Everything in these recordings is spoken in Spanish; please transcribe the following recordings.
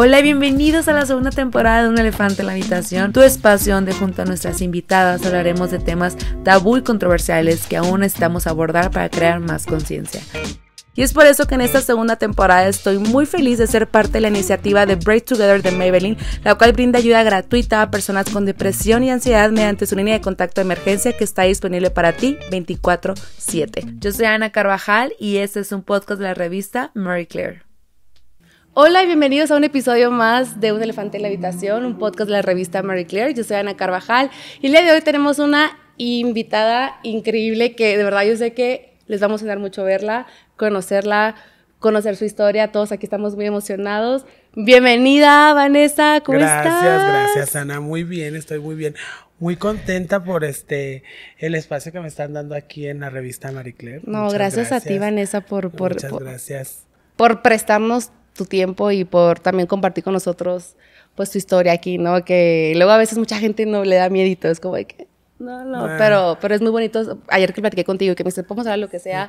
Hola y bienvenidos a la segunda temporada de Un Elefante en la Habitación, tu espacio donde junto a nuestras invitadas hablaremos de temas tabú y controversiales que aún necesitamos abordar para crear más conciencia. Y es por eso que en esta segunda temporada estoy muy feliz de ser parte de la iniciativa de Break Together de Maybelline, la cual brinda ayuda gratuita a personas con depresión y ansiedad mediante su línea de contacto de emergencia que está disponible para ti 24/7. Yo soy Ana Carvajal y este es un podcast de la revista Mary Claire. Hola y bienvenidos a un episodio más de Un Elefante en la Habitación, un podcast de la revista Marie Claire. Yo soy Ana Carvajal y el día de hoy tenemos una invitada increíble que de verdad yo sé que les va a emocionar mucho verla, conocerla, conocer su historia. Todos aquí estamos muy emocionados. Bienvenida, Vanessa, ¿cómo gracias, estás? Gracias, gracias, Ana. Muy bien, estoy muy bien. Muy contenta por este el espacio que me están dando aquí en la revista Marie Claire. No, gracias, a ti, Vanessa, por, por, por prestarnos tu tiempo y por también compartir con nosotros pues tu historia aquí, ¿no? Que luego a veces mucha gente no le da miedito, es como de que no, no, pero, pero es muy bonito. Ayer que platiqué contigo que me dice, podemos hablar lo que sea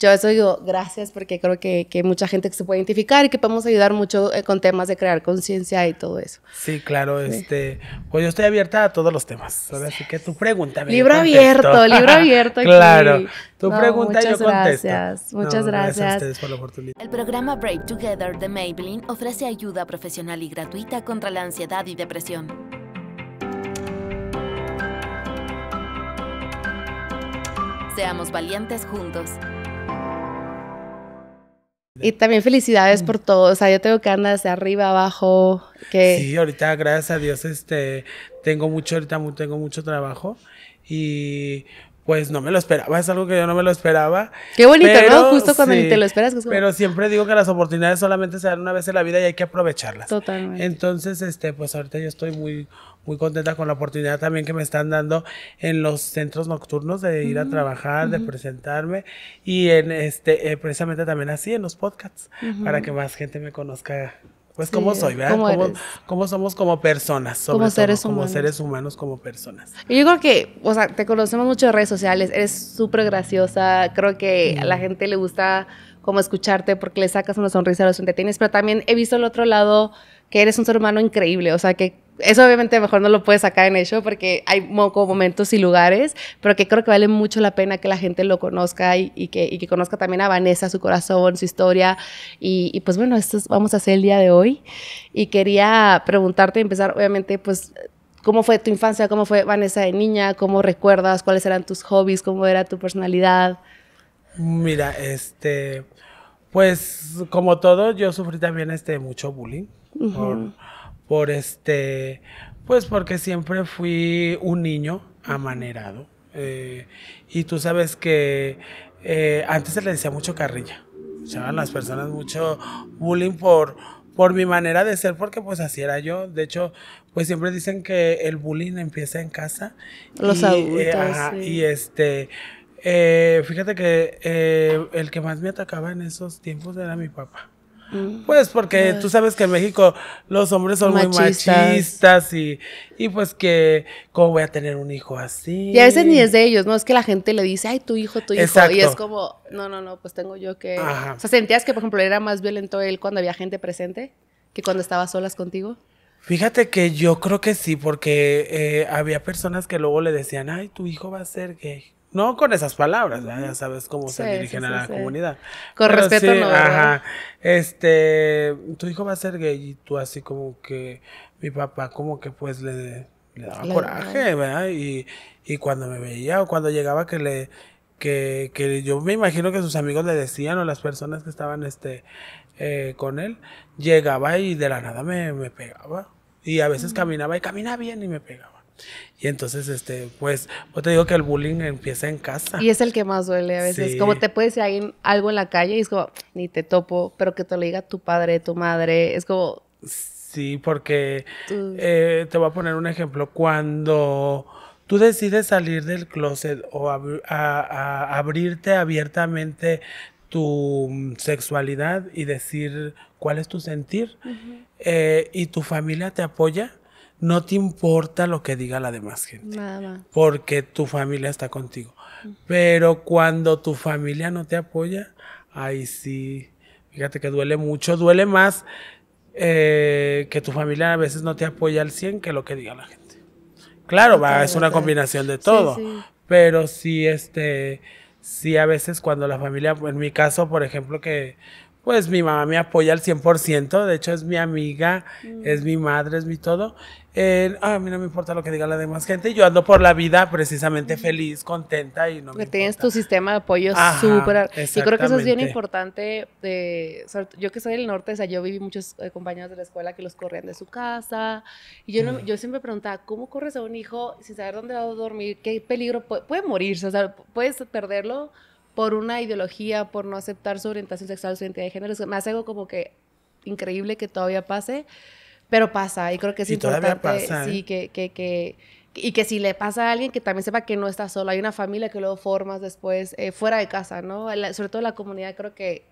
yo eso digo, gracias, porque creo que, que mucha gente que se puede identificar y que podemos ayudar mucho eh, con temas de crear conciencia y todo eso. Sí, claro, este, pues yo estoy abierta a todos los temas, así que tu pregunta. Libro abierto, libro abierto. Aquí. claro, tu pregunta pregunta yo contesto. Gracias, muchas gracias. Gracias a ustedes por la oportunidad. El programa Break Together de Maybelline ofrece ayuda profesional y gratuita contra la ansiedad y depresión. Seamos valientes juntos. Y también felicidades por todo. O sea, yo tengo que andar hacia arriba, abajo. Que... Sí, ahorita, gracias a Dios, este, tengo mucho, ahorita tengo mucho trabajo. Y pues no me lo esperaba, es algo que yo no me lo esperaba. Qué bonito, ¿no? Justo cuando te lo esperas. Pero siempre digo que las oportunidades solamente se dan una vez en la vida y hay que aprovecharlas. Totalmente. Entonces, este, pues ahorita yo estoy muy muy contenta con la oportunidad también que me están dando en los centros nocturnos de ir a mm, trabajar, de presentarme y en este, eh, precisamente también así en los podcasts, para que más gente me conozca pues cómo soy, ¿verdad? ¿Cómo, somos como personas, somos como seres humanos. como seres humanos, como personas. Yo creo que, o sea, te conocemos mucho en redes sociales, eres súper graciosa, creo que a la mm. gente le gusta como escucharte porque le sacas una sonrisa a los tienes, pero también he visto el otro lado que eres un ser humano increíble, o sea, que eso obviamente mejor no lo puedes sacar en el show porque hay momentos y lugares, pero que creo que vale mucho la pena que la gente lo conozca y, que, conozca también a Vanessa, su corazón, su historia. Y, pues bueno, esto vamos a hacer el día de hoy. Y quería preguntarte, empezar obviamente pues... ¿Cómo fue tu infancia? ¿Cómo fue Vanessa de niña? ¿Cómo recuerdas? ¿Cuáles eran tus hobbies? ¿Cómo era tu personalidad? Mira, este, pues como todo, yo sufrí también este mucho bullying por este, pues porque siempre fui un niño amanerado. Eh, y tú sabes que eh, antes se le decía mucho carrilla. Echaban las personas mucho bullying por, por mi manera de ser, porque pues así era yo. De hecho, pues siempre dicen que el bullying empieza en casa. Los eh, adultos. Y este, fíjate que el que más me atacaba en esos tiempos era mi papá. Mm. Pues porque tú sabes que en México los hombres son muy machistas y, y pues que, ¿cómo voy a tener un hijo así? Y a veces ni es de ellos, ¿no? Es que la gente le dice, ay, tu hijo, tu hijo. Y es como, no, no, no, pues tengo yo que... O sea, ¿sentías que, por ejemplo, era más violento él cuando había gente presente que cuando estaba solas contigo? Fíjate que yo creo que sí, porque eh, había personas que luego le decían, ay, tu hijo va a ser gay no con esas palabras, ya sabes cómo se dirigen a la comunidad. Con respeto, no. Ajá. Este, tu hijo va a ser gay y tú así como que mi papá como que pues le, daba coraje, verdad. Y, cuando me veía o cuando llegaba que le que, que yo me imagino que sus amigos le decían o las personas que estaban este eh, con él, llegaba y de la nada me, pegaba. Y a veces caminaba y caminaba bien y me pegaba. Y entonces, este, pues, yo pues te digo que el bullying empieza en casa. Y es el que más duele a veces. Como te puede decir algo en la calle y es como, ni te topo, pero que te lo diga tu padre, tu madre, es como... Sí, porque eh, te voy a poner un ejemplo. Cuando tú decides salir del closet o abrirte abiertamente tu sexualidad y decir cuál es tu sentir eh, y tu familia te apoya, no te importa lo que diga la demás gente. Porque tu familia está contigo. Pero cuando tu familia no te apoya, ahí sí, fíjate que duele mucho, duele más eh, que tu familia a veces no te apoya al 100 que lo que diga la gente. Claro, va, es una combinación de todo. Pero sí, este, sí a veces cuando la familia, en mi caso, por ejemplo, que pues mi mamá me apoya al 100%, de hecho es mi amiga, mm. es mi madre, es mi todo, Ah, a mí no me importa lo que diga la demás gente. Yo ando por la vida precisamente feliz, contenta y no me tienes tu sistema de apoyo súper. Yo creo que eso es bien importante. De, yo que soy del norte, o sea, yo viví muchos eh, compañeros de la escuela que los corrían de su casa. Y yo, yo siempre preguntaba, ¿cómo corres a un hijo sin saber dónde va a dormir? ¿Qué peligro? Puede, morirse, o sea, puedes perderlo por una ideología, por no aceptar su orientación sexual, su identidad de género. Me hace algo como que increíble que todavía pase. Pero pasa, y creo que es importante. ¿eh? Sí, que, y que si le pasa a alguien, que también sepa que no está solo. Hay una familia que luego formas después eh, fuera de casa, ¿no? sobre todo la comunidad, creo que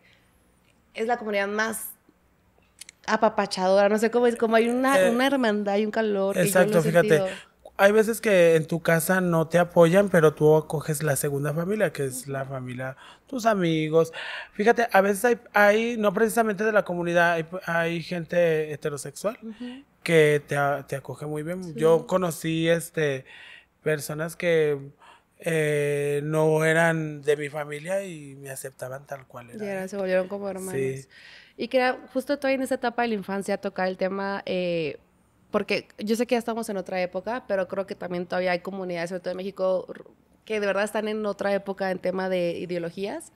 es la comunidad más apapachadora, no sé cómo es, como hay una, eh, hermandad hay un calor. Exacto, fíjate hay veces que en tu casa no te apoyan, pero tú acoges la segunda familia, que es la familia, tus amigos. Fíjate, a veces hay, no precisamente de la comunidad, hay, gente heterosexual que te, acoge muy bien. Yo conocí este, personas que eh, no eran de mi familia y me aceptaban tal cual era. Y se volvieron como hermanos. Y que era justo todavía en esa etapa de la infancia tocar el tema... Eh, porque yo sé que ya estamos en otra época, pero creo que también todavía hay comunidades, sobre todo en México, que de verdad están en otra época en tema de ideologías.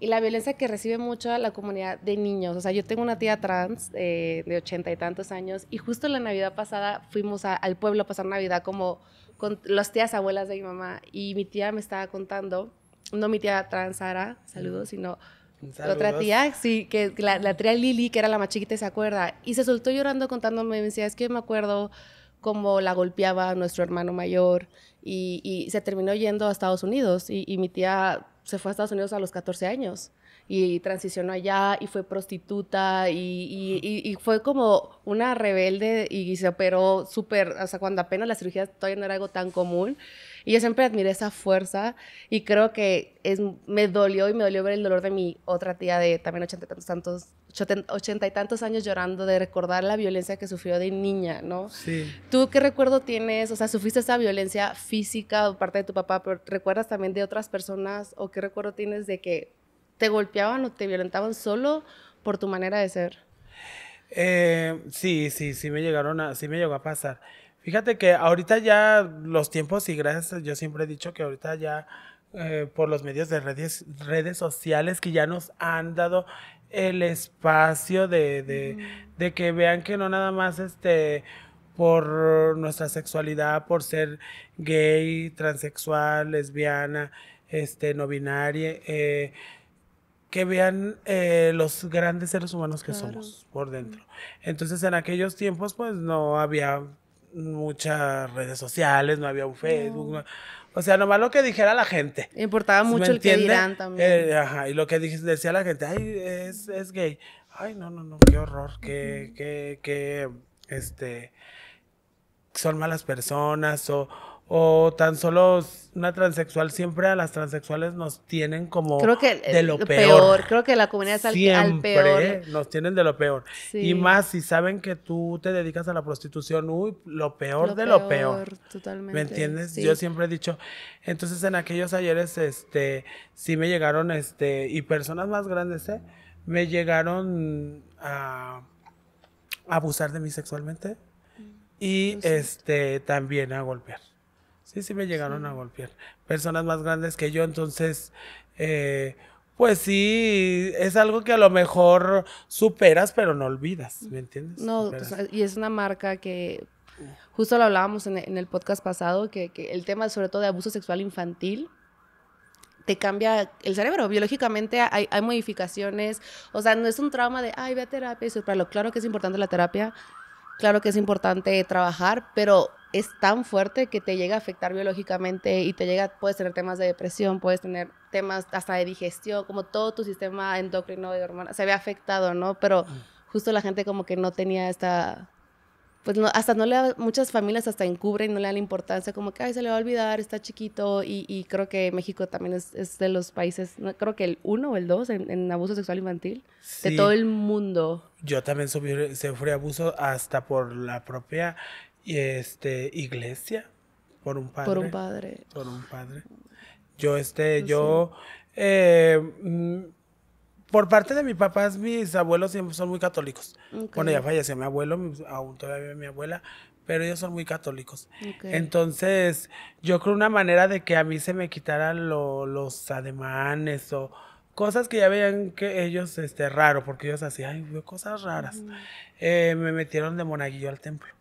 Y la violencia que recibe mucho la comunidad de niños. O sea, yo tengo una tía trans eh, de ochenta y tantos años y justo la Navidad pasada fuimos al pueblo a pasar Navidad como con las tías abuelas de mi mamá y mi tía me estaba contando, no mi tía trans Sara, saludos, sino otra tía, sí, que la, tía Lili, que era la más chiquita, se acuerda. Y se soltó llorando contándome, me decía, es que me acuerdo cómo la golpeaba nuestro hermano mayor. Y, se terminó yendo a Estados Unidos. Y, mi tía se fue a Estados Unidos a los 14 años. Y transicionó allá y fue prostituta y, y fue como una rebelde y se operó súper, hasta cuando apenas la cirugía todavía no era algo tan común. Y yo siempre admiré esa fuerza y creo que es, me dolió y me dolió ver el dolor de mi otra tía de también ochenta y tantos, ochenta y tantos años llorando de recordar la violencia que sufrió de niña, ¿no? Sí. ¿Tú qué recuerdo tienes? O sea, ¿sufriste esa violencia física o parte de tu papá, pero recuerdas también de otras personas o qué recuerdo tienes de que te golpeaban o te violentaban solo por tu manera de ser? Eh, sí, sí, sí me llegaron a, sí me llegó a pasar. Fíjate que ahorita ya los tiempos y gracias, yo siempre he dicho que ahorita ya eh, por los medios de redes, redes sociales que ya nos han dado el espacio de, que vean que no nada más este por nuestra sexualidad, por ser gay, transexual, lesbiana, este, no binaria, eh, que vean eh, los grandes seres humanos que somos por dentro. Entonces, en aquellos tiempos, pues no había muchas redes sociales, no había un Facebook. o sea, nomás lo que dijera la gente. Importaba mucho el que dirán también. Eh, ajá, y lo que decía la gente, ay, es, gay. Ay, no, no, no, qué horror, qué, qué, qué, este, son malas personas o o tan solo una transexual, siempre a las transexuales nos tienen como que de lo, peor. Creo que la comunidad es al, peor. Nos tienen de lo peor. Y más si saben que tú te dedicas a la prostitución, uy, lo peor de lo peor. Totalmente. ¿Me entiendes? Yo siempre he dicho, entonces en aquellos ayeres, este, sí me llegaron, este, y personas más grandes, ¿eh? Me llegaron a, abusar de mí sexualmente mm, y, pues este, también a golpear. Sí, sí me llegaron a golpear. Personas más grandes que yo, entonces, eh, pues sí, es algo que a lo mejor superas, pero no olvidas, ¿me entiendes? No, pues, y es una marca que justo lo hablábamos en, el podcast pasado, que, el tema sobre todo de abuso sexual infantil te cambia el cerebro. Biológicamente hay, modificaciones, o sea, no es un trauma de, ay, ve a terapia, eso, para claro que es importante la terapia, Claro que es importante trabajar, pero es tan fuerte que te llega a afectar biológicamente y te llega, puedes tener temas de depresión, puedes tener temas hasta de digestión, como todo tu sistema endocrino de hormonas se ve afectado, ¿no? Pero mm. justo la gente como que no tenía esta pues no, hasta no le muchas familias hasta encubren, no le dan importancia, como que Ay, se le va a olvidar, está chiquito, y, creo que México también es, de los países, creo que el uno o el dos en, abuso sexual infantil, de todo el mundo. Yo también sufrí, abuso hasta por la propia este, iglesia, por un padre. Por un padre. Por un padre. Yo, este, pues yo, eh, mm, por parte de mis papás, mis abuelos siempre son muy católicos. Bueno, ya falleció mi abuelo, aún todavía vive mi abuela, pero ellos son muy católicos. Entonces, yo creo una manera de que a mí se me quitaran los ademanes o cosas que ya veían que ellos, este, raro, porque ellos hacían, cosas raras. Eh, me metieron de monaguillo al templo.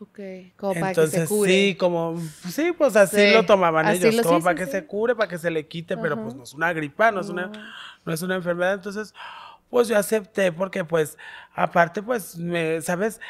Ok, como para que se cure. Sí, como, sí, pues así lo tomaban ellos, como para que se cure, para que se le quite, pero pues no es una gripa, no es una, no es una enfermedad. Entonces, pues yo acepté porque pues aparte pues me, sabes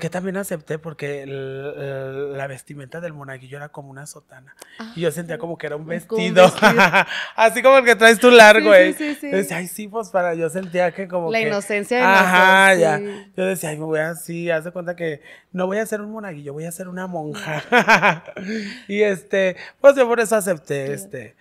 qué también acepté porque la vestimenta del monaguillo era como una sotana y yo sentía como que era un vestido, así como el que traes tú largo sí, eh sí, sí, decía ay sí pues para yo sentía que como la inocencia de ajá ya yo decía ay me voy así haz de cuenta que no voy a ser un monaguillo voy a ser una monja y este pues yo por eso acepté este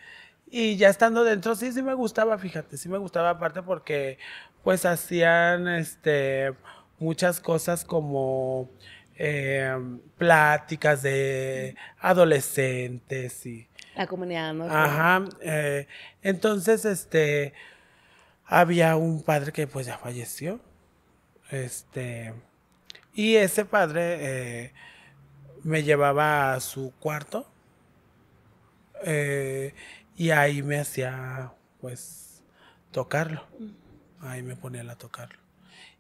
y ya estando dentro, sí, sí me gustaba, fíjate, sí me gustaba aparte porque pues hacían este, muchas cosas como eh, pláticas de adolescentes y... La comunidad, ¿no? Ajá. Eh, entonces, este, había un padre que pues ya falleció. Este, y ese padre eh, me llevaba a su cuarto eh, y ahí me hacía, pues, tocarlo. Ahí me ponía a tocarlo.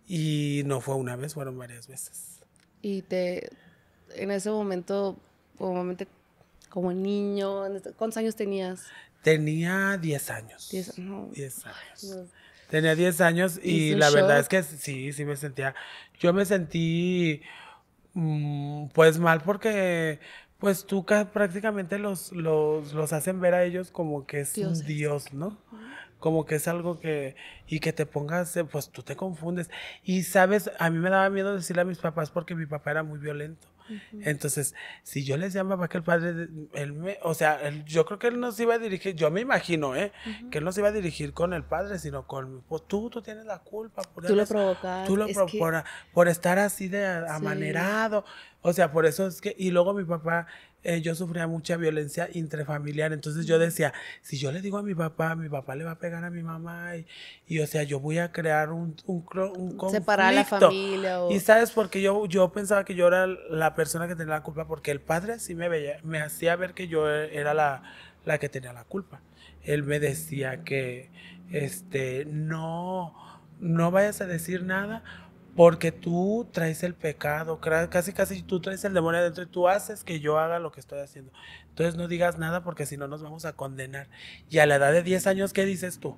Y no fue una vez, fueron varias veces. Y te, en ese momento, como niño, este, ¿cuántos años tenías? Tenía 10 años. 10 años. Tenía 10 años y la verdad es que sí, sí me sentía. Yo me sentí mm, pues mal porque pues tú prácticamente los, los, los, hacen ver a ellos como que es un dios, ¿no? Como que es algo que, y que te pongas, eh, pues tú te confundes. Y sabes, a mí me daba miedo decirle a mis papás porque mi papá era muy violento. Entonces, si yo les llamaba que el padre, o sea, yo creo que él nos iba a dirigir, yo me imagino, ¿eh? Que él se iba a dirigir con el padre, sino con, pues tú, tú tienes la culpa. Por tú, lo tú lo provocas. Por, estar así de amanerado. O sea, por eso es que, y luego mi papá eh, yo sufría mucha violencia intrafamiliar. Entonces yo decía, si yo le digo a mi papá, mi papá le va a pegar a mi mamá. Y, o sea, yo voy a crear un, un, conflicto. Separar la familia. Y sabes, porque yo, yo pensaba que yo era la persona que tenía la culpa, porque el padre sí me veía, me hacía ver que yo era la, que tenía la culpa. Él me decía que, este, no, no vayas a decir nada porque tú traes el pecado, casi casi tú traes el demonio adentro y tú haces que yo haga lo que estoy haciendo. Entonces no digas nada porque si no nos vamos a condenar. Y a la edad de 10 años, ¿qué dices tú?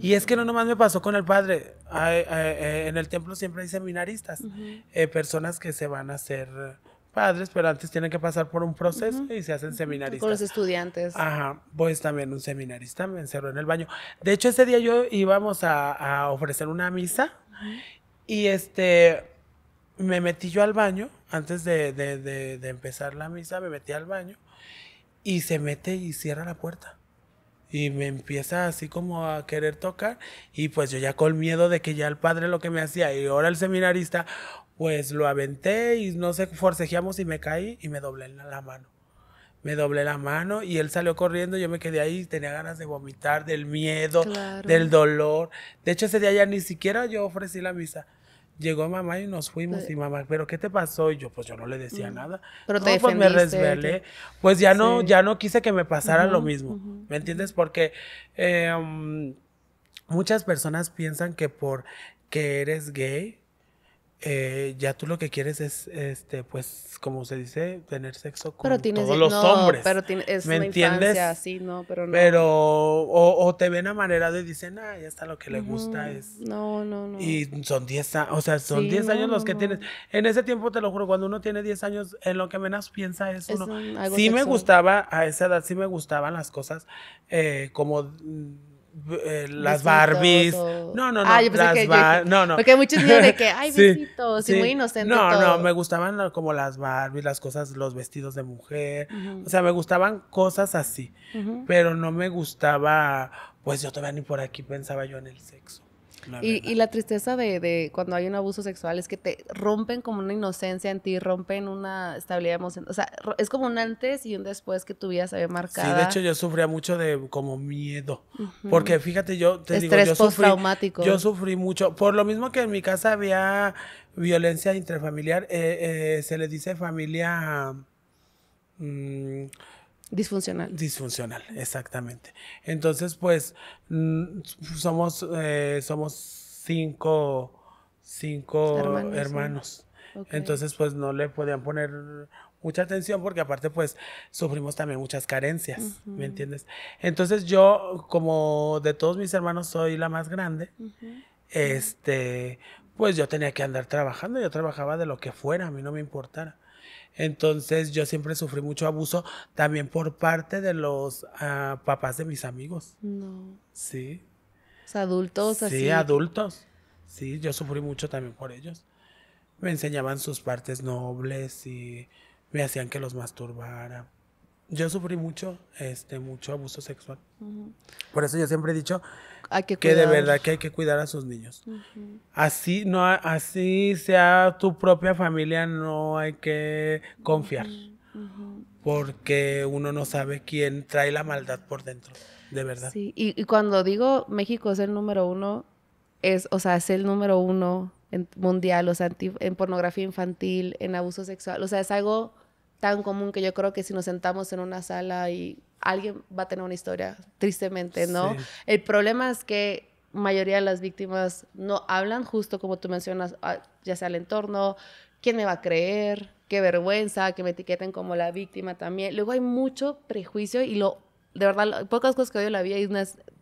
Y es que no nomás me pasó con el padre. Eh, eh, en el templo siempre hay seminaristas, eh, personas que se van a hacer padres, pero antes tienen que pasar por un proceso y se hacen seminaristas. Con los estudiantes. Ajá, pues también un seminarista me encerró en el baño. De hecho, ese día yo íbamos a, ofrecer una misa. Y este, me metí yo al baño, antes de, de, empezar la misa, me metí al baño y se mete y cierra la puerta. Y me empieza así como a querer tocar y pues yo ya con miedo de que ya el padre lo que me hacía y ahora el seminarista, pues lo aventé y no sé, forcejeamos y me caí y me doblé la mano me doblé la mano y él salió corriendo, yo me quedé ahí, tenía ganas de vomitar, del miedo, del dolor. De hecho, ese día ya ni siquiera yo ofrecí la misa llegó mamá y nos fuimos y mamá, pero ¿qué te pasó? Y yo pues yo no le decía nada. Pero no, pues me resvelé? Pues ya no, ya no quise que me pasara lo mismo. ¿Me entiendes? Porque em, muchas personas piensan que por que eres gay eh, ya tú lo que quieres es, este, pues, como se dice, tener sexo con todos los hombres. Pero ¿Me entiendes? no, pero o, te ven manera y dicen, ah, ya está lo que le gusta. es No, no, no. Y son 10 años, o sea, son 10 años los que tienes. En ese tiempo, te lo juro, cuando uno tiene 10 años, en lo que menos piensa es, uno. sí me gustaba, a esa edad sí me gustaban las cosas eh, como mm, eh, las Barbies. No, no, no. Ah, que no, no. Porque hay muchos niños de que, ay, besitos, y muy inocente. No, no, me gustaban como las Barbies, las cosas, los vestidos de mujer. O sea, me gustaban cosas así. Pero no me gustaba, pues yo todavía ni por aquí pensaba yo en el sexo y, y, la tristeza de, de, cuando hay un abuso sexual es que te rompen como una inocencia en ti, rompen una estabilidad emocional. O sea, es como un antes y un después que tu vida se ve marcada. Sí, de hecho yo sufría mucho de como miedo. Porque fíjate, yo te digo, yo sufrí, yo sufrí mucho. Por lo mismo que en mi casa había violencia intrafamiliar, eh, eh, se le dice familia... Mm, Disfuncional. Disfuncional, exactamente. Entonces, pues, mm, somos, eh, somos cinco, cinco hermanos. Entonces, pues, no le podían poner mucha atención porque aparte, pues, sufrimos también muchas carencias, ¿me entiendes? Entonces, yo, como de todos mis hermanos, soy la más grande. Este, pues yo tenía que andar trabajando, yo trabajaba de lo que fuera, a mí no me importara. Entonces yo siempre sufrí mucho abuso también por parte de los ah, papás de mis amigos. No. Sí. adultos así. Sí, adultos. Sí, yo sufrí mucho también por ellos. Me enseñaban sus partes nobles y me hacían que los masturbara. Yo sufrí mucho, este, mucho abuso sexual. Por eso yo siempre he dicho que, que de verdad que hay que cuidar a sus niños. Así no así sea tu propia familia no hay que confiar. Porque uno no sabe quién trae la maldad por dentro, de verdad. Sí, y, cuando digo México es el número uno, es, o sea, es el número uno en, mundial, o sea, en pornografía infantil, en abuso sexual, o sea, es algo tan común que yo creo que si nos sentamos en una sala y alguien va a tener una historia, tristemente, ¿no? El problema es que mayoría de las víctimas no hablan justo como tú mencionas, ah, ya sea el entorno, quién me va a creer, qué vergüenza, que me etiqueten como la víctima también. Luego hay mucho prejuicio y lo, de verdad, pocas cosas que odio en la vida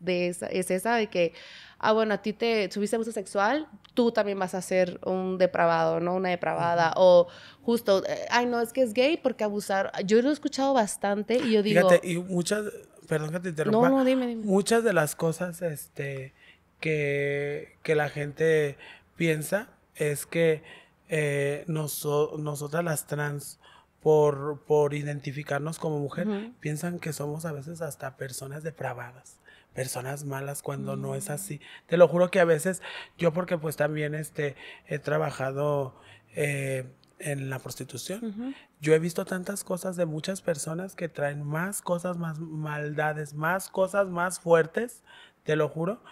de esa, es esa, de que ah, bueno, a ti te tuviste abuso sexual, tú también vas a ser un depravado, ¿no? Una depravada. O justo, eh, ay, no, es que es gay porque abusar. Yo lo he escuchado bastante y yo digo... y muchas, perdón que te interrumpa. No, dime, dime. Muchas de las cosas este, que, que la gente piensa es que eh, nosotras las trans... Por, por identificarnos como mujer, piensan que somos a veces hasta personas depravadas personas malas cuando no es mm. así. Te lo juro que a veces yo porque pues también este, he trabajado eh, en la prostitución, yo he visto tantas cosas de muchas personas que traen más cosas, más maldades, más cosas más fuertes, te lo juro,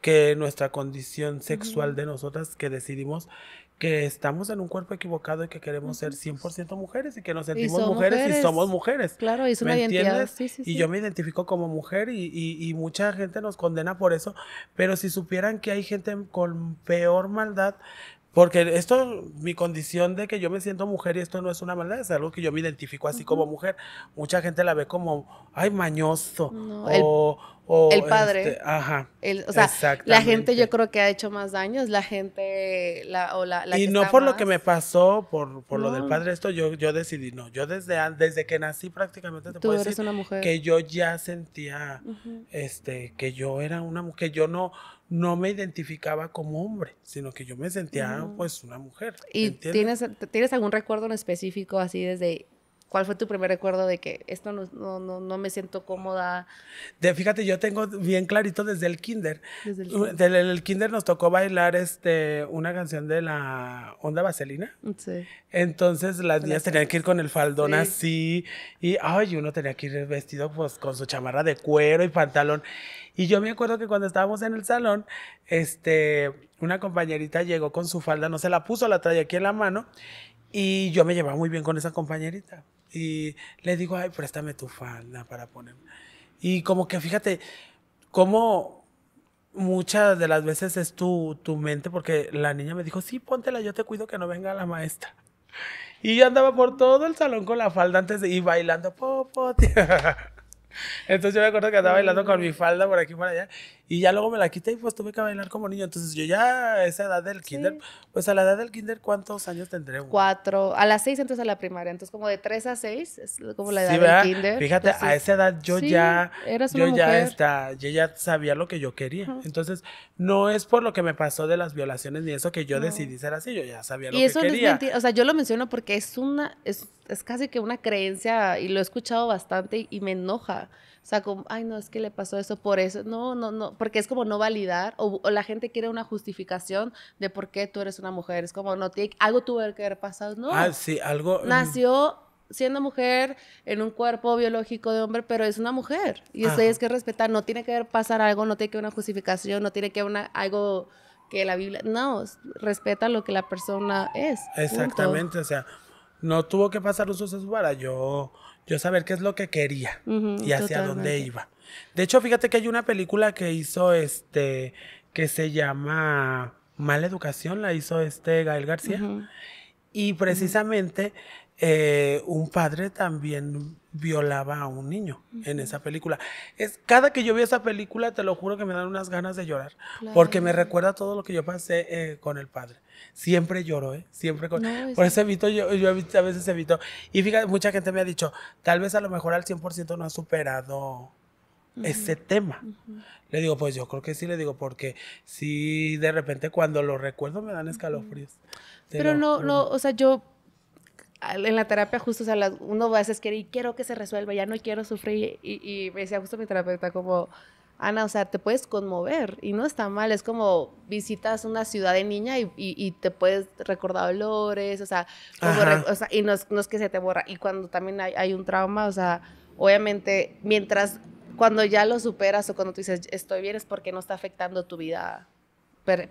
que nuestra condición sexual de nosotras que decidimos que estamos en un cuerpo equivocado y que queremos ser 100% mujeres y que nos sentimos mujeres, y somos mujeres. Claro, y es una identidad. y yo me identifico como mujer y, y, y, mucha gente nos condena por eso, pero si supieran que hay gente con peor maldad porque esto, mi condición de que yo me siento mujer y esto no es una maldad, es algo que yo me identifico así como mujer. Mucha gente la ve como, ay, mañoso. o, el, este, padre. ajá. o sea, la gente yo creo que ha hecho más daños, la gente, la, o la, Y no por lo que me pasó, por, por lo del padre, esto yo, yo decidí, no, yo desde, desde que nací prácticamente te decir una mujer. que yo ya sentía, este, que yo era una mujer, que yo no no me identificaba como hombre, sino que yo me sentía mm. pues una mujer. ¿Y tienes, tienes algún recuerdo en específico así desde... ¿Cuál fue tu primer recuerdo de que esto no, no, no, me siento cómoda? De, fíjate, yo tengo bien clarito desde el kinder. Desde el mm, kinder. nos tocó bailar este, una canción de la Onda Vaselina. Mm, sí. Entonces las niñas tenían que ir con el faldón así. Y ay, uno tenía que ir vestido pues, con su chamarra de cuero y pantalón. Y yo me acuerdo que cuando estábamos en el salón, este, una compañerita llegó con su falda, no se la puso, la traía aquí en la mano, y yo me llevaba muy bien con esa compañerita. Y le digo, ay, préstame tu falda para ponerme. Y como que fíjate, como muchas de las veces es tu, tu mente, porque la niña me dijo, sí, póntela, yo te cuido que no venga la maestra. Y yo andaba por todo el salón con la falda antes de ir bailando, tía. Entonces yo me acuerdo que andaba bailando con mi falda por aquí y por allá. Y ya luego me la quité y pues tuve que bailar como niño. Entonces yo ya a esa edad del kinder, pues a la edad del kinder, ¿cuántos años tendré? Cuatro. A las seis entonces a la primaria. Entonces como de tres a seis es como la edad del kinder. Fíjate, a esa edad yo ya, yo ya está, yo ya sabía lo que yo quería. Entonces no es por lo que me pasó de las violaciones ni eso que yo decidí ser así. Yo ya sabía lo que eso y No es mentira. O sea, yo lo menciono porque es una, es, casi que una creencia y lo he escuchado bastante y me enoja o sea, como, ay, no, es que le pasó eso por eso. No, no, no, porque es como no validar o, la gente quiere una justificación de por qué tú eres una mujer. Es como, no, algo tuvo que haber pasado, ¿no? Ah, sí, algo. Mm. Nació siendo mujer en un cuerpo biológico de hombre, pero es una mujer. Y eso es que respetar. No tiene que haber pasar algo, no tiene que haber una justificación, no tiene que haber una, algo que la Biblia. No, respeta lo que la persona es. Exactamente, o sea, no tuvo que pasar los suceso para yo yo saber qué es lo que quería y hacia dónde iba. De hecho, fíjate que hay una película que hizo este, que se llama Mala Educación, la hizo este Gael García. Y precisamente eh, un padre también violaba a un niño en esa película. Es, cada que yo veo esa película, te lo juro que me dan unas ganas de llorar, porque me recuerda todo lo que yo pasé eh, con el padre siempre lloro, ¿eh? Siempre con... Por eso evito, yo, a veces evito. Y fíjate, mucha gente me ha dicho, tal vez a lo mejor al 100% no ha superado ese tema. Le digo, pues yo creo que sí, le digo, porque si de repente cuando lo recuerdo me dan escalofríos. Pero no, no, o sea, yo en la terapia justo, o sea, uno a veces y quiero que se resuelva, ya no quiero sufrir. y me decía justo mi terapeuta como, Ana, o sea, te puedes conmover y no está mal, es como visitas una ciudad de niña y, te puedes recordar olores, o sea, y no es, que se te borra. Y cuando también hay, un trauma, o sea, obviamente, mientras, cuando ya lo superas o cuando tú dices, estoy bien, es porque no está afectando tu vida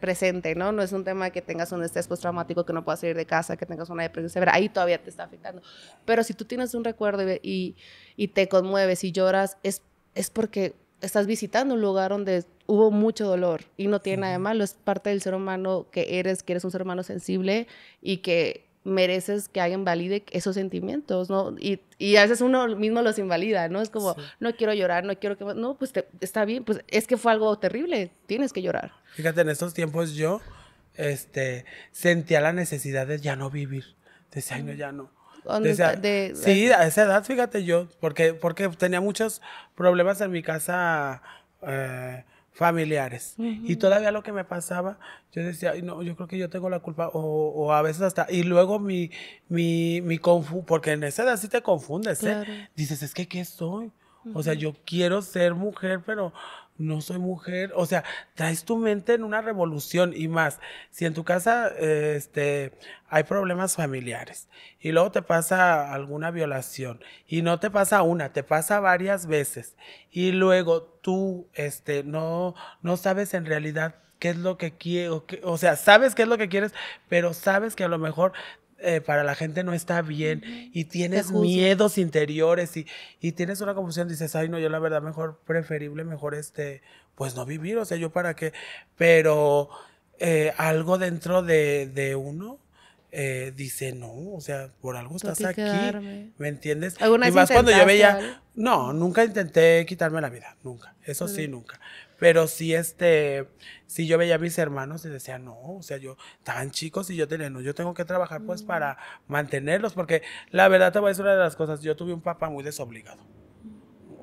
presente, ¿no? No es un tema que tengas un estrés postraumático, que no puedas salir de casa, que tengas una depresión severa, ahí todavía te está afectando. Pero si tú tienes un recuerdo y, y te conmueves y lloras, es, es porque estás visitando un lugar donde hubo mucho dolor y no tiene nada de malo, es parte del ser humano que eres, que eres un ser humano sensible y que mereces que alguien valide esos sentimientos, ¿no? Y, a veces uno mismo los invalida, ¿no? Es como, no quiero llorar, no quiero que... No, pues está bien, pues es que fue algo terrible, tienes que llorar. Fíjate, en estos tiempos yo este, sentía la necesidad de ya no vivir, de ese año ya no sí, a esa edad, fíjate yo, porque, porque tenía muchos problemas en mi casa eh, familiares. Y todavía lo que me pasaba, yo decía, no, yo creo que yo tengo la culpa, o, a veces hasta, y luego mi, mi, mi porque en esa edad sí te confundes, ¿eh? Dices, es que, ¿qué soy? O sea, yo quiero ser mujer, pero no soy mujer. O sea, traes tu mente en una revolución y más. Si en tu casa este, hay problemas familiares y luego te pasa alguna violación y no te pasa una, te pasa varias veces y luego tú este, no, no sabes en realidad qué es lo que quiero, o sea, sabes qué es lo que quieres, pero sabes que a lo mejor eh, para la gente no está bien y tienes miedos interiores y, tienes una confusión, dices, ay no, yo la verdad mejor, preferible, mejor este, pues no vivir, o sea, yo para qué, pero eh, algo dentro de, uno eh, dice, no, o sea, por algo estás aquí, ¿me entiendes? Y más cuando yo veía, no, nunca intenté quitarme la vida, nunca, eso sí, nunca, pero sí, este, si yo veía a mis hermanos y decía, no, o sea, yo, estaban chicos y yo tenía, no, yo tengo que trabajar pues mm. para mantenerlos, porque la verdad te voy a decir una de las cosas, yo tuve un papá muy desobligado.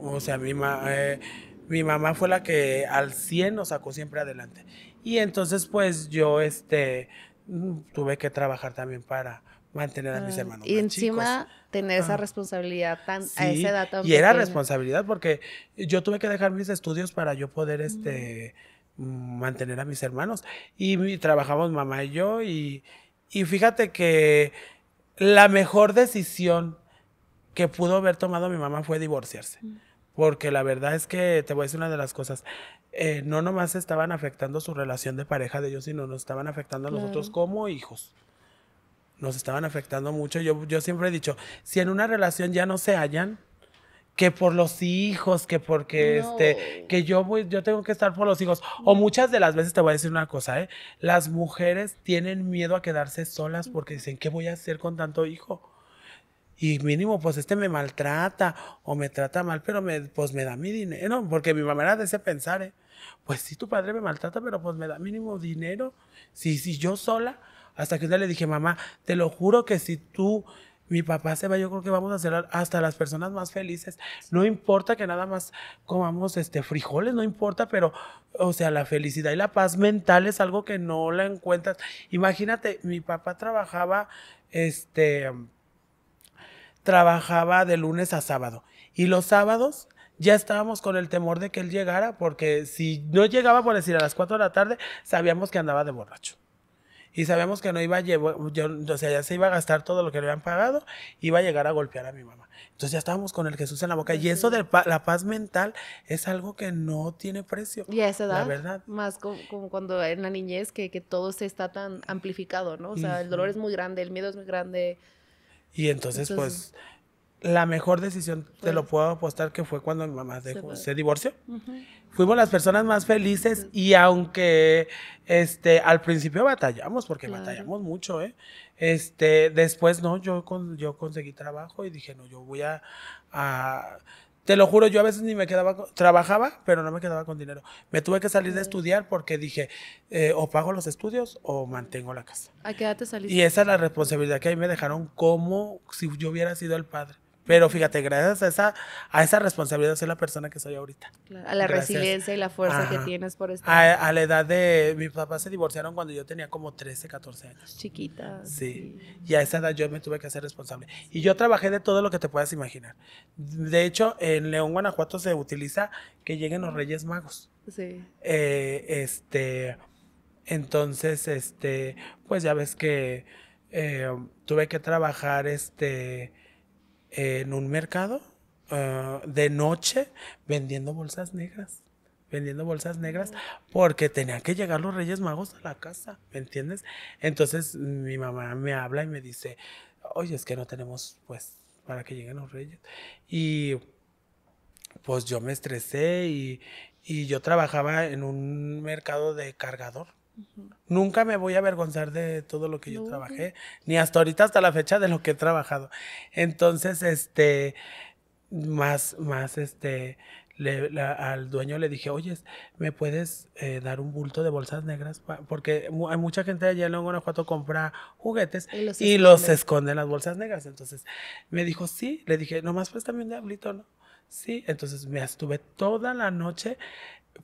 O sea, mi, eh, mi mamá fue la que al 100 nos sacó siempre adelante. Y entonces pues yo, este, mm, tuve que trabajar también para mantener a mis hermanos. Y encima tener esa ah. responsabilidad tan, a esa edad tan Y era responsabilidad porque yo tuve que dejar mis estudios para yo poder, este, mantener a mis hermanos. Y, trabajamos mamá y yo y, fíjate que la mejor decisión que pudo haber tomado mi mamá fue divorciarse. Porque la verdad es que, te voy a decir una de las cosas, eh, no nomás estaban afectando su relación de pareja de ellos, sino nos estaban afectando a nosotros como hijos nos estaban afectando mucho. Yo, yo siempre he dicho, si en una relación ya no se hallan, que por los hijos, que porque este, que yo voy, yo tengo que estar por los hijos. O muchas de las veces te voy a decir una cosa, ¿eh? Las mujeres tienen miedo a quedarse solas porque dicen, ¿qué voy a hacer con tanto hijo? Y mínimo, pues este me maltrata o me trata mal, pero me, pues me da mi dinero, porque mi mamá era de ese pensar, ¿eh? Pues si tu padre me maltrata, pero pues me da mínimo dinero. Si, si yo sola, hasta que un le dije, mamá, te lo juro que si tú, mi papá se va, yo creo que vamos a ser hasta las personas más felices. No importa que nada más comamos este, frijoles, no importa, pero, o sea, la felicidad y la paz mental es algo que no la encuentras. Imagínate, mi papá trabajaba, este, trabajaba de lunes a sábado. Y los sábados ya estábamos con el temor de que él llegara, porque si no llegaba, por decir, a las 4 de la tarde, sabíamos que andaba de borracho y sabemos que no iba a llevar, o sea, ya se iba a gastar todo lo que le habían pagado, iba a llegar a golpear a mi mamá. Entonces ya estábamos con el Jesús en la boca. Y eso de la paz mental es algo que no tiene precio. Y a esa edad, la verdad. más como, cuando en la niñez, que, todo se está tan amplificado, ¿no? O sea, el dolor es muy grande, el miedo es muy grande. Y entonces, pues, la mejor decisión, te pues lo puedo apostar, que fue cuando mi mamá se, divorció fuimos las personas más felices y aunque este al principio batallamos porque batallamos mucho, ¿eh? Este, después no, yo yo conseguí trabajo y dije, "No, yo voy a, te lo juro, yo a veces ni me quedaba, trabajaba, pero no me quedaba con dinero. Me tuve que salir de estudiar porque dije, eh, o pago los estudios o mantengo la casa. ¿A qué edad Y esa es la responsabilidad que ahí me dejaron como si yo hubiera sido el padre. Pero fíjate, gracias a esa, a esa responsabilidad soy la persona que soy ahorita. a la resiliencia y la fuerza que tienes por estar. A, la edad de. Mis papás se divorciaron cuando yo tenía como 13, 14 años. Chiquita. Sí. Y a esa edad yo me tuve que hacer responsable. Y yo trabajé de todo lo que te puedas imaginar. De hecho, en León, Guanajuato se utiliza que lleguen los Reyes Magos. Sí. Eh, este. Entonces, este. Pues ya ves que. Eh, tuve que trabajar este en un mercado ah, de noche vendiendo bolsas negras vendiendo bolsas negras mm. porque tenían que llegar los Reyes Magos a la casa, ¿me entiendes? Entonces mi mamá me habla y me dice, oye, es que no tenemos pues para que lleguen los Reyes. Y pues yo me estresé y yo trabajaba en un mercado de cargador Nunca me voy a avergonzar de todo lo que yo trabajé, ni hasta ahorita, hasta la fecha de lo que he trabajado. Entonces, este, más, más, este, le, al dueño le dije, oye, ¿me puedes eh, dar un bulto de bolsas negras? Porque hay mucha gente allá en Guanajuato compra juguetes y los, esconden esconde en las bolsas negras. Entonces me dijo, sí, le dije, nomás pues también un diablito, ¿no? Sí, entonces me estuve toda la noche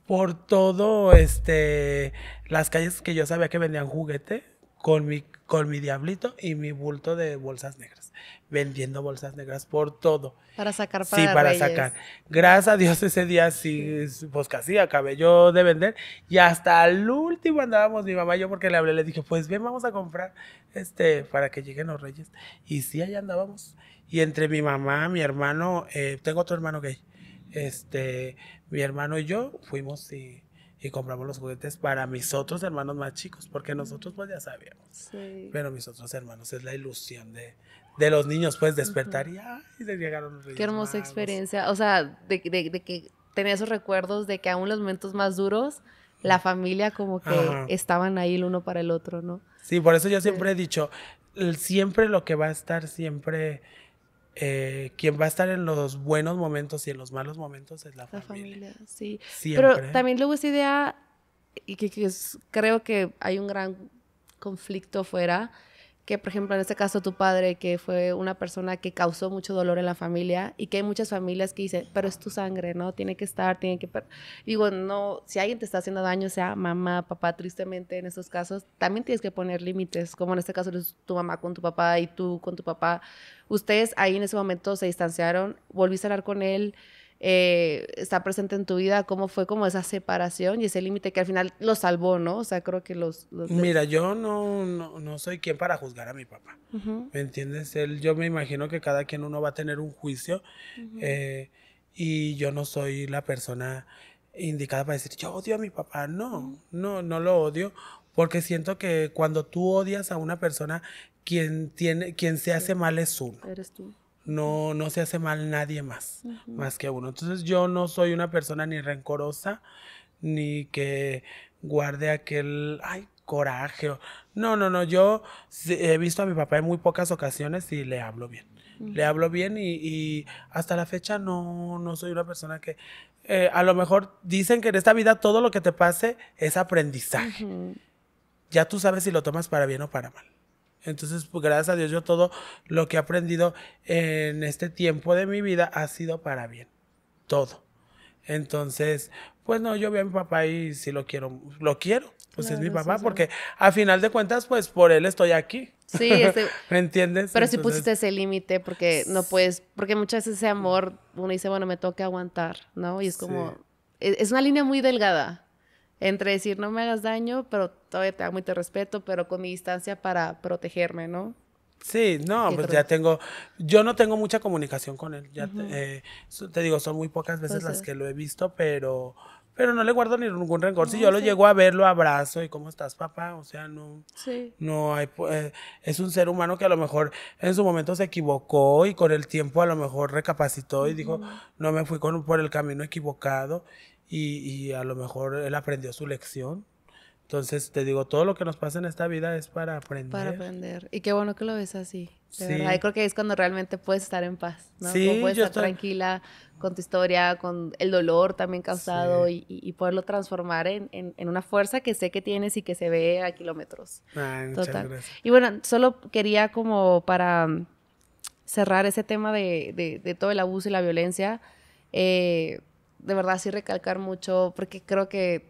por todo, este, las calles que yo sabía que vendían juguete con mi, con mi diablito y mi bulto de bolsas negras, vendiendo bolsas negras por todo. Para sacar para Sí, para sacar. Gracias a Dios ese día sí, pues casi acabé yo de vender y hasta el último andábamos mi mamá yo porque le hablé, le dije, pues ven, vamos a comprar este para que lleguen los Reyes. Y sí, allá andábamos. Y entre mi mamá, mi hermano, eh, tengo otro hermano gay, este, mi hermano y yo fuimos y y compramos los juguetes para mis otros hermanos más chicos, porque nosotros pues ya sabíamos. Sí. Pero mis otros hermanos es la ilusión de, los niños, pues despertar y, ¡ay! llegaron los Qué hermosa experiencia, o sea, de, de, de, que tenía esos recuerdos de que aún los momentos más duros, la familia como que estaban ahí el uno para el otro, ¿no? Sí, por eso yo siempre he dicho, siempre lo que va a estar siempre eh, quien va a estar en los buenos momentos y en los malos momentos es la, familia. Sí, pero también luego esa idea, y que, creo que hay un gran conflicto fuera, que por ejemplo en este caso tu padre, que fue una persona que causó mucho dolor en la familia y que hay muchas familias que dicen, pero es tu sangre, ¿no? Tiene que estar, tiene que... Digo, no, si alguien te está haciendo daño, sea mamá, papá, tristemente en estos casos, también tienes que poner límites, como en este caso tu mamá con tu papá y tú con tu papá. Ustedes ahí en ese momento se distanciaron, volviste a hablar con él, eh, está presente en tu vida, cómo fue como esa separación y ese límite que al final lo salvó, ¿no? O sea, creo que los... Mira, yo no, no, soy quien para juzgar a mi papá, ¿me entiendes? Él, yo me imagino que cada quien uno va a tener un juicio eh, y yo no soy la persona indicada para decir, yo odio a mi papá, no, no, no lo odio, porque siento que cuando tú odias a una persona, quien, tiene, quien se hace mal es uno. Eres tú no, no se hace mal nadie más, más que uno. Entonces yo no soy una persona ni rencorosa, ni que guarde aquel, ay, coraje. No, no, no, yo he visto a mi papá en muy pocas ocasiones y le hablo bien. Le hablo bien y, hasta la fecha no, no soy una persona que... Eh, a lo mejor dicen que en esta vida todo lo que te pase es aprendizaje. Ya tú sabes si lo tomas para bien o para mal. Entonces, pues, gracias a Dios, yo todo lo que he aprendido en este tiempo de mi vida ha sido para bien. Todo. Entonces, pues no, yo veo a mi papá y si lo quiero, lo quiero. Pues es mi papá, porque a final de cuentas, pues por él estoy aquí. Sí, este, ¿me entiendes? Pero si pusiste ese límite, porque no puedes, porque muchas veces ese amor, uno dice, bueno, me toca aguantar, ¿no? Y es como, e, es una línea muy delgada. Entre decir no me hagas daño, pero todavía te amo respeto, pero con mi distancia para protegerme, ¿no? Sí, no, pues ya tengo, yo no tengo mucha comunicación con él, ya eh, te, digo, son muy pocas veces las que lo he visto, pero, pero no le guardo ni ningún rencor, si yo lo llego a ver, lo abrazo y cómo estás papá, o sea, no, no hay, eh, es un ser humano que a lo mejor en su momento se equivocó y con el tiempo a lo mejor recapacitó y dijo, no me fui por el camino equivocado y, y a lo mejor él aprendió su lección. Entonces, te digo, todo lo que nos pasa en esta vida es para aprender. Para aprender. Y qué bueno que lo ves así. De verdad. creo que es cuando realmente puedes estar en paz, ¿no? puedes estar tranquila con tu historia, con el dolor también causado y, y, poderlo transformar en, en, en, una fuerza que sé que tienes y que se ve a kilómetros. Ah, Total. Y bueno, solo quería como para mm, cerrar ese tema de, de, de todo el abuso y la violencia, eh, de verdad sí recalcar mucho, porque creo que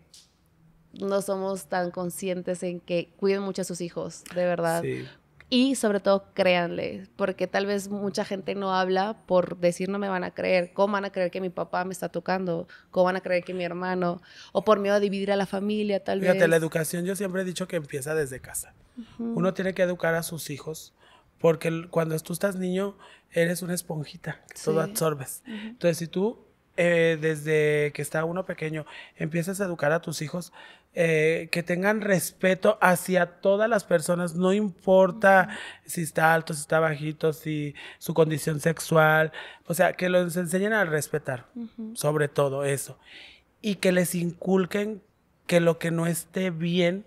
no somos tan conscientes en que cuiden mucho a sus hijos, de verdad. Sí. Y sobre todo créanle, porque tal vez mucha gente no habla por decir no me van a creer, cómo van a creer que mi papá me está tocando, cómo van a creer que mi hermano, o por miedo a dividir a la familia, tal vez. Fíjate, la educación yo siempre he dicho que empieza desde casa. Uno tiene que educar a sus hijos, porque cuando tú estás niño eres una esponjita, todo absorbes. Entonces, si tú eh, desde que está uno pequeño, empiezas a educar a tus hijos eh, que tengan respeto hacia todas las personas, no importa si está alto, si está bajito, si su condición sexual, o sea, que los enseñen a respetar, sobre todo eso, y que les inculquen que lo que no esté bien,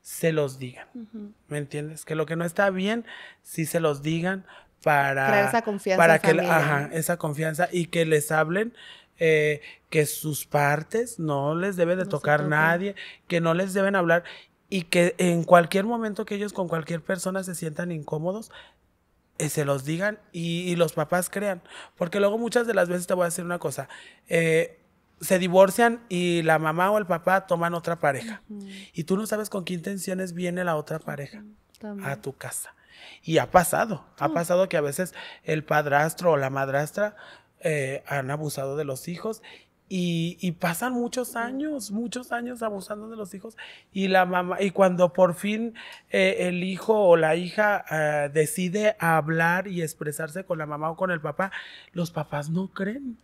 se los digan, ¿me entiendes? Que lo que no está bien, sí se los digan para... esa confianza. Para que, ajá, esa confianza y que les hablen eh, que sus partes no les debe de tocar nadie, que no les deben hablar y que en cualquier momento que ellos con cualquier persona se sientan incómodos, eh, se los digan y, los papás crean. Porque luego muchas de las veces te voy a decir una cosa. Eh, se divorcian y la mamá o el papá toman otra pareja. Y tú no sabes con qué intenciones viene la otra pareja a tu casa. Y ha pasado, ha mm. pasado que a veces el padrastro o la madrastra eh, han abusado de los hijos y, pasan muchos años, muchos años abusando de los hijos y la mamá, y cuando por fin eh, el hijo o la hija eh, decide hablar y expresarse con la mamá o con el papá, los papás no creen.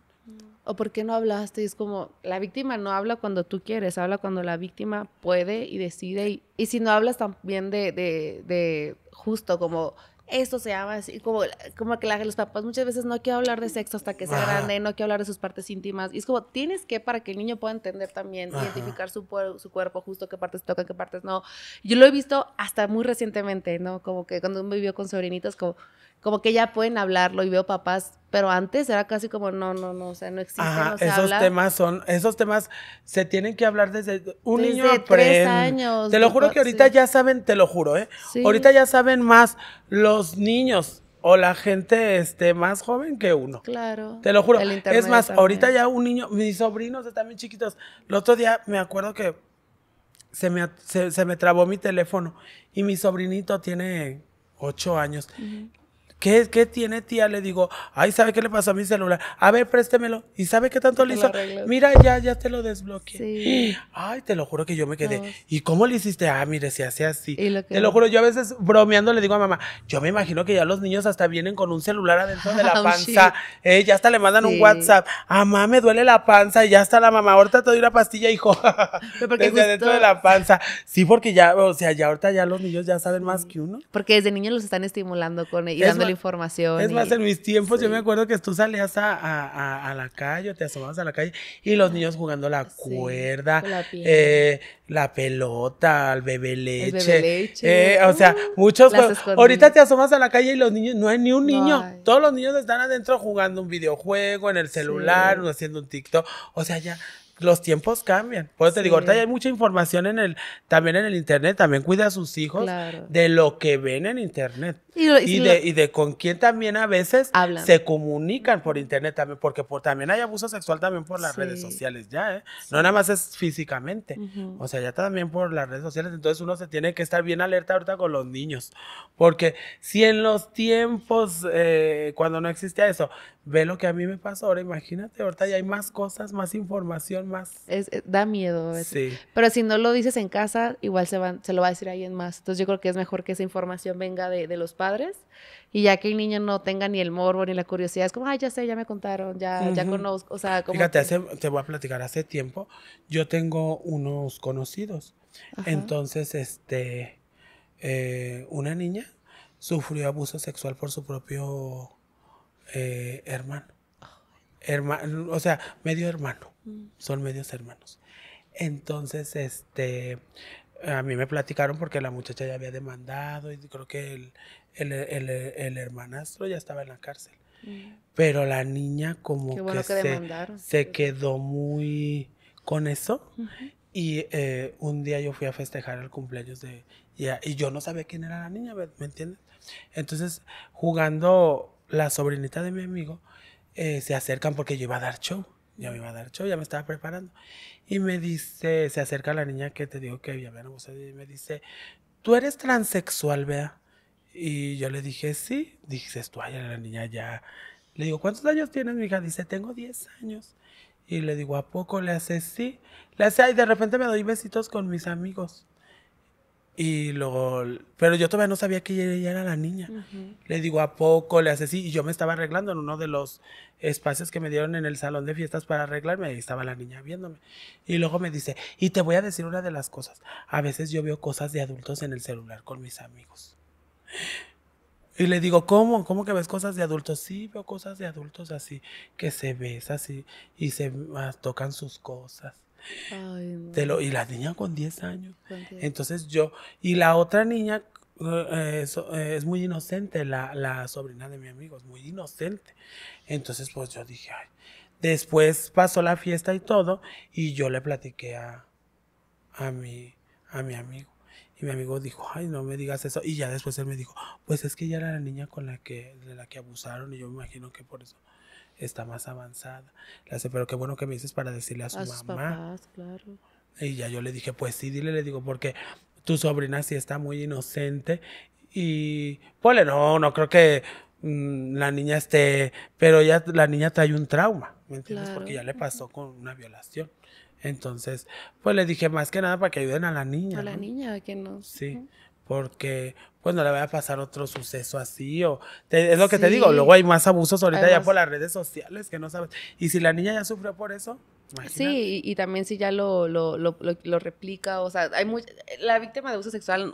¿O por qué no hablaste? Es como, la víctima no habla cuando tú quieres, habla cuando la víctima puede y decide. Y, si no hablas también de justo, como esto se llama así, como, como que la, los papás muchas veces no quiero hablar de sexo hasta que sea grande, no que hablar de sus partes íntimas. Y es como, tienes que, para que el niño pueda entender también, identificar su, su cuerpo, justo qué partes tocan, qué partes no. Yo lo he visto hasta muy recientemente, ¿no? Como que cuando vivió con sobrinitas como como que ya pueden hablarlo y veo papás, pero antes era casi como no, no, no, o sea, no existe. Ajá, esos temas son, esos temas se tienen que hablar desde un niño tres años. Te lo juro que ahorita ya saben, te lo juro, ¿eh? Ahorita ya saben más los niños o la gente este, más joven que uno. Claro. Te lo juro. Es más, ahorita ya un niño, mis sobrinos están bien chiquitos. El otro día me acuerdo que se me, se, me trabó mi teléfono y mi sobrinito tiene ocho años. ¿Qué, ¿Qué tiene tía? Le digo, ay, ¿sabe qué le pasó a mi celular? A ver, préstemelo. ¿Y sabe qué tanto le hizo? Mira, ya, ya te lo desbloqueé. Sí. Ay, te lo juro que yo me quedé. ¿Y cómo le hiciste? Ah, mire, se hace así. te lo juro, yo a veces bromeando le digo a mamá, yo me imagino que ya los niños hasta vienen con un celular adentro de la ah, panza. Eh, ya hasta le mandan un WhatsApp. Ah, mamá, me duele la panza. Y ya está la mamá, ahorita te doy una pastilla, hijo. desde adentro dentro de la panza. Sí, porque ya, o sea, ya ahorita ya los niños ya saben más que uno. Porque desde niños los están estimulando con ellos la información. Es más, en mis tiempos yo me acuerdo que tú salías a, la calle, te asomabas a la calle y los niños jugando la cuerda, eh, la, pelota, bebé El bebé leche. Eh, o sea, uh, muchos Ahorita te asomas a la calle y los niños, no hay ni un niño. Todos los niños están adentro jugando un videojuego en el celular, haciendo un TikTok. O sea, ya los tiempos cambian. Por eso te digo, ahorita hay mucha información en el, también en el internet, también cuida a sus hijos de lo que ven en internet. Y, de, y, de, con quién también a veces se comunican por internet también, porque por, también hay abuso sexual también por las redes sociales ya, ¿eh? No nada más es físicamente, o sea, ya también por las redes sociales, entonces uno se tiene que estar bien alerta ahorita con los niños, porque si en los tiempos, eh, cuando no existía eso, ve lo que a mí me pasó ahora, imagínate, ahorita ya hay más cosas, más información, más. Eh, da miedo. Pero si no lo dices en casa, igual se, van, se lo va a decir a alguien más. Entonces yo creo que es mejor que esa información venga de, los padres y ya que el niño no tenga ni el morbo ni la curiosidad, es como, ay, ya sé, ya me contaron, ya, ya conozco. O sea, como Fíjate, te voy a platicar, hace tiempo yo tengo unos conocidos. Entonces, este, eh, una niña sufrió abuso sexual por su propio eh, hermano hermano, o sea, medio hermano, son medios hermanos. Entonces, este, a mí me platicaron porque la muchacha ya había demandado y creo que el, hermanastro ya estaba en la cárcel. Pero la niña como que, se, quedó muy con eso. Y eh, un día yo fui a festejar el cumpleaños de... Y, y yo no sabía quién era la niña, ¿me entiendes? Entonces, jugando la sobrinita de mi amigo, eh, se acercan porque yo iba a dar show. Yo iba a dar show, ya me estaba preparando. Y me dice, se acerca la niña que te digo que había y me dice, tú eres transexual, vea. Y yo le dije, sí. Dices tú, ay, la niña ya. Le digo, ¿cuántos años tienes, mi hija? Dice, tengo 10 años. Y le digo, ¿a poco le haces sí? Le hace, y de repente me doy besitos con mis amigos. Y luego, pero yo todavía no sabía que ella era la niña. Le digo, ¿a poco? Le hace así. Y yo me estaba arreglando en uno de los espacios que me dieron en el salón de fiestas para arreglarme. Ahí estaba la niña viéndome. Y luego me dice, y te voy a decir una de las cosas. A veces yo veo cosas de adultos en el celular con mis amigos. Y le digo, ¿cómo? ¿Cómo que ves cosas de adultos? Sí, veo cosas de adultos así, que se ves así y se ah, tocan sus cosas y la niña con 10 años. Entonces yo, y la otra niña eh, eh, es muy inocente, la, la, sobrina de mi amigo, es muy inocente. Entonces pues yo dije, ay. Después pasó la fiesta y todo, y yo le platiqué a, a, mi, a mi amigo. Y mi amigo dijo, ay, no me digas eso. Y ya después él me dijo, pues es que ella era la niña con la que, de la que abusaron y yo me imagino que por eso está más avanzada. Le pero qué bueno que me dices para decirle a su mamá. claro. Y ya yo le dije, pues sí, dile, le digo, porque tu sobrina sí está muy inocente y, pues no, no creo que mm, la niña esté, pero ya la niña trae un trauma, ¿me entiendes? Porque ya le pasó con una violación. Entonces, pues le dije más que nada para que ayuden a la niña. A la niña, que no. Sí porque pues, no le va a pasar otro suceso así o es lo que te digo, luego hay más abusos ahorita ya por las redes sociales que no sabes. Y si la niña ya sufrió por eso, Sí, y, también si ya lo, lo, lo, lo, replica, o sea, hay la víctima de abuso sexual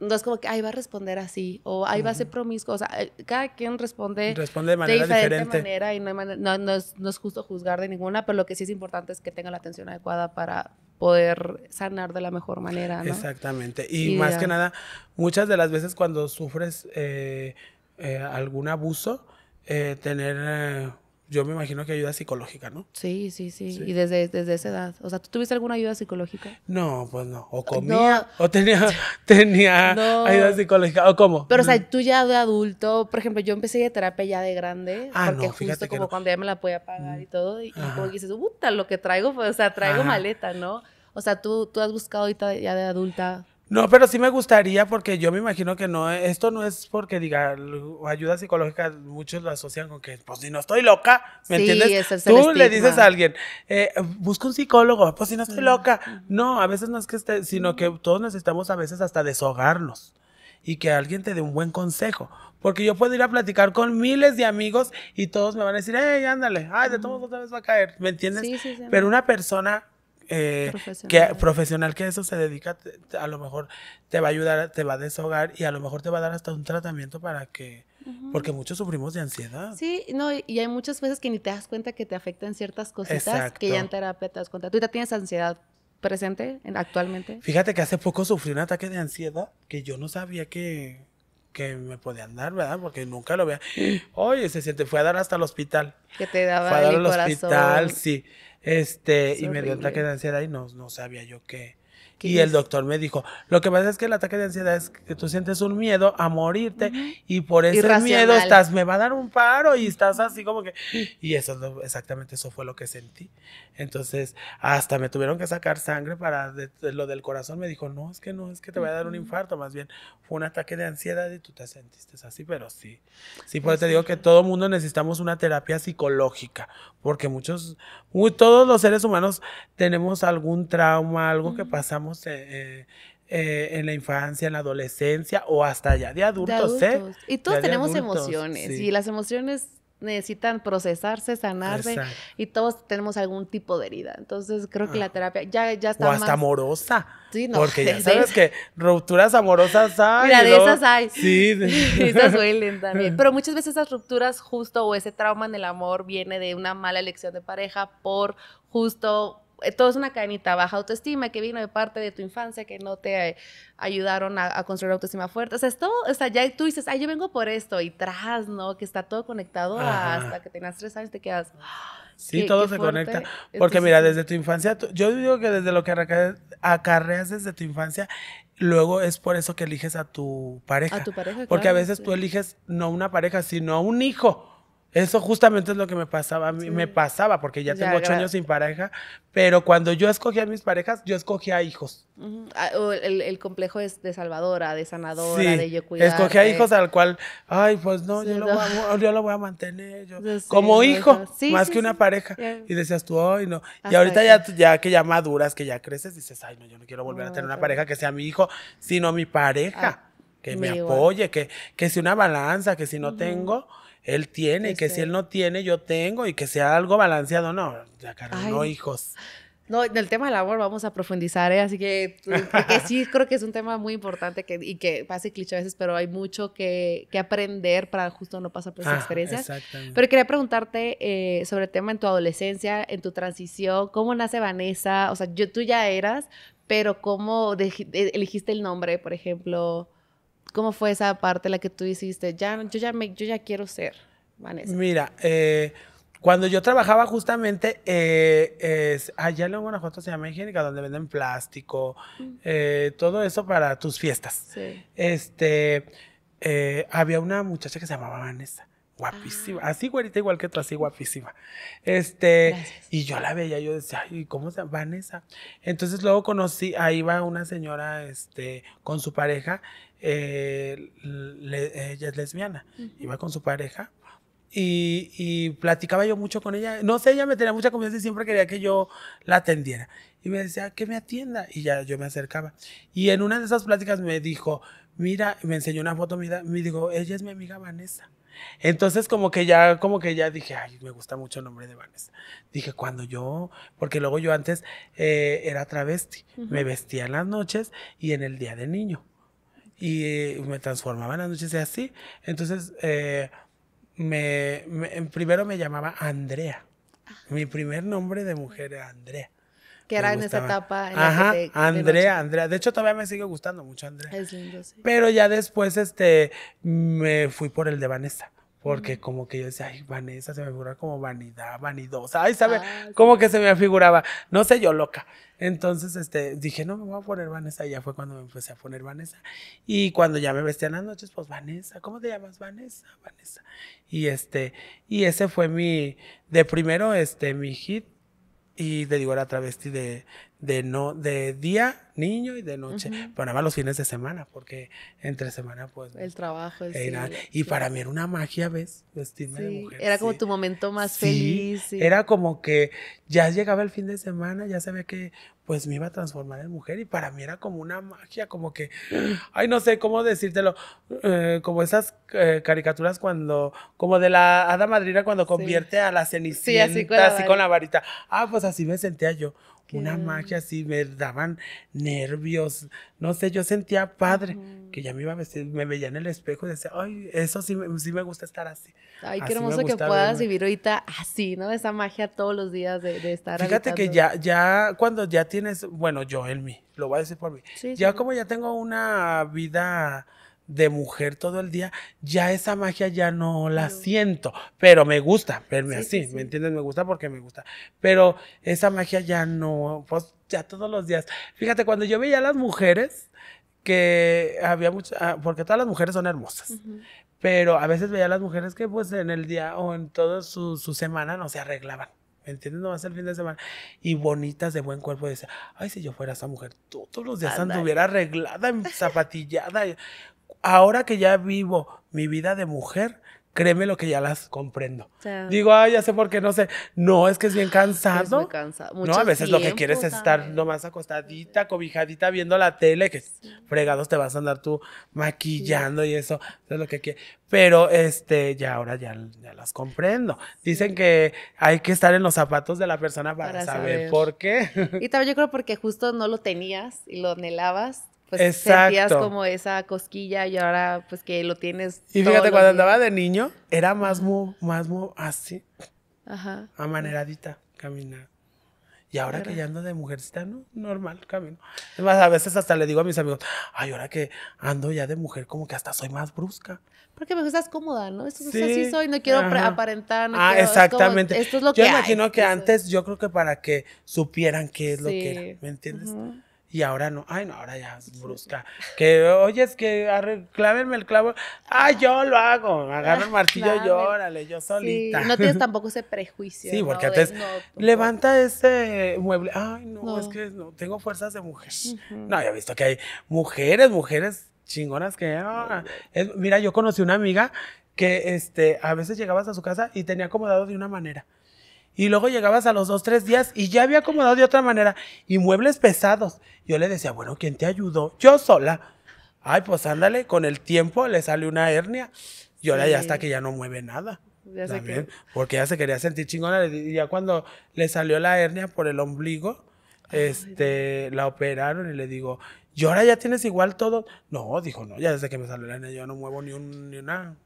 no es como que, ahí va a responder así, o ahí va a ser promiscuo, o sea, eh, cada quien responde, responde de manera de diferente, manera y no, es, no es justo juzgar de ninguna, pero lo que sí es importante es que tenga la atención adecuada para poder sanar de la mejor manera. Exactamente. Y, más que nada, muchas de las veces cuando sufres eh, eh, algún abuso, eh, tener eh, yo me imagino que ayuda psicológica, ¿no? Sí, sí, sí, Y desde, desde esa edad. O sea, ¿tú tuviste alguna ayuda psicológica? No, pues no. O comía, o tenía, tenía ayuda psicológica, o cómo. Pero, o sea, mm. tú ya de adulto, por ejemplo, yo empecé de terapia ya de grande. Ah, porque justo como cuando ya me la podía pagar y mm. todo. Y, como dices, puta, lo que traigo, pues, o sea, traigo maleta, ¿no? O sea, ¿tú, tú has buscado ahorita ya de adulta no, pero sí me gustaría porque yo me imagino que no, esto no es porque diga, ayuda psicológica, muchos lo asocian con que, pues si no estoy loca, ¿me sí, entiendes? Tú le dices a alguien, eh, busca un psicólogo, pues si no estoy loca. No, a veces no es que esté, sino que todos necesitamos a veces hasta deshogarnos y que alguien te dé un buen consejo. Porque yo puedo ir a platicar con miles de amigos y todos me van a decir, hey, ándale, ay, de todos otra vez va a caer, ¿me entiendes? Sí, sí, sí, Pero una persona eh, profesional. Que, profesional que eso se dedica, a lo mejor te va a ayudar, te va a desahogar y a lo mejor te va a dar hasta un tratamiento para que... Porque muchos sufrimos de ansiedad. Sí, no, y hay muchas veces que ni te das cuenta que te afectan ciertas cositas que ya en terapia te das cuenta. Tú ya tienes ansiedad presente actualmente. Fíjate que hace poco sufrí un ataque de ansiedad que yo no sabía que, que me podía dar, ¿verdad? Porque nunca lo veía. Mm. Oye, se siente, fue a dar hasta el hospital. Que te daba fue a dar al hospital, sí. Este, y me dio ataque de ansiedad no, no sabía yo qué, y el doctor me dijo, lo que pasa es que el ataque de ansiedad es que tú sientes un miedo a morirte y por ese miedo estás, me va a dar un paro y estás así como que... Y eso, exactamente eso fue lo que sentí. Entonces, hasta me tuvieron que sacar sangre para lo del corazón. Me dijo, no, es que no, es que te va a dar un infarto. Más bien, fue un ataque de ansiedad y tú te sentiste así, pero sí. Sí, por eso te digo que todo mundo necesitamos una terapia psicológica, porque muchos, todos los seres humanos tenemos algún trauma, algo que pasamos eh, eh, eh, en la infancia, en la adolescencia o hasta ya de adultos. ¿eh? Y todos tenemos emociones y las emociones necesitan procesarse, sanarse y todos tenemos algún tipo de herida. Entonces creo que la ah. terapia ya, ya está. O hasta amorosa. Sí, no. Porque ya sabes que rupturas amorosas hay. Mira, de esas hay. Sí. esas también. Pero muchas veces esas rupturas justo o ese trauma en el amor viene de una mala elección de pareja por justo eh, todo es una cadenita, baja autoestima que vino de parte de tu infancia, que no te eh, ayudaron a, construir autoestima fuerte. O sea, es ya tú dices, ay, yo vengo por esto y tras, ¿no? Que está todo conectado hasta que tengas tres años te quedas. Ah, sí, todo se conecta. Porque mira, desde tu infancia, yo digo que desde lo que acarreas desde tu infancia, luego es por eso que eliges a tu pareja. A tu pareja. Porque a veces tú eliges no una pareja, sino a un hijo eso justamente es lo que me pasaba a mí, me pasaba porque ya, tengo ocho años sin pareja, pero cuando yo escogía a mis parejas, yo escogía hijos. Ah, el, complejo es de salvadora, de sanadora, de yo cuidar. Escogía hijos al cual, ay, pues no, yo, Lo voy a, mantener, como hijo, más que una pareja. Y decías tú, ay, no. Y ahorita ya, ya que ya maduras, que ya creces, dices, ay, no, yo no quiero volver a tener una pareja que sea mi hijo, sino mi pareja, ah, que me apoye, que, que sea una balanza, que si no tengo él tiene, que, si él no tiene, yo tengo, y que sea algo balanceado. No, ya, no, hijos. No, en el tema del amor vamos a profundizar, ¿eh? así que, sí, creo que es un tema muy importante y que pasa cliché a veces, pero hay mucho que, aprender para justo no pasar por esa ah, exactamente. Pero quería preguntarte eh, sobre el tema en tu adolescencia, en tu transición, ¿cómo nace Vanessa? O sea, yo, tú ya eras, pero ¿cómo elegiste el nombre, por ejemplo? ¿Cómo fue esa parte la que tú hiciste? Ya, yo, ya me, yo ya quiero ser Vanessa. Mira, eh, cuando yo trabajaba justamente eh, es, allá en Guanajuato se llama Higiénica, donde venden plástico, eh, todo eso para tus fiestas. Sí. Este, había una muchacha que se llamaba Vanessa guapísima, ah. así güerita igual que tú, así guapísima. Este, y yo la veía, yo decía, ay, ¿cómo se llama Vanessa? Entonces luego conocí, ahí va una señora, este, con su pareja, eh, ella es lesbiana, iba con su pareja y, platicaba yo mucho con ella. No sé, ella me tenía mucha confianza y siempre quería que yo la atendiera. Y me decía, que me atienda. Y ya yo me acercaba. Y en una de esas pláticas me dijo, mira, me enseñó una foto, mira, me dijo, ella es mi amiga Vanessa. Entonces como que ya, como que ya dije, ay, me gusta mucho el nombre de Vanessa. Dije, cuando yo, porque luego yo antes eh, era travesti, me vestía en las noches y en el día de niño y eh, me transformaba en las noches y así. Entonces, eh, me, primero me llamaba Andrea. Ah. Mi primer nombre de mujer era Andrea. Que era en esa etapa. Andrea, Andrea. De hecho, todavía me sigue gustando mucho Andrea. Es lindo, sí. Pero ya después, este, me fui por el de Vanessa. Porque como que yo decía, ay, Vanessa se me figuraba como vanidad, vanidosa, ay, ¿sabes? Ah, cómo que se me figuraba, no sé yo, loca. Entonces, este, dije, no, me voy a poner Vanessa, y ya fue cuando me empecé a poner Vanessa. Y cuando ya me vestía en las noches, pues Vanessa, ¿cómo te llamas? Vanessa, Vanessa. Y este, y ese fue mi, de primero, este, mi hit, y te digo, era travesti de de no de día niño y de noche pero nada más los fines de semana porque entre semana pues el trabajo eh, el y para mí era una magia ves vestirme de mujer era como tu momento más feliz era como que ya llegaba el fin de semana ya se ve que pues me iba a transformar en mujer y para mí era como una magia como que ay no sé cómo decírtelo eh, como esas eh, caricaturas cuando como de la hada madrina cuando convierte a la cenicienta así, así con la varita ah pues así me sentía yo una magia así, me daban nervios, no sé, yo sentía padre, que ya me iba a vestir, me veía en el espejo y decía, ay, eso sí, sí me gusta estar así. Ay, qué hermoso que puedas vivir ahorita así, ¿no? Esa magia todos los días de, estar Fíjate que ya, ya, cuando ya tienes, bueno, yo en mí, lo voy a decir por mí, ya como ya tengo una vida de mujer todo el día, ya esa magia ya no la siento, pero me gusta verme así, ¿me entiendes? Me gusta porque me gusta, pero esa magia ya no, pues ya todos los días. Fíjate, cuando yo veía a las mujeres, que había muchas, ah, porque todas las mujeres son hermosas, pero a veces veía a las mujeres que pues en el día o en toda su, semana no se arreglaban. ¿me entiendes? No va a ser el fin de semana. Y bonitas, de buen cuerpo. Y ay, si yo fuera esa mujer, todos los días anduviera arreglada, zapatillada ahora que ya vivo mi vida de mujer, créeme lo que ya las comprendo. Digo, ay, ya sé por qué no sé. No, es que es bien cansado. no, a veces lo que quieres es estar nomás acostadita, cobijadita, viendo la tele, que fregados te vas a andar tú maquillando y eso. es lo que Pero este, ya ahora ya, las comprendo. Dicen que hay que estar en los zapatos de la persona para, saber. por qué. Y también yo creo porque justo no lo tenías y lo anhelabas pues Exacto. sentías como esa cosquilla y ahora pues que lo tienes. Y fíjate, cuando andaba de niño, era más, mo, así, Ajá. amaneradita, caminar. Y ahora que ya ando de mujercita, ¿no? Normal, camino. más a veces hasta le digo a mis amigos, ay, ahora que ando ya de mujer, como que hasta soy más brusca. Porque me estás cómoda, ¿no? eso sí. Así soy, no quiero aparentar. ah, exactamente. esto es lo yo que imagino que antes, yo creo que para que supieran qué es lo que era, ¿me entiendes? y ahora no, ay, no, ahora ya es brusca. Que, oye, es que arre, clávenme el clavo, ay, yo lo hago, agarro el ah, martillo y órale, yo solita. Sí, no tienes tampoco ese prejuicio. Sí, porque antes, levanta este mueble, ay, no, es que no, tengo fuerzas de mujer. No, ya he visto que hay mujeres, mujeres chingonas que, ah, mira, yo conocí una amiga que, este, a veces llegabas a su casa y tenía acomodado de una manera. Y luego llegabas a los dos, tres días y ya había acomodado de otra manera. Y muebles pesados. Yo le decía, bueno, ¿quién te ayudó? Yo sola. Ay, pues ándale, con el tiempo le sale una hernia. Y ahora ya hasta que ya no mueve nada. también, Porque ya se quería sentir chingona. Y ya cuando le salió la hernia por el ombligo, este, la operaron y le digo, ¿y ahora ya tienes igual todo? No, dijo, no, ya desde que me salió la niña yo no muevo ni, un, ni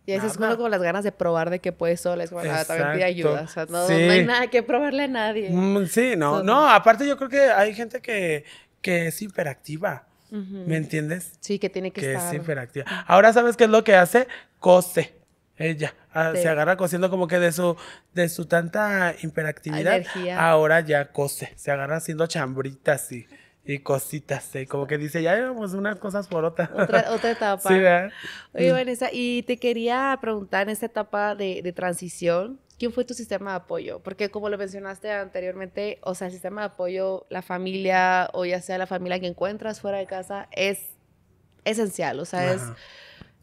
Y eso es como, las ganas de probar de que puedes sola, es como, ah, también pide ayuda, o sea, no, hay nada que probarle a nadie. Mm, sí, no, no, aparte yo creo que hay gente que, que es hiperactiva. ¿Me entiendes? Sí, que tiene que, que es hiperactiva. Ahora, ¿sabes qué es lo que hace? Coste ella ah, se agarra cosiendo como que de su, de su tanta hiperactividad. Ahora ya cose, se agarra haciendo chambritas y, cositas, como que dice, ya llevamos unas cosas por otra. Otra, etapa. sí, Oye, mm. Vanessa, y te quería preguntar en esta etapa de, transición, ¿quién fue tu sistema de apoyo? Porque como lo mencionaste anteriormente, o sea, el sistema de apoyo, la familia o ya sea la familia que encuentras fuera de casa es esencial, o sea, es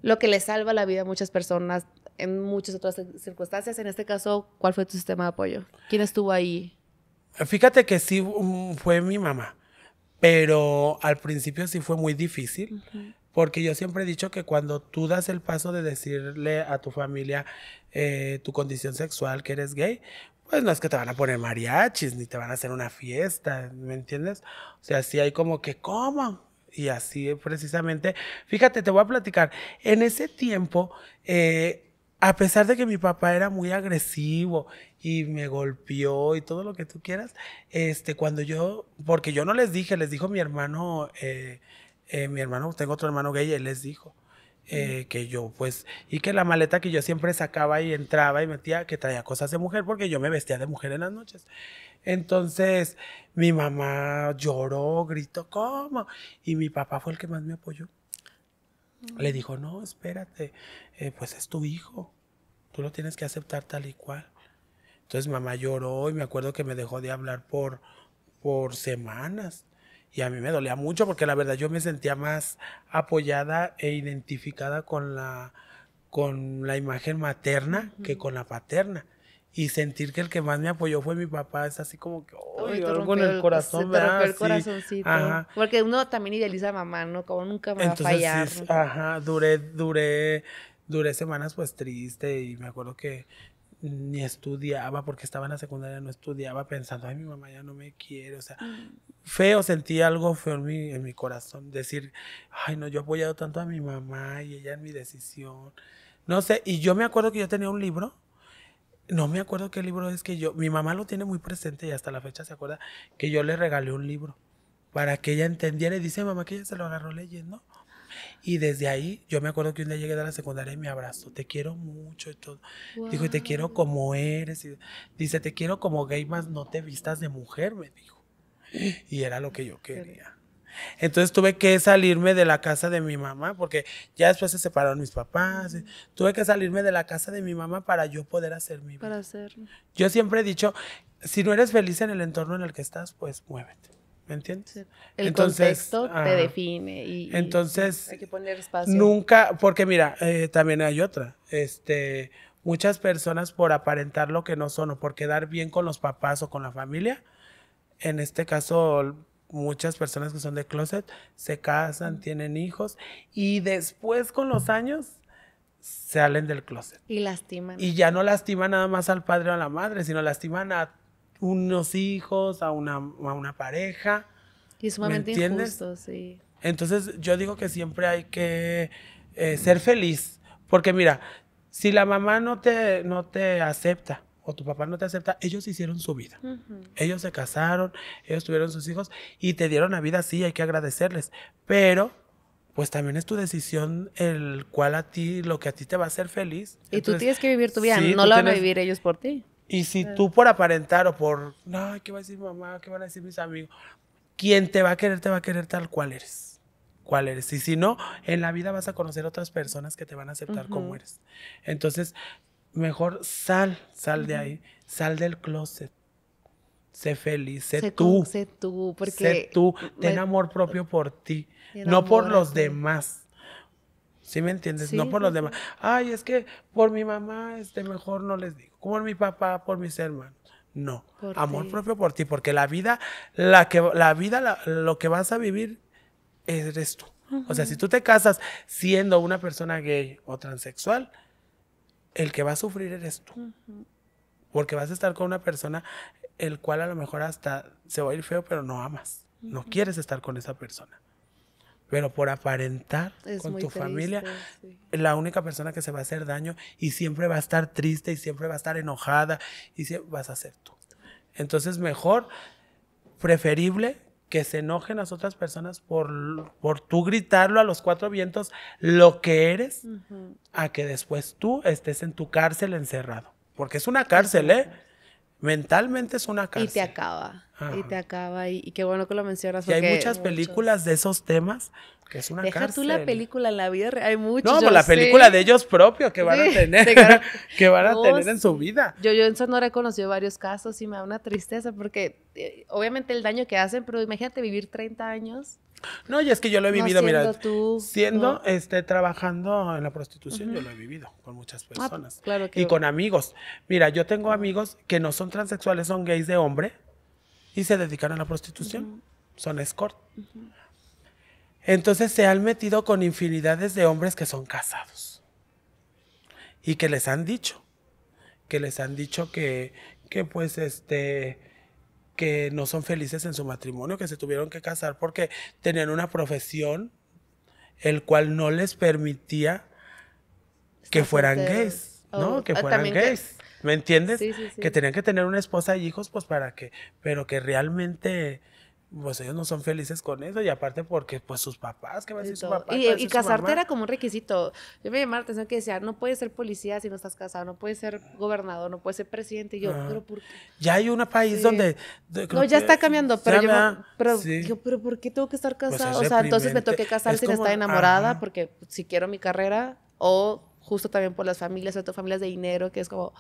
lo que le salva la vida a muchas personas, en muchas otras circunstancias. En este caso, ¿cuál fue tu sistema de apoyo? ¿Quién estuvo ahí? Fíjate que sí mm, fue mi mamá, pero al principio sí fue muy difícil, porque yo siempre he dicho que cuando tú das el paso de decirle a tu familia eh, tu condición sexual, que eres gay, pues no es que te van a poner mariachis ni te van a hacer una fiesta, ¿me entiendes? O sea, sí hay como que, ¿cómo? Y así eh, precisamente, fíjate, te voy a platicar, en ese tiempo, eh, a pesar de que mi papá era muy agresivo y me golpeó y todo lo que tú quieras, este, cuando yo, porque yo no les dije, les dijo mi hermano, eh, eh, mi hermano, tengo otro hermano gay, él les dijo. Eh, que yo pues y que la maleta que yo siempre sacaba y entraba y metía que traía cosas de mujer porque yo me vestía de mujer en las noches entonces mi mamá lloró gritó cómo y mi papá fue el que más me apoyó Mm. Le dijo, no, espérate, eh, pues es tu hijo, tú lo tienes que aceptar tal y cual. Entonces mamá lloró y me acuerdo que me dejó de hablar por, por semanas. Y a mí me dolía mucho porque la verdad yo me sentía más apoyada e identificada con la, con la imagen materna que con la paterna y sentir que el que más me apoyó fue mi papá, es así como que, Ay, algo el corazón, se Porque uno también idealiza a mamá, ¿no? Como nunca me va a fallar. Sí, Ajá, duré, duré, duré semanas pues triste y me acuerdo que ni estudiaba porque estaba en la secundaria, no estudiaba pensando, ay, mi mamá ya no me quiere, o sea, mm. feo, sentí algo feo en mi, en mi corazón, decir, ay, no, yo he apoyado tanto a mi mamá y ella en mi decisión, no sé, y yo me acuerdo que yo tenía un libro no me acuerdo qué libro es que yo, mi mamá lo tiene muy presente y hasta la fecha se acuerda que yo le regalé un libro para que ella entendiera y dice mamá que ella se lo agarró leyendo. Y desde ahí yo me acuerdo que un día llegué de la secundaria y me abrazó, te quiero mucho y todo. Dijo, te quiero como eres. Y dice, te quiero como gay más, no te vistas de mujer, me dijo. Y era lo que yo quería. Entonces tuve que salirme de la casa de mi mamá, porque ya después se separaron mis papás. Tuve que salirme de la casa de mi mamá para yo poder hacer mi vida. Para hacerlo. Yo siempre he dicho, si no eres feliz en el entorno en el que estás, pues muévete. ¿Me entiendes? El contexto te define y, entonces, hay que poner espacio. Nunca, porque mira, eh, también hay otra. Este, muchas personas por aparentar lo que no son o por quedar bien con los papás o con la familia, en este caso muchas personas que son de closet se casan, tienen hijos y después con los años salen del closet. Y lastiman. Y ya no lastiman nada más al padre o a la madre, sino lastiman a unos hijos, a una, una pareja. Y sumamente injusto, sí. Entonces yo digo que siempre hay que eh, ser feliz, porque mira, si la mamá no te, no te acepta, o tu papá no te acepta, ellos hicieron su vida. Ellos se casaron, ellos tuvieron sus hijos y te dieron la vida, sí, hay que agradecerles. Pero pues también es tu decisión el cual a ti, lo que a ti te va a hacer feliz. Y tú tienes que vivir tu vida, no lo van a vivir ellos por ti. Y si tú por aparentar o por, no, ¿qué va a decir mamá? ¿Qué van a decir mis amigos? ¿Quién te va a querer, te va a querer tal cual eres. Cuál eres. Y si no, en la vida vas a conocer otras personas que te van a aceptar como eres. Entonces, mejor sal, sal de ahí, sal del closet. Sé feliz, sé, tú. Sé tú, porque. Sé tú, ten amor propio por ti, no por los demás. ¿Sí me entiendes? no por los demás. Ay, es que por mi mamá, este, mejor no les digo. Como por mi papá, por mis hermanos. No, amor propio por ti, porque la vida, la que, la vida, lo que vas a vivir, eres tú. O sea, si tú te casas siendo una persona gay o transexual, el que va a sufrir eres tú. Porque vas a estar con una persona el cual a lo mejor hasta se va a ir feo, pero no amas. No quieres estar con esa persona. Pero por aparentar con tu familia, la única persona que se va a hacer daño y siempre va a estar triste y siempre va a estar enojada y vas a ser tú. Entonces, mejor, preferible que se enojen las otras personas por, por tú gritarlo a los cuatro vientos lo que eres, a que después tú estés en tu cárcel encerrado. Porque es una cárcel, ¿eh? Mentalmente es una cárcel. Y te acaba. Y te acaba. Y, qué bueno que lo mencionas. Y hay muchas películas de esos temas que es una Deja tú la película, en la vida Hay muchos. No, pues la película de ellos propios que van a tener. que van a tener en su vida. Yo, yo en Sonora he conocido varios casos y me da una tristeza porque eh, obviamente el daño que hacen, pero imagínate vivir 30 años no, y es que yo lo he vivido, mira, siendo, este, trabajando en la prostitución, yo lo he vivido con muchas ah, pues, personas claro que y con amigos. Mira, yo tengo amigos que no son transexuales, son gays de hombre y se dedican a la prostitución, son escort. Entonces se han metido con infinidades de hombres que son casados y que les han dicho, que les han dicho que, que pues, este, que no son felices en su matrimonio, que se tuvieron que casar porque tenían una profesión el cual no les permitía que fueran gays, ¿no? Oh, que ah, fueran gays. ¿Me entiendes? Que tenían que tener una esposa y hijos, pues para qué? pero que realmente pues ellos no son felices con eso y aparte porque pues sus papás, que va a decir su papá? Y, casarte era como un requisito. Yo me llamaba la atención que decía, no puedes ser policía si no estás casado, no puedes ser gobernador, no puedes ser presidente. Y yo, ah. pero ¿por qué? Ya hay un país donde... no, ya está cambiando, pero, yo, pero pero ¿por qué tengo que estar pues, casado o sea, entonces me toqué casar si sin estaba enamorada porque pues, si quiero mi carrera o justo también por las familias, sobre todo familias de dinero, que es como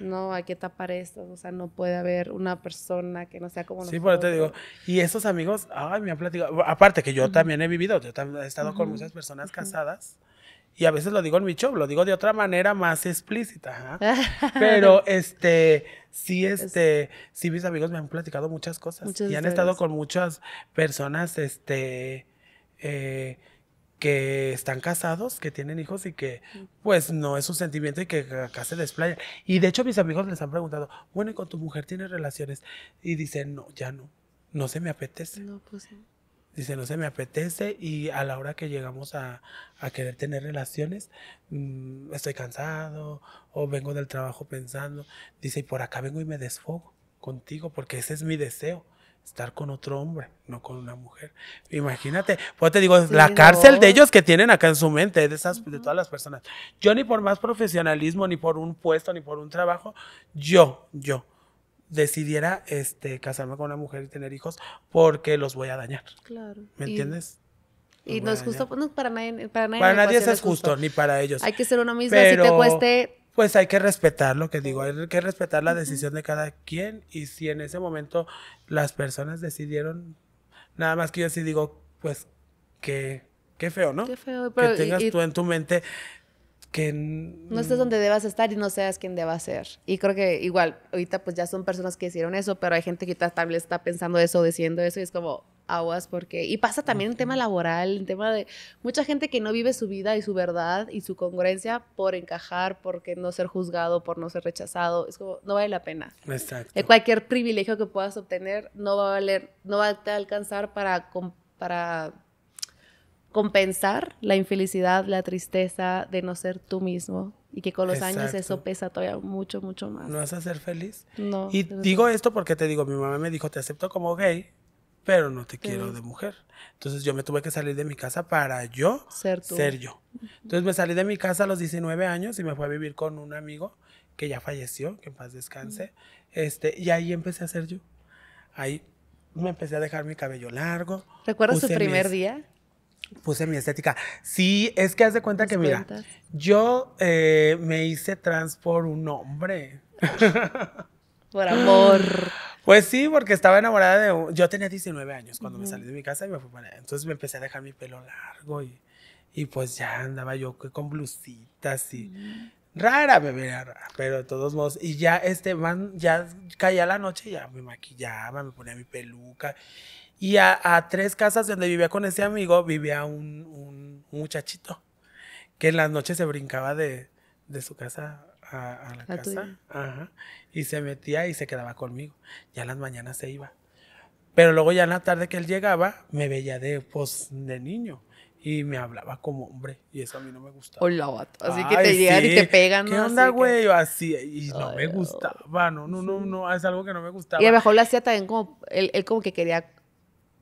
no, hay que tapar esto, o sea, no puede haber una persona que no sea como nosotros. Sí, por te digo, y esos amigos, ay, me han platicado, aparte que yo también he vivido, yo también he estado con muchas personas casadas, y a veces lo digo en mi show, lo digo de otra manera más explícita, pero este, sí, este, sí, mis amigos me han platicado muchas cosas, y han estado con muchas personas, este, eh, que están casados, que tienen hijos y que pues no es un sentimiento y que acá se desplaya. Y de hecho mis amigos les han preguntado, bueno, ¿y con tu mujer tienes relaciones? Y dicen, no, ya no, no se me apetece. No, pues Dice, no se me apetece y a la hora que llegamos a, querer tener relaciones, mm, estoy cansado o vengo del trabajo pensando. Dice, y por acá vengo y me desfogo contigo porque ese es mi deseo estar con otro hombre, no con una mujer. Imagínate, pues te digo, la cárcel de ellos que tienen acá en su mente, de esas, de todas las personas. Yo ni por más profesionalismo, ni por un puesto, ni por un trabajo, yo, yo decidiera este casarme con una mujer y tener hijos porque los voy a dañar. Claro. ¿Me entiendes? Y no es justo, pues, no, para nadie, para nadie, es justo, ni para ellos. Hay que ser uno mismo, así te cueste pues hay que respetar lo que digo, hay que respetar la decisión de cada quien y si en ese momento las personas decidieron, nada más que yo sí digo, pues que, qué feo, ¿no? Qué feo, que tengas tú en tu mente que no estés donde debas estar y no seas quien debas ser. Y creo que igual, ahorita pues ya son personas que hicieron eso, pero hay gente que tal está pensando eso, diciendo eso y es como, aguas porque y pasa también en tema laboral, en tema de mucha gente que no vive su vida y su verdad y su congruencia por encajar, porque no ser juzgado, por no ser rechazado, es como no vale la pena. Exacto. Eh, cualquier privilegio que puedas obtener no va a valer, no va a alcanzar para para compensar la infelicidad, la tristeza de no ser tú mismo y que con los años eso pesa todavía mucho, mucho más. ¿No vas a ser feliz? No. Y digo esto porque te digo, mi mamá me dijo, te acepto como gay, pero no te quiero de mujer. Entonces yo me tuve que salir de mi casa para yo ser, yo. Entonces me salí de mi casa a los 19 años y me fui a vivir con un amigo que ya falleció, que en paz descanse. Este, y ahí empecé a ser yo. Ahí me empecé a dejar mi cabello largo. ¿Recuerdas tu primer día? Puse mi estética. Sí, es que haz de cuenta que, mira, yo eh, me hice trans por un hombre. por amor. Pues sí, porque estaba enamorada de... Yo tenía 19 años cuando me salí de mi casa y me fui para Entonces me empecé a dejar mi pelo largo y, pues ya andaba yo con blusitas y... Rara, bebé, rara, pero de todos modos. Y ya, este, ya caía la noche, ya me maquillaba, me ponía mi peluca. Y a, tres casas donde vivía con ese amigo, vivía un, un muchachito que en las noches se brincaba de, de su casa a, la, casa. Ajá, y se metía y se quedaba conmigo. Ya las mañanas se iba. Pero luego ya en la tarde que él llegaba, me veía de, pues, de niño. Y me hablaba como hombre. Y eso a mí no me gustaba. Hola, vato. Así que te llegan y te pegan. ¿no? ¿Qué onda, güey? Así. Y no me gustaba. No, no, no, no. Es algo que no me gustaba. Y a lo mejor lo hacía también como... Él, él como que quería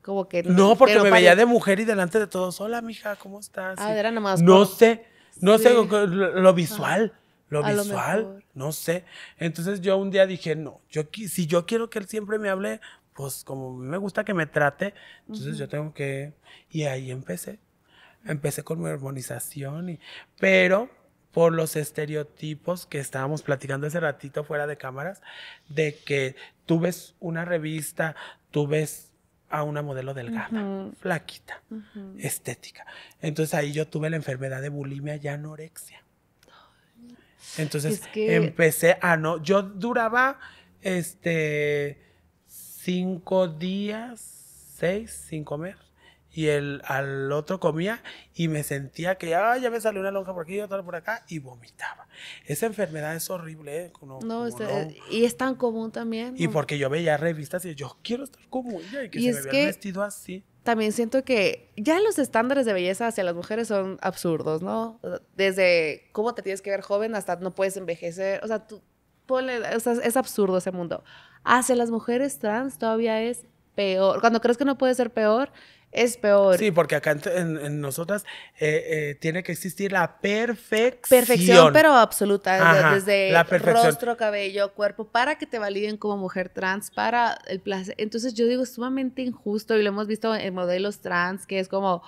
como que no porque me veía de mujer y delante de todos hola mija cómo estás ah, no sé no sé lo, visual lo visual, no sé. Entonces yo un día dije, no, yo si yo quiero que él siempre me hable, pues como me gusta que me trate, entonces yo tengo que... Y ahí empecé. Empecé con mi armonización, y, pero por los estereotipos que estábamos platicando ese ratito fuera de cámaras, de que tú ves una revista, tú ves a una modelo delgada, flaquita, estética. Entonces ahí yo tuve la enfermedad de bulimia y anorexia. Entonces empecé a ah, no, yo duraba este cinco días, seis, sin comer. Y el, al otro comía y me sentía que ya me salió una lonja por aquí y otra por acá y vomitaba. Esa enfermedad es horrible. ¿eh? no, eh, y es tan común también. Y porque yo veía revistas y yo quiero estar como ella y que se me vea vestido así también siento que ya los estándares de belleza hacia las mujeres son absurdos, ¿no? Desde cómo te tienes que ver joven hasta no puedes envejecer, o sea, es absurdo ese mundo. Hacia las mujeres trans todavía es peor. Cuando crees que no puede ser peor, es peor. Sí, porque acá en, en, nosotras eh, eh, tiene que existir la perfección. Perfección, pero absoluta. desde la rostro, cabello, cuerpo, para que te validen como mujer trans, para el placer. Entonces yo digo, es sumamente injusto y lo hemos visto en modelos trans, que es como...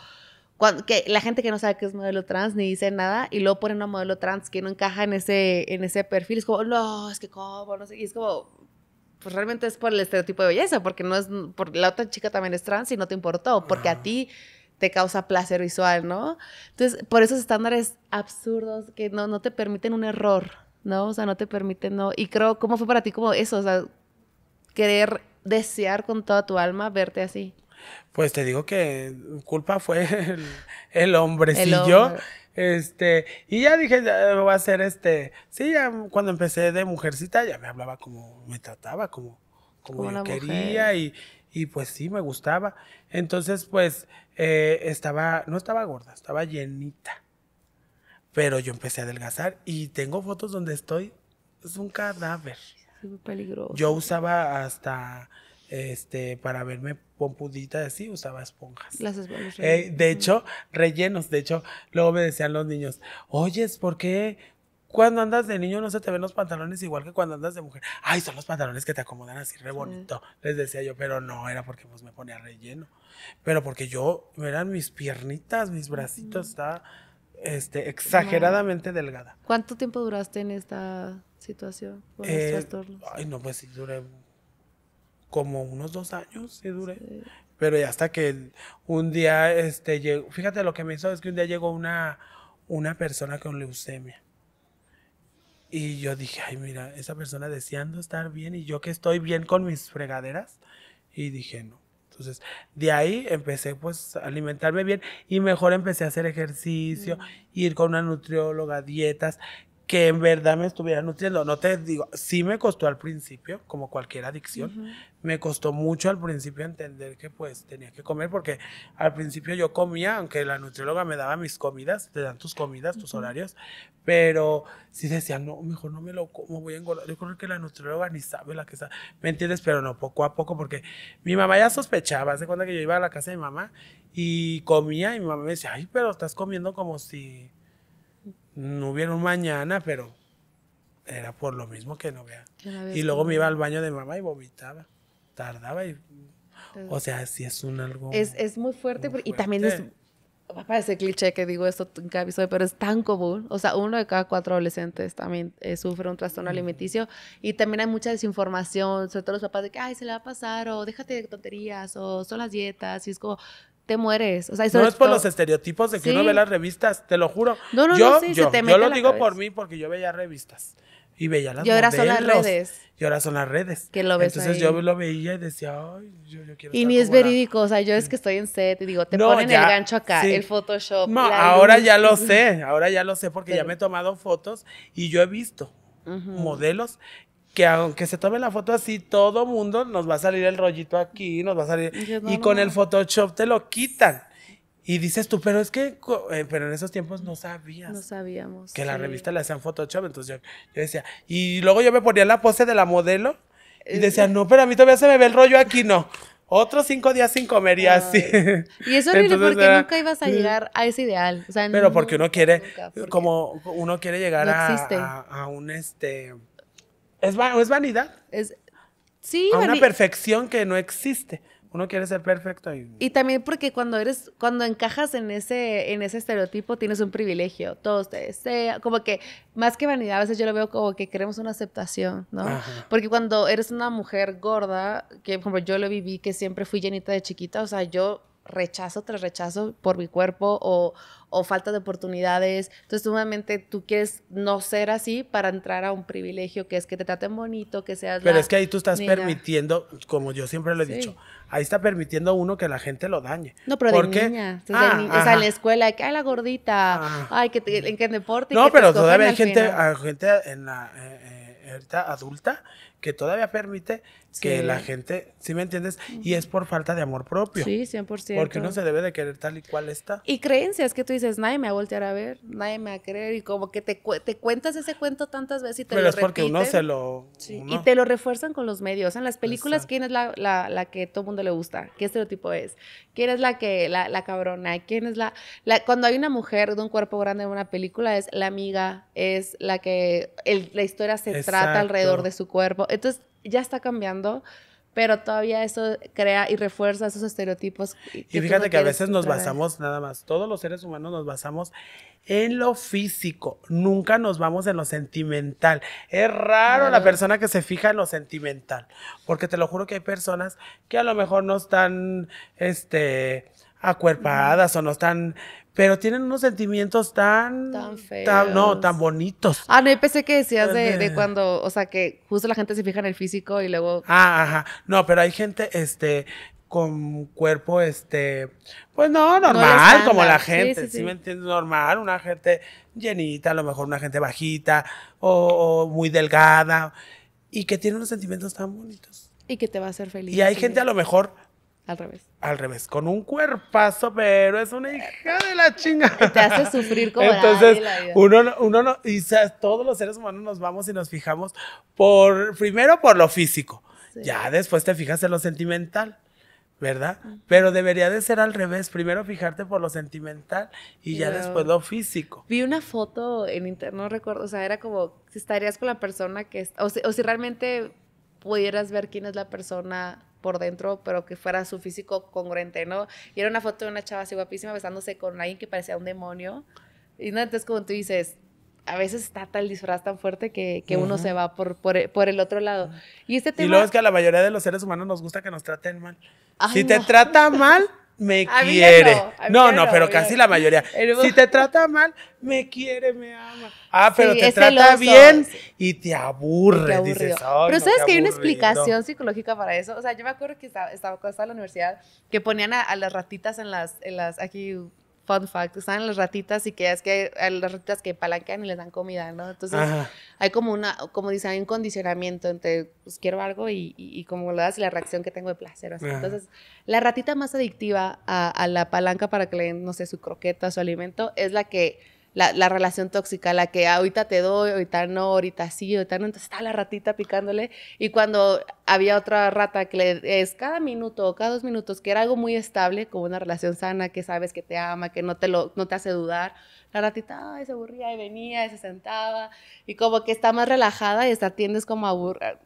que la gente que no sabe qué es modelo trans ni dice nada y luego ponen a modelo trans que no encaja en ese, en ese perfil, es como, no, es que cómo, no sé, y es como, pues realmente es por el estereotipo de belleza, porque no es, por, la otra chica también es trans y no te importó, porque a ti te causa placer visual, ¿no? Entonces, por esos estándares absurdos que no, no te permiten un error, ¿no? O sea, no te permiten, no. Y creo, ¿cómo fue para ti como eso? O sea, querer desear con toda tu alma verte así. Pues te digo que culpa fue el, hombrecillo. este, y ya dije, ya, voy a hacer este. Sí, ya cuando empecé de mujercita, ya me hablaba como, me trataba como, como, quería y, y, pues sí, me gustaba. Entonces, pues eh, estaba, no estaba gorda, estaba llenita. Pero yo empecé a adelgazar y tengo fotos donde estoy, es un cadáver. Es muy peligroso. Yo usaba hasta este, para verme pompudita así, usaba esponjas. Las esponjas. Eh, de hecho, rellenos. De hecho, luego me decían los niños, oyes, ¿por qué cuando andas de niño no se te ven los pantalones igual que cuando andas de mujer. Ay, son los pantalones que te acomodan así re bonito, les decía yo, pero no, era porque pues me ponía relleno. Pero porque yo, eran mis piernitas, mis bracitos, está este, exageradamente delgada. ¿Cuánto tiempo duraste en esta situación? Con eh, ay, no, pues sí, duré como unos dos años y duré. Pero ya hasta que un día, este, fíjate lo que me hizo es que un día llegó una, una persona con leucemia. Y yo dije, ay, mira, esa persona deseando estar bien y yo que estoy bien con mis fregaderas. Y dije, no. Entonces, de ahí empecé pues a alimentarme bien y mejor empecé a hacer ejercicio, mm. ir con una nutrióloga, dietas, que en verdad me estuviera nutriendo. No te digo, sí me costó al principio, como cualquier adicción, me costó mucho al principio entender que pues tenía que comer, porque al principio yo comía, aunque la nutrióloga me daba mis comidas, te dan tus comidas, tus horarios, pero sí decían, no, mejor no me lo como, voy a engordar. Yo creo que la nutrióloga ni sabe la que sabe, ¿me entiendes? Pero no, poco a poco, porque mi mamá ya sospechaba, Hace cuenta que yo iba a la casa de mi mamá y comía y mi mamá me decía, ay, pero estás comiendo como si no hubiera mañana, pero era por lo mismo que no vea. Y luego me iba al baño de mamá y vomitaba. Tardaba y... o sea, sí es un algo... Es, muy, fuerte, y también es... ese cliché que digo esto en cada pero es tan común. O sea, uno de cada cuatro adolescentes también eh, sufre un trastorno alimenticio y también hay mucha desinformación, sobre todo los papás de que, ay, se le va a pasar, o déjate de tonterías, o son las dietas, y es como, te mueres. O sea, no es por los estereotipos de que uno ve las revistas, te lo juro. No, no, yo, no, yo, lo digo por mí porque yo veía revistas y veía las Y ahora son las redes. Y ahora son las redes. Que lo ves Entonces yo lo veía y decía, ay, yo, yo quiero Y ni es verídico, o sea, yo es que estoy en set y digo, te ponen el gancho acá, el Photoshop. No, ahora ya lo sé, ahora ya lo sé porque ya me he tomado fotos y yo he visto. modelos que aunque se tome la foto así, todo mundo nos va a salir el rollito aquí, nos va a salir. Y, con el Photoshop te lo quitan. Y dices tú, pero es que, eh, pero en esos tiempos no sabías. No sabíamos. Que la revista la hacían Photoshop, entonces yo, decía, y luego yo me ponía la pose de la modelo y eh, decía, eh. no, pero a mí todavía se me ve el rollo aquí, no. Otros cinco días sin comer y así. Y es horrible porque nunca ibas a llegar a ese ideal. pero porque uno quiere, como uno quiere llegar a un este ¿Es, ¿Es, vanidad? Es, una perfección que no existe. Uno quiere ser perfecto y... también porque cuando eres, cuando encajas en ese, en ese estereotipo, tienes un privilegio. Todos te desean, como que más que vanidad, a veces yo lo veo como que queremos una aceptación, ¿no? Porque cuando eres una mujer gorda, que por yo lo viví, que siempre fui llenita de chiquita, o sea, yo rechazo tras rechazo por mi cuerpo o, falta de oportunidades. Entonces, sumamente tú quieres no ser así para entrar a un privilegio que es que te traten bonito, que seas. Pero es que ahí tú estás permitiendo, como yo siempre lo he dicho, ahí está permitiendo uno que la gente lo dañe. No, pero de qué? niña. Ah, en la escuela, que, hay la gordita, ah. ay, que en deporte. No, pero todavía hay gente, gente en la. Eh, eh adulta que todavía permite que la gente, si me entiendes? Y es por falta de amor propio. Sí, 100%. Porque no se debe de querer tal y cual está. Y creencias que tú dices, nadie me va a voltear a ver, nadie me va a querer y como que te, te cuentas ese cuento tantas veces y te lo Pero es porque uno se lo... Y te lo refuerzan con los medios. En las películas, ¿quién es la, la, que todo mundo le gusta? ¿Qué estereotipo es? ¿Quién es la que, la, la cabrona? ¿Quién es la, la... Cuando hay una mujer de un cuerpo grande en una película, es la amiga, es la que la historia se trata alrededor de su cuerpo. Entonces ya está cambiando, pero todavía eso crea y refuerza esos estereotipos. y fíjate que a veces nos basamos nada más, todos los seres humanos nos basamos en lo físico, nunca nos vamos en lo sentimental. Es raro la persona que se fija en lo sentimental, porque te lo juro que hay personas que a lo mejor no están, este, acuerpadas o no están pero tienen unos sentimientos tan... Tan feos. no, tan bonitos. Ah, no, yo pensé que decías de, de, cuando, o sea, que justo la gente se fija en el físico y luego... Ah, ajá. No, pero hay gente, este, con cuerpo, este, pues no, normal, como la gente, sí, me entiendes? Normal, una gente llenita, a lo mejor una gente bajita o, o muy delgada y que tiene unos sentimientos tan bonitos. Y que te va a hacer feliz. Y hay gente a lo mejor al revés. Al revés, con un cuerpazo, pero es una hija de la chinga. Te hace sufrir como Entonces, la uno, uno no, y todos los seres humanos nos vamos y nos fijamos por, primero por lo físico, ya después te fijas en lo sentimental. ¿verdad? Pero debería de ser al revés, primero fijarte por lo sentimental y ya después lo físico. Vi una foto en internet, no recuerdo, o sea, era como si estarías con la persona que, o si realmente pudieras ver quién es la persona por dentro, pero que fuera su físico congruente, ¿no? Y era una foto de una chava así guapísima besándose con alguien que parecía un demonio. Y no, entonces como tú dices, a veces está tal disfraz tan fuerte que, que uno se va por, por, eh, por, el otro lado. Y este tema... Y luego es que a la mayoría de los seres humanos nos gusta que nos traten mal. si te trata mal me quiere. no, no, pero casi la mayoría. Si te trata mal, me quiere, me ama. Ah, pero te trata bien y te aburre. pero sabes que hay una explicación psicológica para eso. O sea, yo me acuerdo que estaba, cuando estaba en la universidad que ponían a, a las ratitas en las, en las aquí fun fact, están las ratitas y que es que hay las ratitas que palanquean y les dan comida, ¿no? Entonces hay como una, como dicen, hay un condicionamiento entre pues quiero algo y, y, como lo das y la reacción que tengo de placer. O entonces la ratita más adictiva a, a la palanca para que le den, no sé, su croqueta, su alimento, es la que la, relación tóxica, la que ahorita te doy, ahorita no, ahorita sí, ahorita no, entonces está la ratita picándole. Y cuando había otra rata que le, es cada minuto o cada dos minutos, que era algo muy estable, como una relación sana, que sabes que te ama, que no te, lo, no te hace dudar, la ratita se aburría y venía y se sentaba y como que está más relajada y está, tiendes como a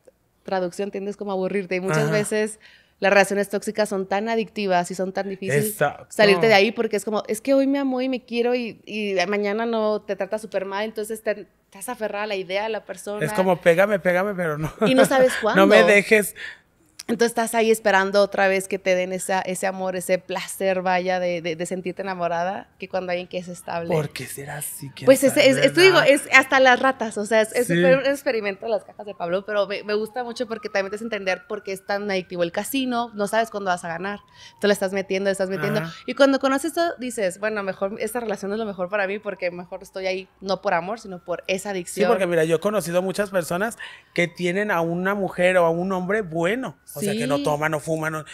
traducción, tiendes como aburrirte y muchas veces las relaciones tóxicas son tan adictivas y son tan difíciles salirte de ahí porque es como, es que hoy me amo y me quiero y, y mañana no te trata súper mal, entonces te, estás aferrada a la idea, de la persona. Es como, pégame, pégame, pero no. Y no sabes cuándo. No me dejes, entonces estás ahí esperando otra vez que te den esa, ese amor, ese placer, vaya, de, sentirte enamorada, que cuando alguien que es estable. Porque será así. Pues es, digo, es hasta las ratas, o sea, es, un experimento de las cajas de Pablo, pero me, gusta mucho porque también te es entender por qué es tan adictivo el casino, no sabes cuándo vas a ganar, tú le estás metiendo, le estás metiendo, y cuando conoces esto dices, bueno, mejor esta relación es lo mejor para mí porque mejor estoy ahí no por amor, sino por esa adicción. Sí, porque mira, yo he conocido muchas personas que tienen a una mujer o a un hombre bueno. O sea, que no toman no fuman.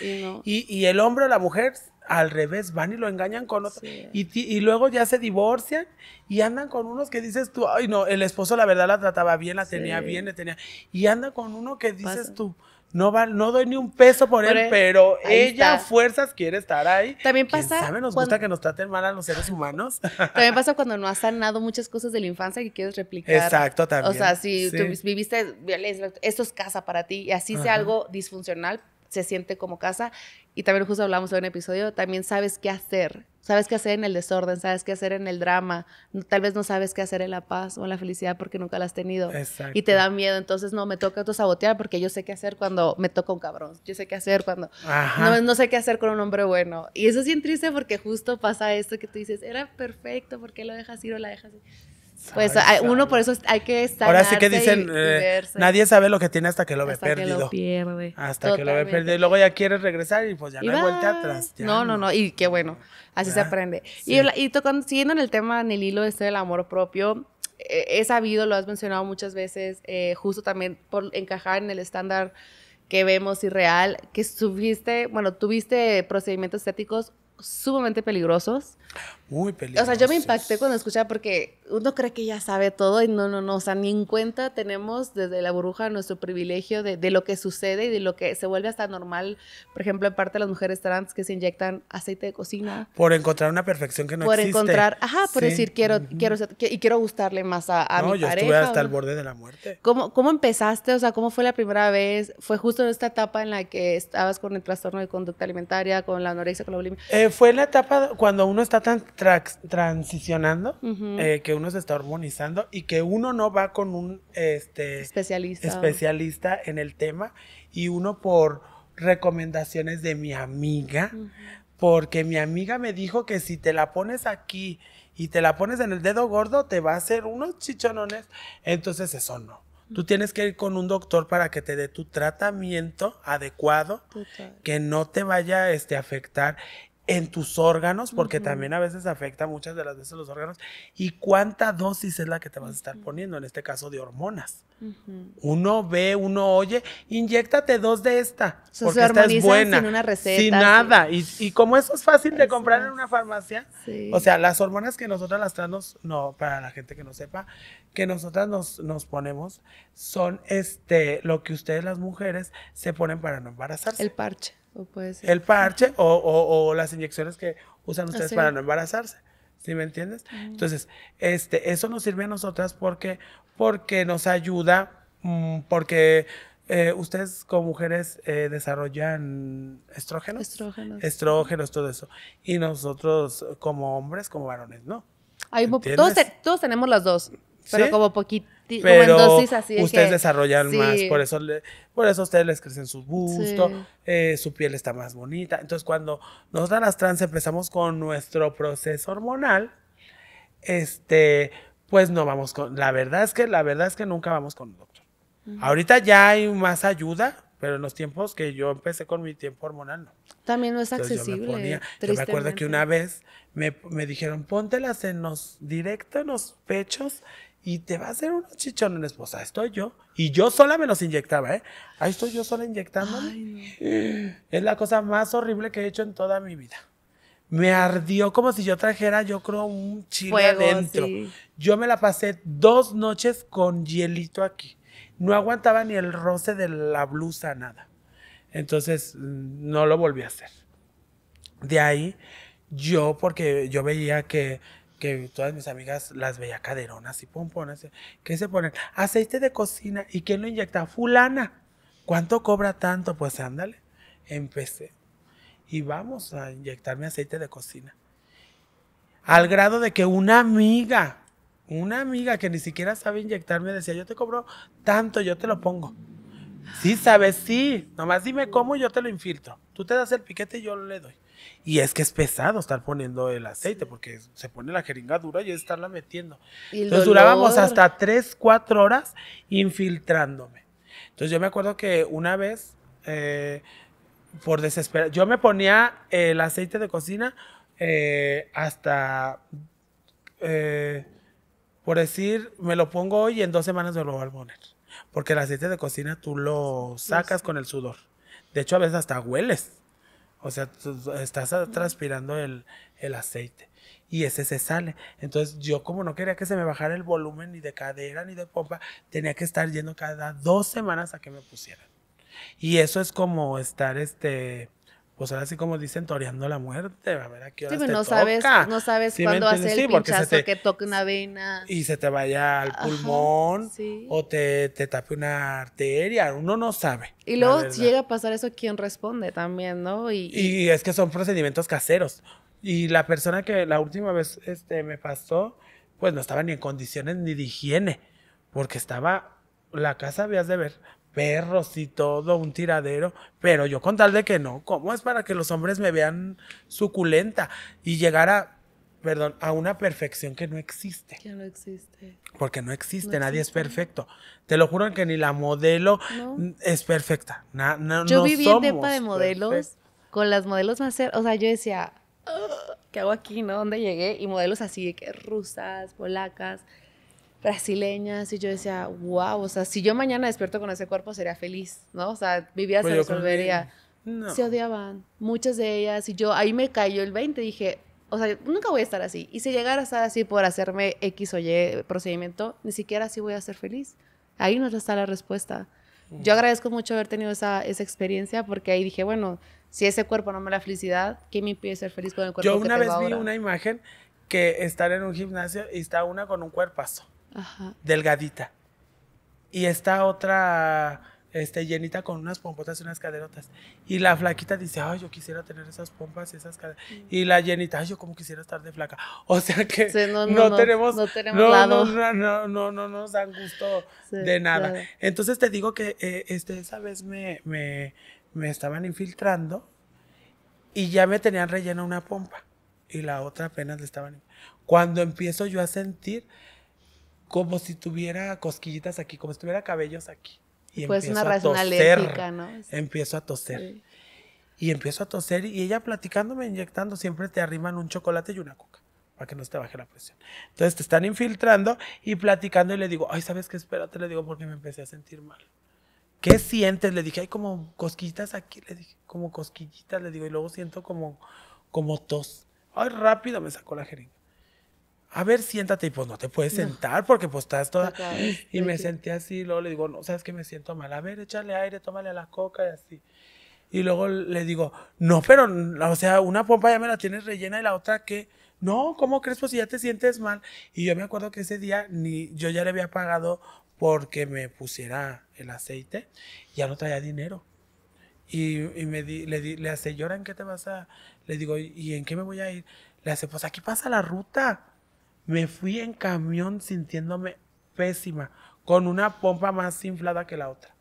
Y, el hombre o la mujer al revés van y lo engañan con otro. Y, y, luego ya se divorcian y andan con unos que dices tú, ay no, el esposo la verdad la trataba bien, la tenía bien, le tenía... Y anda con uno que dices tú, no, va, no doy ni un peso por, él, pero ella a fuerzas quiere estar ahí. También pasa. ¿Quién Nos gusta que nos traten mal a los seres humanos. También pasa cuando no has sanado muchas cosas de la infancia que quieres replicar. Exacto, también. O sea, si tú viviste esto es casa para ti y así sea algo disfuncional, se siente como casa. Y también justo hablamos de un episodio, también sabes qué hacer, sabes qué hacer en el desorden, sabes qué hacer en el drama, tal vez no sabes qué hacer en la paz o en la felicidad porque nunca la has tenido. Y te da miedo, entonces no, me toca sabotear porque yo sé qué hacer cuando me toca un cabrón, yo sé qué hacer cuando no, no, sé qué hacer con un hombre bueno. Y eso es bien triste porque justo pasa esto que tú dices, era perfecto, ¿por qué lo dejas ir o la dejas ir? pues uno por eso hay que estar. Ahora sí que dicen, eh, nadie sabe lo que tiene hasta que lo ve hasta perdido. Que lo pierde. Hasta que lo ve perdido. Y luego ya quieres regresar y pues ya no hay vuelta atrás. no, no, no, Y qué bueno. Así se ah, aprende. Y, tocando, siguiendo en el tema, en el hilo este del amor propio, eh, he sabido, lo has mencionado muchas veces, eh, justo también por encajar en el estándar que vemos irreal, que tuviste, bueno, tuviste procedimientos estéticos sumamente peligrosos. Muy peligroso. O sea, yo me impacté cuando escuchaba porque uno cree que ya sabe todo y no, no, no. O sea, ni en cuenta tenemos desde la burbuja nuestro privilegio de, lo que sucede y de lo que se vuelve hasta normal. Por ejemplo, en parte de las mujeres trans que se inyectan aceite de cocina. Por encontrar una perfección que no existe. Por encontrar, ajá, por decir, quiero, quiero, y quiero gustarle más a, mi pareja. No, yo estuve hasta el borde de la muerte. ¿Cómo, ¿Cómo empezaste? O sea, ¿cómo fue la primera vez? ¿Fue justo en esta etapa en la que estabas con el trastorno de conducta alimentaria, con la anorexia, con la bulimia? Eh, fue la etapa cuando uno está tan transicionando, eh, que uno se está hormonizando y que uno no va con un este, especialista. especialista en el tema y uno por recomendaciones de mi amiga, porque mi amiga me dijo que si te la pones aquí y te la pones en el dedo gordo, te va a hacer unos chichonones, entonces eso no. Tú tienes que ir con un doctor para que te dé tu tratamiento adecuado, que no te vaya este, a afectar en tus órganos, porque también a veces afecta muchas de las veces los órganos, y cuánta dosis es la que te vas a estar poniendo, en este caso de hormonas. Uno ve, uno oye, inyectate dos de esta, porque esta buena, sin, una receta, sin nada. Y, como eso es fácil de comprar en una farmacia, o sea, las hormonas que nosotras las traemos, no, para la gente que no sepa, que nosotras nos, nos ponemos, son este, lo que ustedes las mujeres se ponen para no embarazarse. El parche. El parche o, las inyecciones que usan ustedes para no embarazarse. ¿Sí me entiendes? Entonces, este, eso nos sirve a nosotras porque, porque nos ayuda, mm, porque eh, ustedes como mujeres eh, desarrollan estrógenos. Estrógenos. Estrógenos, todo eso. Y nosotros como hombres, como varones, ¿no? todos, tenemos las dos pero como poquito. Pero en dosis así ustedes que... desarrollan más, por eso, por eso a ustedes les crecen su busto, eh, su piel está más bonita. Entonces, cuando nos dan las trans empezamos con nuestro proceso hormonal, este, pues no vamos con, la verdad es que, la verdad es que nunca vamos con un doctor. Ahorita ya hay más ayuda, pero en los tiempos que yo empecé con mi tiempo hormonal, no. También no es accesible. Yo me, acuerdo que una vez me, me dijeron, póntelas en los directos, en los pechos, y te va a hacer unos chichones, la esposa. estoy yo. Y yo sola me los inyectaba, ¿eh? Ahí estoy yo sola inyectándome. Es la cosa más horrible que he hecho en toda mi vida. Me ardió como si yo trajera, yo creo, un chile adentro. Yo me la pasé dos noches con hielito aquí. No aguantaba ni el roce de la blusa, nada. Entonces, mm, no lo volví a hacer. De ahí, yo, porque yo veía que que todas mis amigas las veía caderonas y pomponas. Eh, ¿Qué se ponen? Aceite de cocina. ¿Y quién lo inyecta? Fulana. ¿Cuánto cobra tanto? Pues ándale. Empecé. Y vamos a inyectarme aceite de cocina. Al grado de que una amiga, una amiga que ni siquiera sabe inyectarme, decía, yo te cobro tanto, yo te lo pongo. Sí, sabes, sí. Nomás dime cómo yo te lo infiltro. Tú te das el piquete y yo le doy. Y es que es pesado estar poniendo el aceite, porque se pone la jeringa dura y estarla metiendo. Y Entonces durábamos hasta 3, 4 horas infiltrándome. Entonces yo me acuerdo que una vez, eh, por desesperar, yo me ponía el aceite de cocina eh, hasta, eh, por decir, me lo pongo hoy y en dos semanas me lo voy a poner. Porque el aceite de cocina tú lo sacas con el sudor. De hecho, a veces hasta hueles. O sea, estás transpirando el, el, aceite y ese se sale. Entonces yo como no quería que se me bajara el volumen ni de cadera ni de pompa, tenía que estar yendo cada dos semanas a que me pusieran. Y eso es como estar este pues ahora sí como dicen, toreando la muerte, a ver a qué sí, pues, no, Sabes, no sabes cuándo hace el pinchazo que toque una vena. Y se te vaya al pulmón o te, te, tape una arteria, uno no sabe. Y luego si llega a pasar eso, ¿quién responde también, no? Y, y... es que son procedimientos caseros. Y la persona que la última vez este, me pasó, pues no estaba ni en condiciones ni de higiene, porque estaba, la casa habías de ver, perros y todo, un tiradero, pero yo con tal de que no, ¿cómo es para que los hombres me vean suculenta y llegar a, perdón, a una perfección que no existe? Que no existe. Porque no existe, nadie es perfecto. Te lo juro que ni la modelo es perfecta. yo viví en depa de modelos, con las modelos más, o sea, yo decía, ah, ¿qué hago aquí, no? ¿Dónde llegué? Y modelos así que rusas, polacas, brasileñas y yo decía, wow, o sea, si yo mañana despierto con ese cuerpo sería feliz, ¿no? O sea, vivía pues se resolvería. Se odiaban, muchas de ellas, y yo ahí me cayó el 20, dije, o sea, nunca voy a estar así. Y si llegara a estar así por hacerme X o Y procedimiento, ni siquiera así voy a ser feliz. Ahí no está la respuesta. Mm. Yo agradezco mucho haber tenido esa, experiencia porque ahí dije, bueno, si ese cuerpo no me da felicidad, ¿qué me impide ser feliz con el cuerpo Yo una vez vi una imagen que estar en un gimnasio y está una con un cuerpazo delgadita. Y esta otra, este, llenita con unas pompotas y unas caderotas. Y la flaquita dice, ay, yo quisiera tener esas pompas y esas caderas. Mm. Y la llenita, ay, yo como quisiera estar de flaca. O sea que no, no, tenemos, no, tenemos lado. no, no, no, no, nos dan gusto de nada. Entonces te digo que eh, este, esa vez me, me, me, estaban infiltrando y ya me tenían rellena una pompa y la otra apenas le estaban... Cuando empiezo yo a sentir como si tuviera cosquillitas aquí, como si tuviera cabellos aquí. Y pues una a toser. Empiezo a toser. Y empiezo a toser y ella platicándome, inyectando, siempre te arriman un chocolate y una coca para que no te baje la presión. Entonces te están infiltrando y platicando y le digo, ay, ¿sabes qué? Espérate, le digo porque me empecé a sentir mal. ¿Qué sientes? Le dije, hay como cosquillitas aquí, le dije, como cosquillitas, le digo, y luego siento como, como tos. Ay, rápido me sacó la jeringa a ver, siéntate, y pues no te puedes sentar porque pues estás toda... Ah, y me sentí así, y luego le digo, no, sabes que me siento mal, a ver, échale aire, tómale a la coca y así. Y luego le digo, no, pero, o sea, una pompa ya me la tienes rellena y la otra que, no, ¿cómo crees? Pues si ya te sientes mal. Y yo me acuerdo que ese día ni yo ya le había pagado porque me pusiera el aceite, ya no traía dinero. Y, y me le, le hace, llora, ¿en qué te vas a...? Le digo, ¿y en qué me voy a ir? Le hace, pues aquí pasa la ruta. Me fui en camión sintiéndome pésima, con una pompa más inflada que la otra.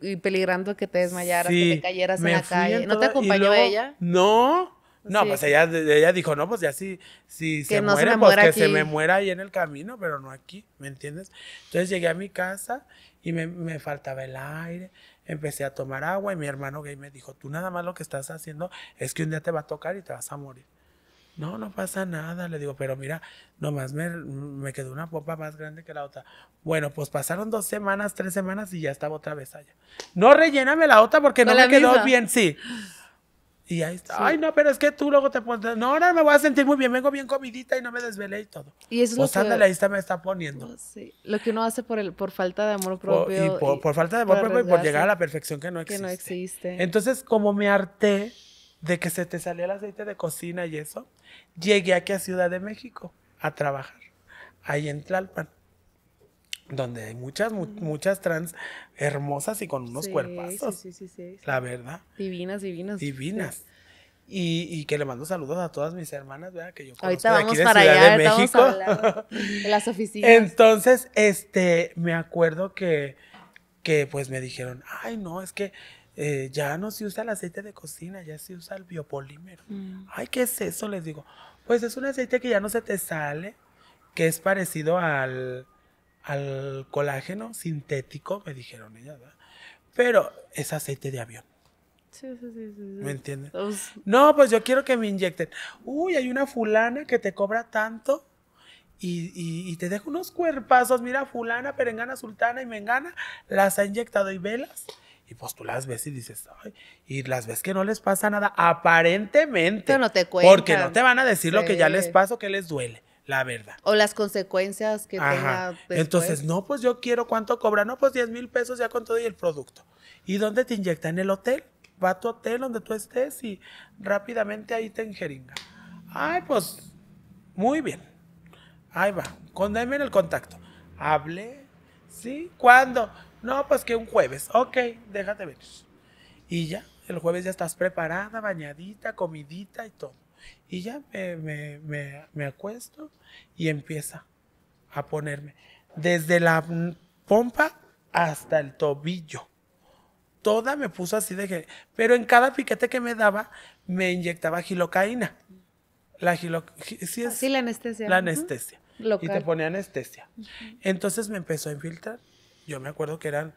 Y, peligrando que te desmayaras, y te cayeras en la calle. ¿No te acompañó ella? No. No, pues ella, dijo, no, pues ya sí. si se muere, pues que se me muera ahí en el camino, pero no aquí, ¿me entiendes? Entonces llegué a mi casa y me, me faltaba el aire, empecé a tomar agua y mi hermano gay me dijo, tú nada más lo que estás haciendo es que un día te va a tocar y te vas a morir. No, no pasa nada. Le digo, pero mira, nomás me, me quedó una popa más grande que la otra. Bueno, pues pasaron dos semanas, tres semanas y ya estaba otra vez allá. No relléname la otra porque no me quedó bien, sí. Y ahí está. Ay, no, pero es que tú luego te pones. No, ahora me voy a sentir muy bien. Vengo bien comidita y no me desvelé y todo. Y eso es pues lo ándale, que. ahí lista me está poniendo. Oh, sí. Lo que uno hace por, el, por falta de amor propio. y por, falta de amor propio y por llegar a la perfección que no existe. Que no existe. Entonces, como me harté de que se te salía el aceite de cocina y eso, Llegué aquí a Ciudad de México a trabajar, ahí en Tlalpan, donde hay muchas, muchas trans hermosas y con unos cuerpos cuerpazos. Sí, sí, sí, La verdad. Divinas, divinas. Divinas. Y, que le mando saludos a todas mis hermanas, ¿verdad? Que yo conozco vamos aquí de para allá, de México. las oficinas. Entonces, este, me acuerdo que, que pues me dijeron, ay, no, es que eh, ya no se usa el aceite de cocina, ya se usa el biopolímero. Mm. Ay, ¿qué es eso? Les digo, pues es un aceite que ya no se te sale, que es parecido al, al colágeno sintético, me dijeron ellas, Pero es aceite de avión. Sí, sí, sí, ¿Me entiendes? No, pues yo quiero que me inyecten. Uy, hay una fulana que te cobra tanto y, y, y te deja unos cuerpazos. Mira, fulana, perengana, sultana y mengana, las ha inyectado y velas. Y pues tú las ves y dices, Ay", y las ves que no les pasa nada, aparentemente. Pero no te Porque no te van a decir lo que ya les pasa o que les duele, la verdad. O las consecuencias que tenga después. Entonces, no, pues yo quiero cuánto cobra. no, pues 10 mil pesos ya con todo y el producto. ¿Y dónde te inyecta? En el hotel. Va a tu hotel donde tú estés y rápidamente ahí te enjeringa. Ay, pues, muy bien. Ahí va, con, en el contacto. Hable. ¿sí? ¿Cuándo? No, pues que un jueves. Ok, déjate ver. Y ya, el jueves ya estás preparada, bañadita, comidita y todo. Y ya me, acuesto y empieza a ponerme. Desde la pompa hasta el tobillo. Toda me puso así de que... Pero en cada piquete que me daba, me inyectaba gilocaína. La Sí, la anestesia. La anestesia. Y te ponía anestesia. Entonces me empezó a infiltrar yo me acuerdo que eran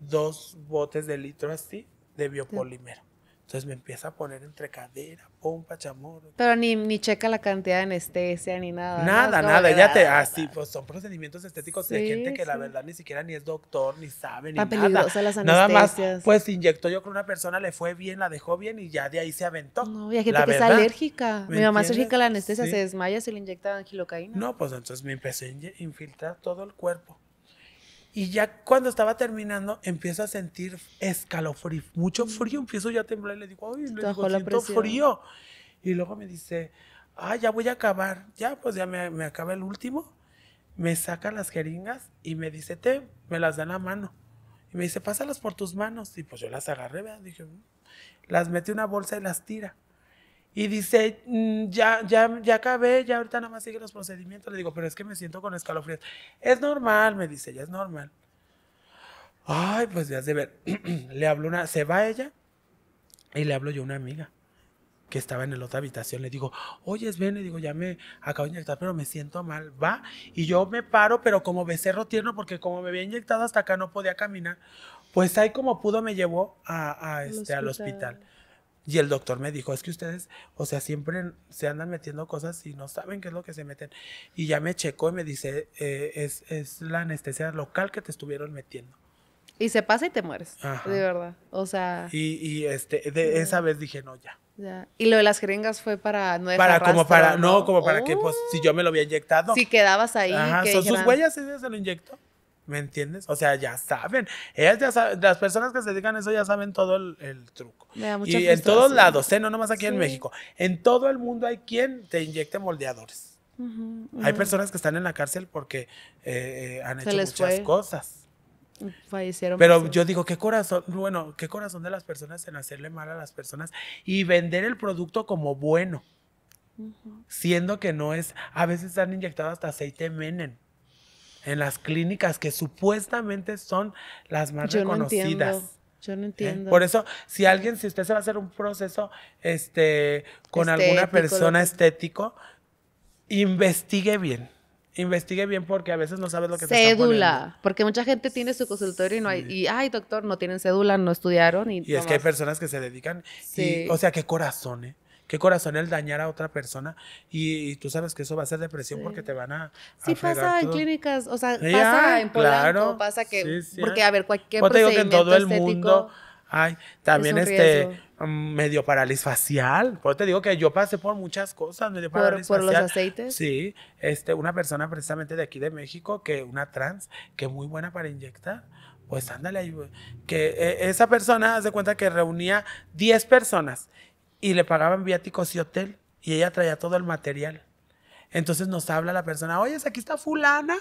dos botes de litro así de biopolímero. Entonces me empieza a poner entre cadera, pompa, chamorro. Pero ni, ni checa la cantidad de anestesia ni nada. Nada, nada. Ya te. Así, pues son procedimientos estéticos de gente que la verdad ni siquiera ni es doctor, ni sabe, ni Ah, nada. Las nada más, pues inyectó yo con una persona, le fue bien, la dejó bien y ya de ahí se aventó. No, y hay gente que es alérgica. Mi mamá es alérgica a la anestesia, se desmaya, se le inyecta angilocaína. No, pues entonces me empecé a infiltrar todo el cuerpo. Y ya cuando estaba terminando, empiezo a sentir escalofrío, mucho mm. frío. Empiezo yo a temblar y le digo, ay, le digo, siento frío. Y luego me dice, ah, ya voy a acabar. Ya, pues ya me, acaba el último. Me saca las jeringas y me dice, te, me las da en la mano. Y me dice, pásalas por tus manos. Y pues yo las agarré, vean, Dije, mm". las mete una bolsa y las tira y dice, mm, ya, ya, ya acabé, ya ahorita nada más sigue los procedimientos. Le digo, pero es que me siento con escalofríos. Es normal, me dice, ya es normal. Ay, pues ya de ver. le hablo una, se va ella y le hablo yo a una amiga que estaba en la otra habitación. Le digo, oye, es bien le digo, ya me acabo de inyectar, pero me siento mal, va. Y yo me paro, pero como becerro tierno, porque como me había inyectado hasta acá no podía caminar, pues ahí como pudo me llevó a, este, al hospital. Y el doctor me dijo, es que ustedes, o sea, siempre se andan metiendo cosas y no saben qué es lo que se meten. Y ya me checó y me dice, eh, es, es, la anestesia local que te estuvieron metiendo. Y se pasa y te mueres, de verdad. O sea... Y, y este, de esa vez dije, no, ya. Y lo de las jeringas fue para no para como para no, como para que pues oh. si yo me lo había inyectado. Si quedabas ahí. Ajá, son sus huellas ese se lo inyectó. ¿Me entiendes? O sea, ya saben. Ellas ya las personas que se dedican eso ya saben todo el, truco. y en todos lados, ¿eh? no nomás aquí en México. En todo el mundo hay quien te inyecte moldeadores. Hay personas que están en la cárcel porque eh, eh, han hecho muchas cosas. Pero yo digo, qué corazón, bueno, qué corazón de las personas en hacerle mal a las personas y vender el producto como bueno. Siendo que no es, a veces están inyectados hasta aceite menen en las clínicas que supuestamente son las más Yo reconocidas. yo no ¿Eh? entiendo. Por eso, si alguien, si usted se va a hacer un proceso este, con alguna persona estético, investigue bien. Investigue bien porque a veces no sabes lo que cédula, se Cédula, porque mucha gente tiene su consultorio y no hay, y ay doctor, no tienen cédula, no estudiaron. Y, es que hay personas que se dedican, sí. o sea, qué corazón, ¿eh? qué corazón el dañar a otra persona y, tú sabes que eso va a ser depresión porque te van a... Sí, pasa en clínicas, o sea, pasa en Polanco, claro, pasa que... porque, a ver, cualquier pues te digo que en todo el mundo... Ay, también este mm, medio parálisis facial. Pues te digo que yo pasé por muchas cosas, medio parálisis facial. por los aceites. Sí, este, una persona precisamente de aquí de México, que una trans, que muy buena para inyectar. Pues ándale, que eh, esa persona hace cuenta que reunía 10 personas y le pagaban viáticos y hotel y ella traía todo el material. Entonces nos habla la persona, oye, aquí está fulana,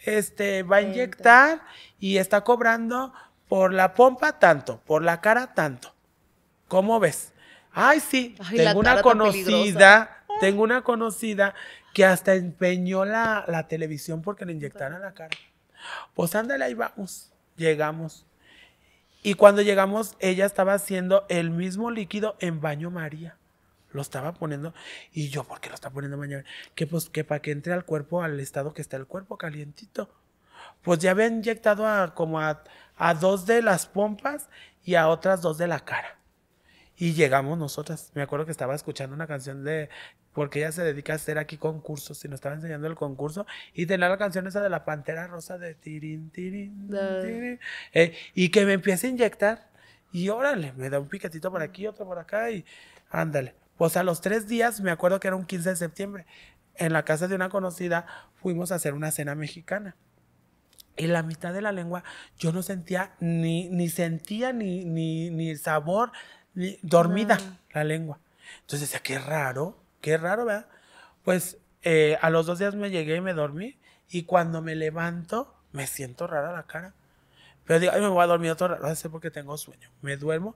este, va a inyectar y está cobrando por la pompa tanto, por la cara tanto. ¿Cómo ves? Ay, sí, tengo una conocida, tengo una conocida que hasta empeñó la, televisión porque le a la cara. Pues ándale, ahí vamos, llegamos. Y cuando llegamos, ella estaba haciendo el mismo líquido en baño María. Lo estaba poniendo. Y yo, ¿por qué lo está poniendo mañana? Que pues que para que entre al cuerpo, al estado que está el cuerpo, calientito. Pues ya había inyectado a como a dos de las pompas y a otras dos de la cara. Y llegamos nosotras. Me acuerdo que estaba escuchando una canción de porque ella se dedica a hacer aquí concursos y nos estaba enseñando el concurso y tenía la canción esa de la Pantera Rosa de tirin, tirin, ah. tirin eh, y que me empieza a inyectar y órale, me da un piquetito por aquí, otro por acá y ándale. Pues a los tres días, me acuerdo que era un 15 de septiembre, en la casa de una conocida fuimos a hacer una cena mexicana. Y la mitad de la lengua yo no sentía, ni, ni sentía ni, ni, ni sabor, ni dormida la lengua. Entonces decía, qué raro, qué raro, ¿verdad? Pues eh, a los dos días me llegué y me dormí y cuando me levanto me siento rara la cara. Pero digo, ay, me voy a dormir otra rato, sé porque tengo sueño. Me duermo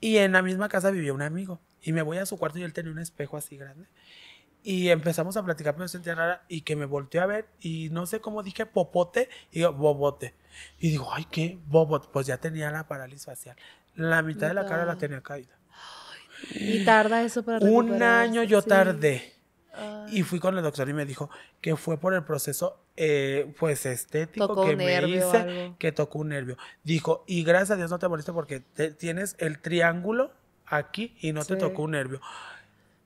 y en la misma casa vivía un amigo y me voy a su cuarto y él tenía un espejo así grande. Y empezamos a platicar, pero me sentía rara y que me volteó a ver y no sé cómo dije popote y digo, bobote. Y digo, ay, ¿qué? Bobote. Pues ya tenía la parálisis facial. La mitad de la cara la tenía caída. Y tarda eso para Un año yo tardé. Ah. Y fui con el doctor y me dijo que fue por el proceso eh, pues estético que me hice, que tocó un nervio. Dijo, y gracias a Dios no te moleste porque tienes el triángulo aquí y no te tocó un nervio.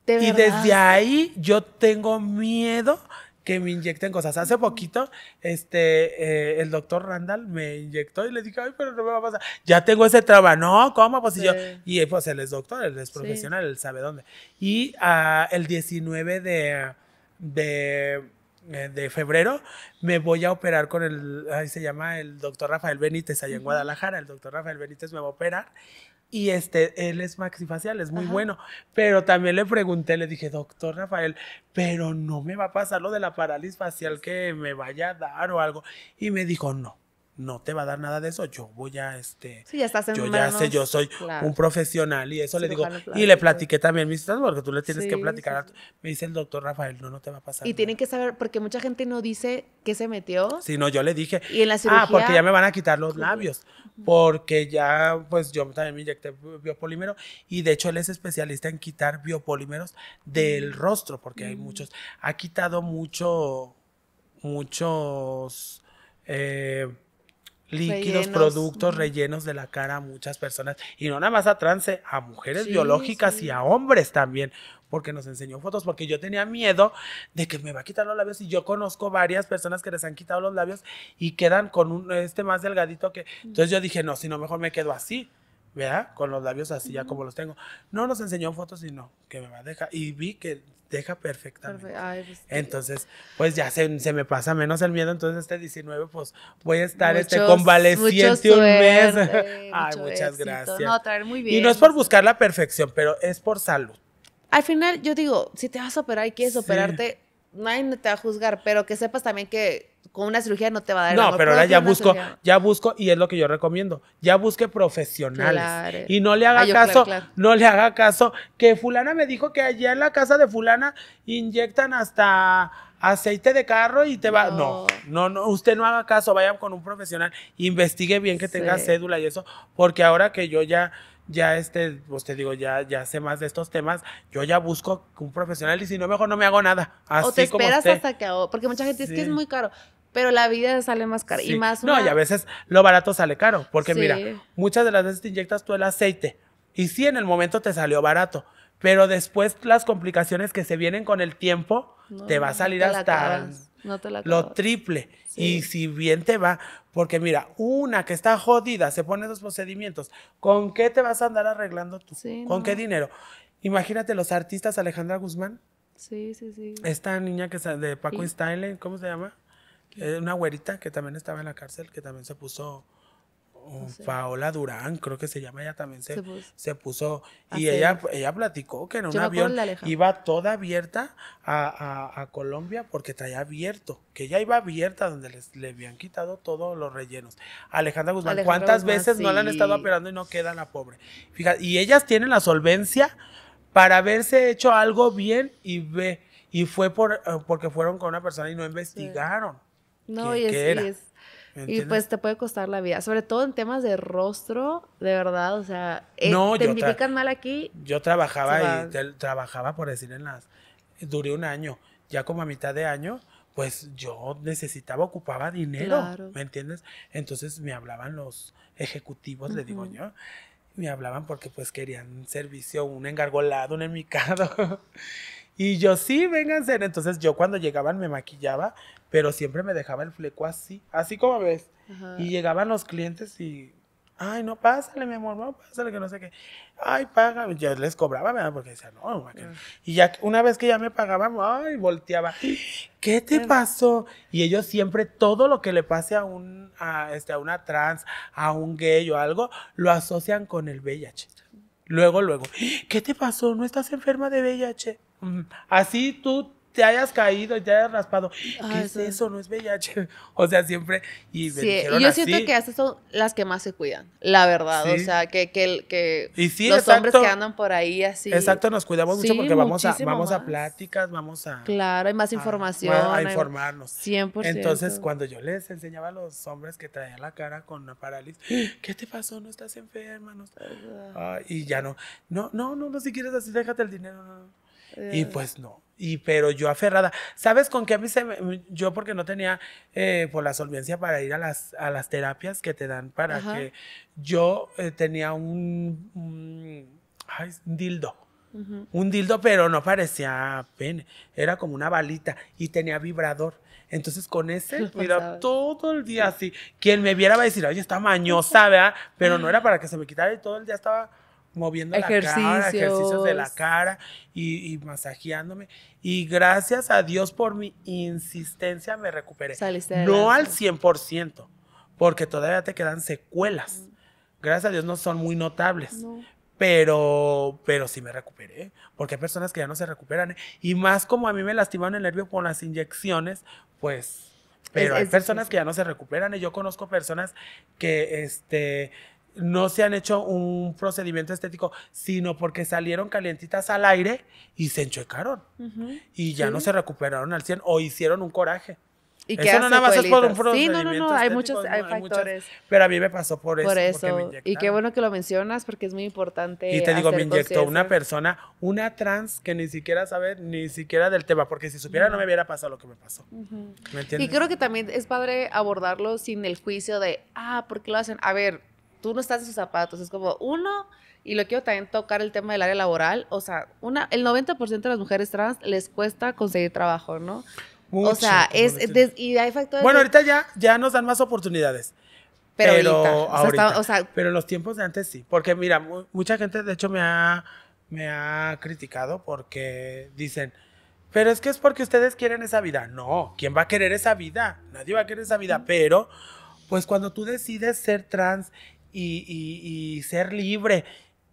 y desde ahí yo tengo miedo que me inyecten cosas. Hace poquito, este, eh, el doctor Randall me inyectó y le dije, ay, pero no me va a pasar. Ya tengo ese trauma. No, ¿cómo? Pues y yo, y eh, pues él es doctor, él es profesional, él sabe dónde. Y ah, el 19 de, de, eh, de, febrero me voy a operar con el, ahí se llama el doctor Rafael Benítez, allá en Guadalajara. El doctor Rafael Benítez me va a operar y este, él es maxifacial, es muy bueno. Pero también le pregunté, le dije, doctor Rafael, pero no me va a pasar lo de la parálisis facial que me vaya a dar o algo. Y me dijo, no, no te va a dar nada de eso. Yo voy a, este, sí, ya estás en yo ya sé, yo soy un profesional y eso le digo. Y le platiqué también mis porque tú le tienes que platicar. Me dice el doctor Rafael, no, no te va a pasar. Y tienen que saber, porque mucha gente no dice que se metió. Sí, no, yo le dije. Y la Ah, porque ya me van a quitar los labios, porque ya, pues yo también me inyecté biopolímero y de hecho él es especialista en quitar biopolímeros del mm. rostro, porque hay mm. muchos. Ha quitado mucho, muchos. Eh, líquidos, productos, rellenos de la cara a muchas personas. Y no nada más a trance, eh, a mujeres biológicas y a hombres también, porque nos enseñó fotos, porque yo tenía miedo de que me va a quitar los labios. Y yo conozco varias personas que les han quitado los labios y quedan con un, este más delgadito que... Entonces yo dije, no, si no, mejor me quedo así. ¿Verdad? Con los labios así, ya como los tengo. No nos enseñó fotos y no, que me va a dejar. Y vi que deja perfectamente. Pues, entonces, pues ya se, me pasa menos el miedo. Entonces, este 19, pues voy a estar este, convaleciente un mes. Ay, muchas gracias. Y no es por buscar la perfección, pero es por salud. Al final, yo digo, si te vas a operar y quieres operarte, nadie te va a juzgar, pero que sepas también que con una cirugía no te va a dar. No, pero ahora ya busco, ya busco, y es lo que yo recomiendo, ya busque profesionales. Y no le haga ah, caso, no le haga caso que fulana me dijo que allá en la casa de fulana inyectan hasta aceite de carro y te va. No. no, no, usted no haga caso, vaya con un profesional, investigue bien que tenga cédula y eso, porque ahora que yo ya ya este, usted pues te digo, ya, ya sé más de estos temas, yo ya busco un profesional y si no, mejor no me hago nada. Así o te esperas hasta que, porque mucha gente es que es muy caro pero la vida sale más cara. Y más No, y a veces lo barato sale caro, porque mira, muchas de las veces te inyectas tú el aceite y sí, en el momento te salió barato, pero después las complicaciones que se vienen con el tiempo, te va a salir hasta lo triple. Y si bien te va, porque mira, una que está jodida, se pone los procedimientos, ¿con qué te vas a andar arreglando tú? ¿Con qué dinero? Imagínate los artistas Alejandra Guzmán. Sí, sí, sí. Esta niña que de Paco sí. ¿cómo se llama? Eh, una güerita que también estaba en la cárcel, que también se puso. Paola Durán, creo que se llama, ella también se, se puso. y ella, ella platicó que en un avión iba toda abierta a, Colombia porque traía abierto, que ella iba abierta donde les, le habían quitado todos los rellenos. Alejandra Guzmán, ¿cuántas veces no la han estado operando y no queda la pobre? Fíjate, y ellas tienen la solvencia para haberse hecho algo bien y ve, y fue por, eh, porque fueron con una persona y no investigaron. No, y es, pues te puede costar la vida, sobre todo en temas de rostro, de verdad, o sea, eh, te identifican mal aquí. Yo trabajaba y trabajaba por decir en las duré un año, ya como a mitad de año, pues yo necesitaba, ocupaba dinero, ¿me entiendes? Entonces me hablaban los ejecutivos, le digo yo, me hablaban porque pues querían un servicio, un engargolado, un enmicado. y yo, sí, ser Entonces yo cuando llegaban me maquillaba, pero siempre me dejaba el fleco así, así como ves. Y llegaban los clientes y, ay, no, pásale, mi amor, no, pásale, que no sé qué. Ay, paga. Ya les cobraba, ¿verdad? Porque decía, no, no. Y ya una vez que ya me pagaban, ay, volteaba. ¿Qué te pasó? Y ellos siempre, todo lo que le pase a, un, a, este, a una trans, a un gay o algo, lo asocian con el VIH. Luego, luego, ¿qué te pasó? ¿No estás enferma de VIH? Mm, así tú te hayas caído y te hayas raspado. Ah, ¿Qué es eso? No es VIH. O sea, siempre. Y me yo siento que estas son las que más se cuidan, la verdad. O sea, que, que, los hombres que andan por ahí así. Exacto, nos cuidamos mucho porque vamos a, vamos a pláticas, vamos a. Claro, hay más información. A, informarnos. 100%. Entonces, cuando yo les enseñaba a los hombres que traían la cara con una parálisis, ¿qué te pasó? No estás enferma, no estás. y ya no. No, no, no, no, si quieres así, déjate el dinero. Y eh. pues no. Y pero yo aferrada, ¿sabes con qué a mí se yo porque no tenía eh, por pues, la solvencia para ir a las, a las terapias que te dan para que yo eh, tenía un, dildo. Un dildo, pero no parecía pene, era como una balita y tenía vibrador. Entonces con ese, mira, todo el día así. Quien me viera va a decir, oye, está mañosa, ¿verdad? Pero no era para que se me quitara y todo el día estaba moviendo la cara, ejercicios de la cara y, masajeándome. Y gracias a Dios por mi insistencia me recuperé. no al 100%, porque todavía te quedan secuelas. Gracias a Dios no son muy notables. Pero, pero sí me recuperé, porque hay personas que ya no se recuperan. ¿eh? Y más como a mí me lastimaron el nervio con las inyecciones, pues pero hay personas que ya no se recuperan. Y yo conozco personas que este, no se han hecho un procedimiento estético, sino porque salieron calientitas al aire y se enchuecaron. Y ya no se recuperaron al 100 o hicieron un coraje. ¿Y eso no nada más es por un Sí, no, no, no, hay muchos factores. pero a mí me pasó por eso. Por eso. Y qué bueno que lo mencionas porque es muy importante. Y te digo, me inyectó una persona, una trans que ni siquiera sabe ni siquiera del tema, porque si supiera no, me hubiera pasado lo que me pasó. Y creo que también es padre abordarlo sin el juicio de, ah, ¿por qué lo hacen? A ver, tú no estás en sus zapatos. Es como, uno, y lo quiero también tocar el tema del área laboral, o sea, una, el 90% de las mujeres trans les cuesta conseguir trabajo, ¿no? o sea, es, y hay factores... Bueno, ahorita ya, ya nos dan más oportunidades. Pero, pero ahorita, o pero los tiempos de antes sí, porque mira, mucha gente de hecho me ha, me ha criticado porque dicen, pero es que es porque ustedes quieren esa vida. No, ¿quién va a querer esa vida? Nadie va a querer esa vida, pero pues cuando tú decides ser trans y, ser libre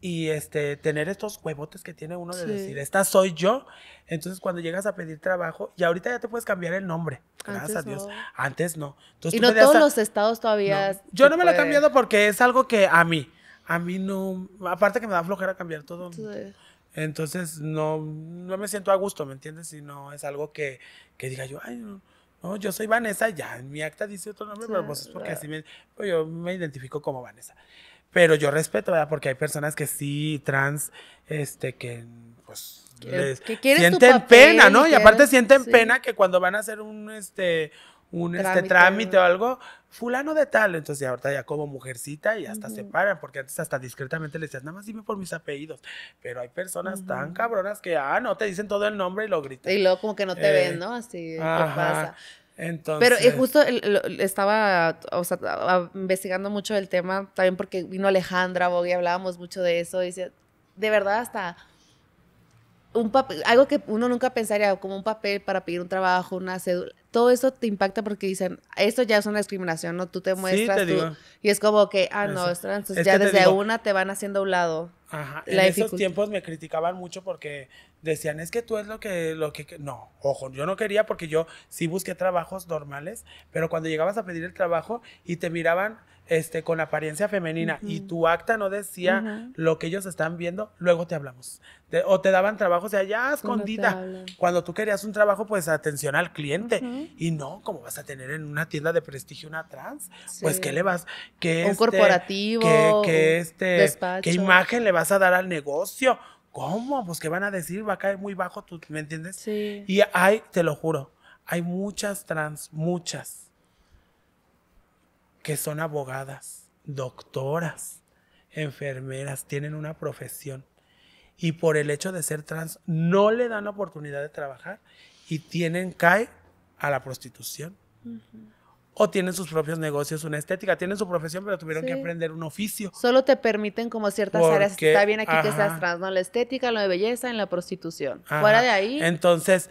y este tener estos huevotes que tiene uno de decir, esta soy yo. Entonces, cuando llegas a pedir trabajo, y ahorita ya te puedes cambiar el nombre, gracias a Dios. Antes no. y no todos los estados todavía. Yo no me lo he cambiado porque es algo que a mí, a mí no. Aparte que me da flojera cambiar todo. Entonces, no, no me siento a gusto, ¿me entiendes? Si no es algo que, que diga yo, ay, no no, yo soy Vanessa, ya en mi acta dice otro nombre, pero pues es porque así me, pues, yo me identifico como Vanessa. Pero yo respeto, ¿verdad? Porque hay personas que sí, trans, este, que pues que sienten pena, ¿no? Y aparte sienten pena que cuando van a hacer un, este, un este trámite o algo, fulano de tal. Entonces, ahorita ya como mujercita y hasta se paran, porque antes hasta discretamente le decías, nada más dime por mis apellidos. Pero hay personas tan cabronas que, ah, no, te dicen todo el nombre y lo gritan. Y luego como que no te ven, eh, ¿no? Así, ¿qué pasa? Entonces... Pero justo estaba investigando mucho el tema, también porque vino Alejandra y hablábamos mucho de eso, y dice, de verdad hasta un papel, algo que uno nunca pensaría, como un papel para pedir un trabajo, una cédula, todo eso te impacta porque dicen, esto ya es una discriminación, ¿no? Tú te muestras tú, y es como que, ah, no, entonces ya desde una te van haciendo a un lado. Ajá, en esos tiempos me criticaban mucho porque decían, es que tú es lo que, lo que, no, ojo, yo no quería porque yo sí busqué trabajos normales, pero cuando llegabas a pedir el trabajo y te miraban este, con apariencia femenina y tu acta no decía lo que ellos están viendo, luego te hablamos. o te daban o de ya, escondida. Cuando tú querías un trabajo, pues atención al cliente. Y no, como vas a tener en una tienda de prestigio una trans, pues ¿qué le vas? ¿Qué un este, corporativo. ¿Qué, este, ¿Qué imagen le vas a dar al negocio? ¿Cómo? Pues ¿qué van a decir? Va a caer muy bajo, ¿tú, ¿me entiendes? Sí. Y hay, te lo juro, hay muchas trans, muchas que son abogadas, doctoras, enfermeras, tienen una profesión y por el hecho de ser trans no le dan la oportunidad de trabajar y tienen cae a la prostitución. O tienen sus propios negocios, una estética, tienen su profesión, pero tuvieron que aprender un oficio. Solo te permiten como ciertas áreas. Está bien aquí que seas trans, ¿no? La estética, lo de belleza, en la prostitución. Fuera de ahí. Entonces,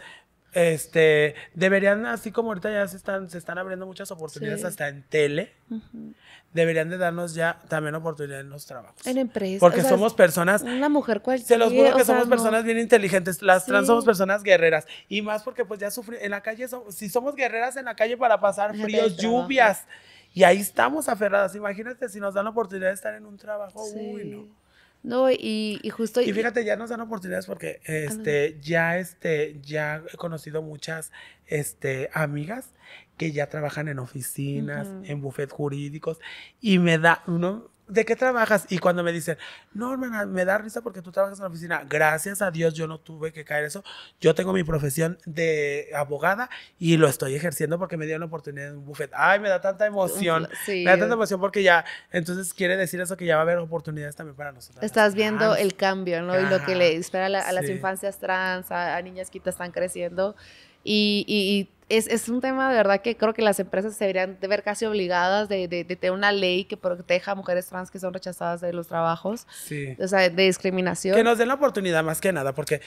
este, deberían, así como ahorita ya se están, se están abriendo muchas oportunidades hasta en tele, deberían de darnos ya también oportunidades en los trabajos. En empresas. Porque somos personas. Una mujer cualquiera. Se los juro que somos personas bien inteligentes. Las trans somos personas guerreras. Y más porque pues ya sufrí, en la calle, si somos guerreras en la calle para pasar fríos, lluvias. Y ahí estamos aferradas. Imagínate si nos dan la oportunidad de estar en un trabajo. Uy, no. No, y, y justo... Y fíjate, ya nos dan oportunidades porque este, ya, este, ya he conocido muchas este, amigas que ya trabajan en oficinas, en bufet jurídicos, y me da, uno ¿de qué trabajas? Y cuando me dicen, no, hermana, me da risa porque tú trabajas en la oficina. Gracias a Dios yo no tuve que caer eso. Yo tengo mi profesión de abogada y lo estoy ejerciendo porque me dieron la oportunidad en un buffet. Ay, me da tanta emoción. Me da tanta emoción porque ya, entonces quiere decir eso que ya va a haber oportunidades también para nosotros. Estás viendo el cambio, ¿no? Y lo que le espera a, las infancias trans, a, niñas que están creciendo. Y, es, es, un tema de verdad que creo que las empresas se deberían de ver casi obligadas de, de, de, tener una ley que proteja a mujeres trans que son rechazadas de los trabajos. Sí. O sea, de discriminación. Que nos den la oportunidad más que nada, porque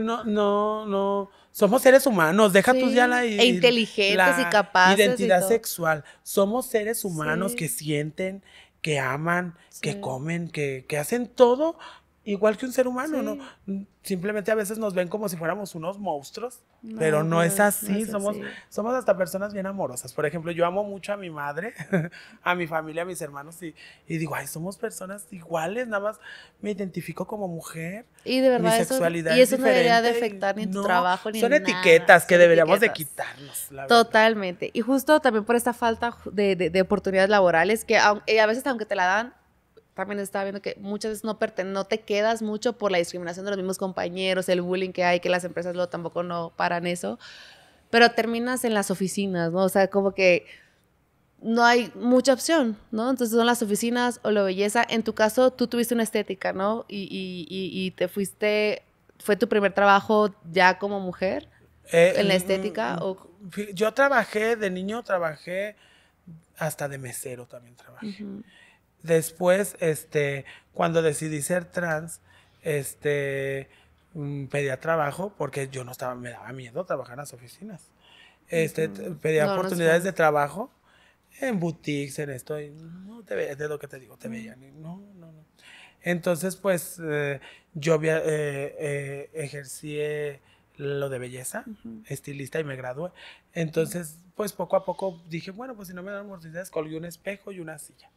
no, no, no. Somos seres humanos, deja tú ya la. E inteligentes y capaces. Identidad sexual. Somos seres humanos que sienten, que aman, que comen, que, que hacen todo igual que un ser humano, ¿no? Mm, simplemente a veces nos ven como si fuéramos unos monstruos, pero no, es así, somos, somos hasta personas bien amorosas. Por ejemplo, yo amo mucho a mi madre, a mi familia, a mis hermanos, y, digo, ay, somos personas iguales, nada más me identifico como mujer. Y de verdad, mi sexualidad eso, y eso no debería de afectar ni tu trabajo ni Son etiquetas que deberíamos de quitarnos. La Totalmente. Y justo también por esta falta de, de, oportunidades laborales, que eh, a veces aunque te la dan, también estaba viendo que muchas veces no, no te quedas mucho por la discriminación de los mismos compañeros, el bullying que hay, que las empresas lo tampoco no paran eso, pero terminas en las oficinas, ¿no? O sea, como que no hay mucha opción, ¿no? Entonces son las oficinas o la belleza. En tu caso, tú tuviste una estética, ¿no? Y, y, y, te fuiste, ¿fue tu primer trabajo ya como mujer? Eh, ¿En la mm, estética? Mm, o... Yo trabajé, de niño trabajé, hasta de mesero también trabajé. Después, este, cuando decidí ser trans, este, mm, pedía trabajo porque yo no estaba, me daba miedo trabajar en las oficinas. Este, pedía oportunidades de trabajo en boutiques, en esto, no te veía, de lo que te digo, te veían, no, no, no. Entonces, pues, eh, yo eh, eh, ejercí lo de belleza, estilista, y me gradué. Entonces, pues, poco a poco dije, bueno, pues, si no me dan oportunidades, colgué un espejo y una silla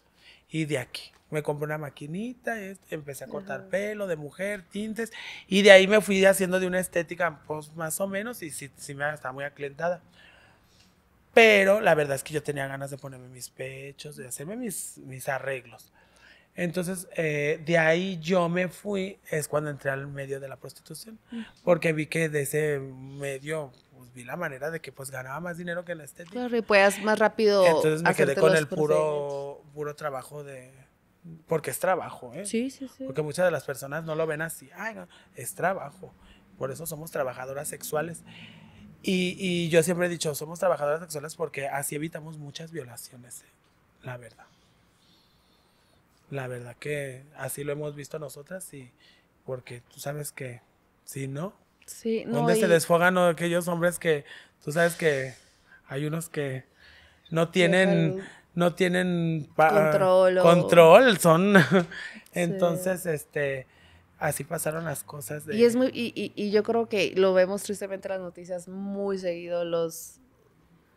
y de aquí. Me compré una maquinita, este, empecé a cortar pelo de mujer, tintes, y de ahí me fui haciendo de una estética pues, más o menos, y sí, sí me estaba muy aclentada. Pero la verdad es que yo tenía ganas de ponerme mis pechos, de hacerme mis, mis arreglos. Entonces, eh, de ahí yo me fui, es cuando entré al medio de la prostitución, porque vi que de ese medio pues, vi la manera de que pues ganaba más dinero que en la estética. Claro, y puedas más rápido. Entonces me quedé con el puro, puro trabajo de, porque es trabajo, ¿eh? Sí, sí, sí. Porque muchas de las personas no lo ven así, ay, es trabajo. Por eso somos trabajadoras sexuales. Y, yo siempre he dicho, somos trabajadoras sexuales porque así evitamos muchas violaciones, ¿eh? la verdad. La verdad que así lo hemos visto nosotras y porque tú sabes que si no, donde se desfogan aquellos hombres que tú sabes que hay unos que no tienen no tienen control, son entonces este así pasaron las cosas y es muy y, yo creo que lo vemos tristemente en las noticias muy seguido los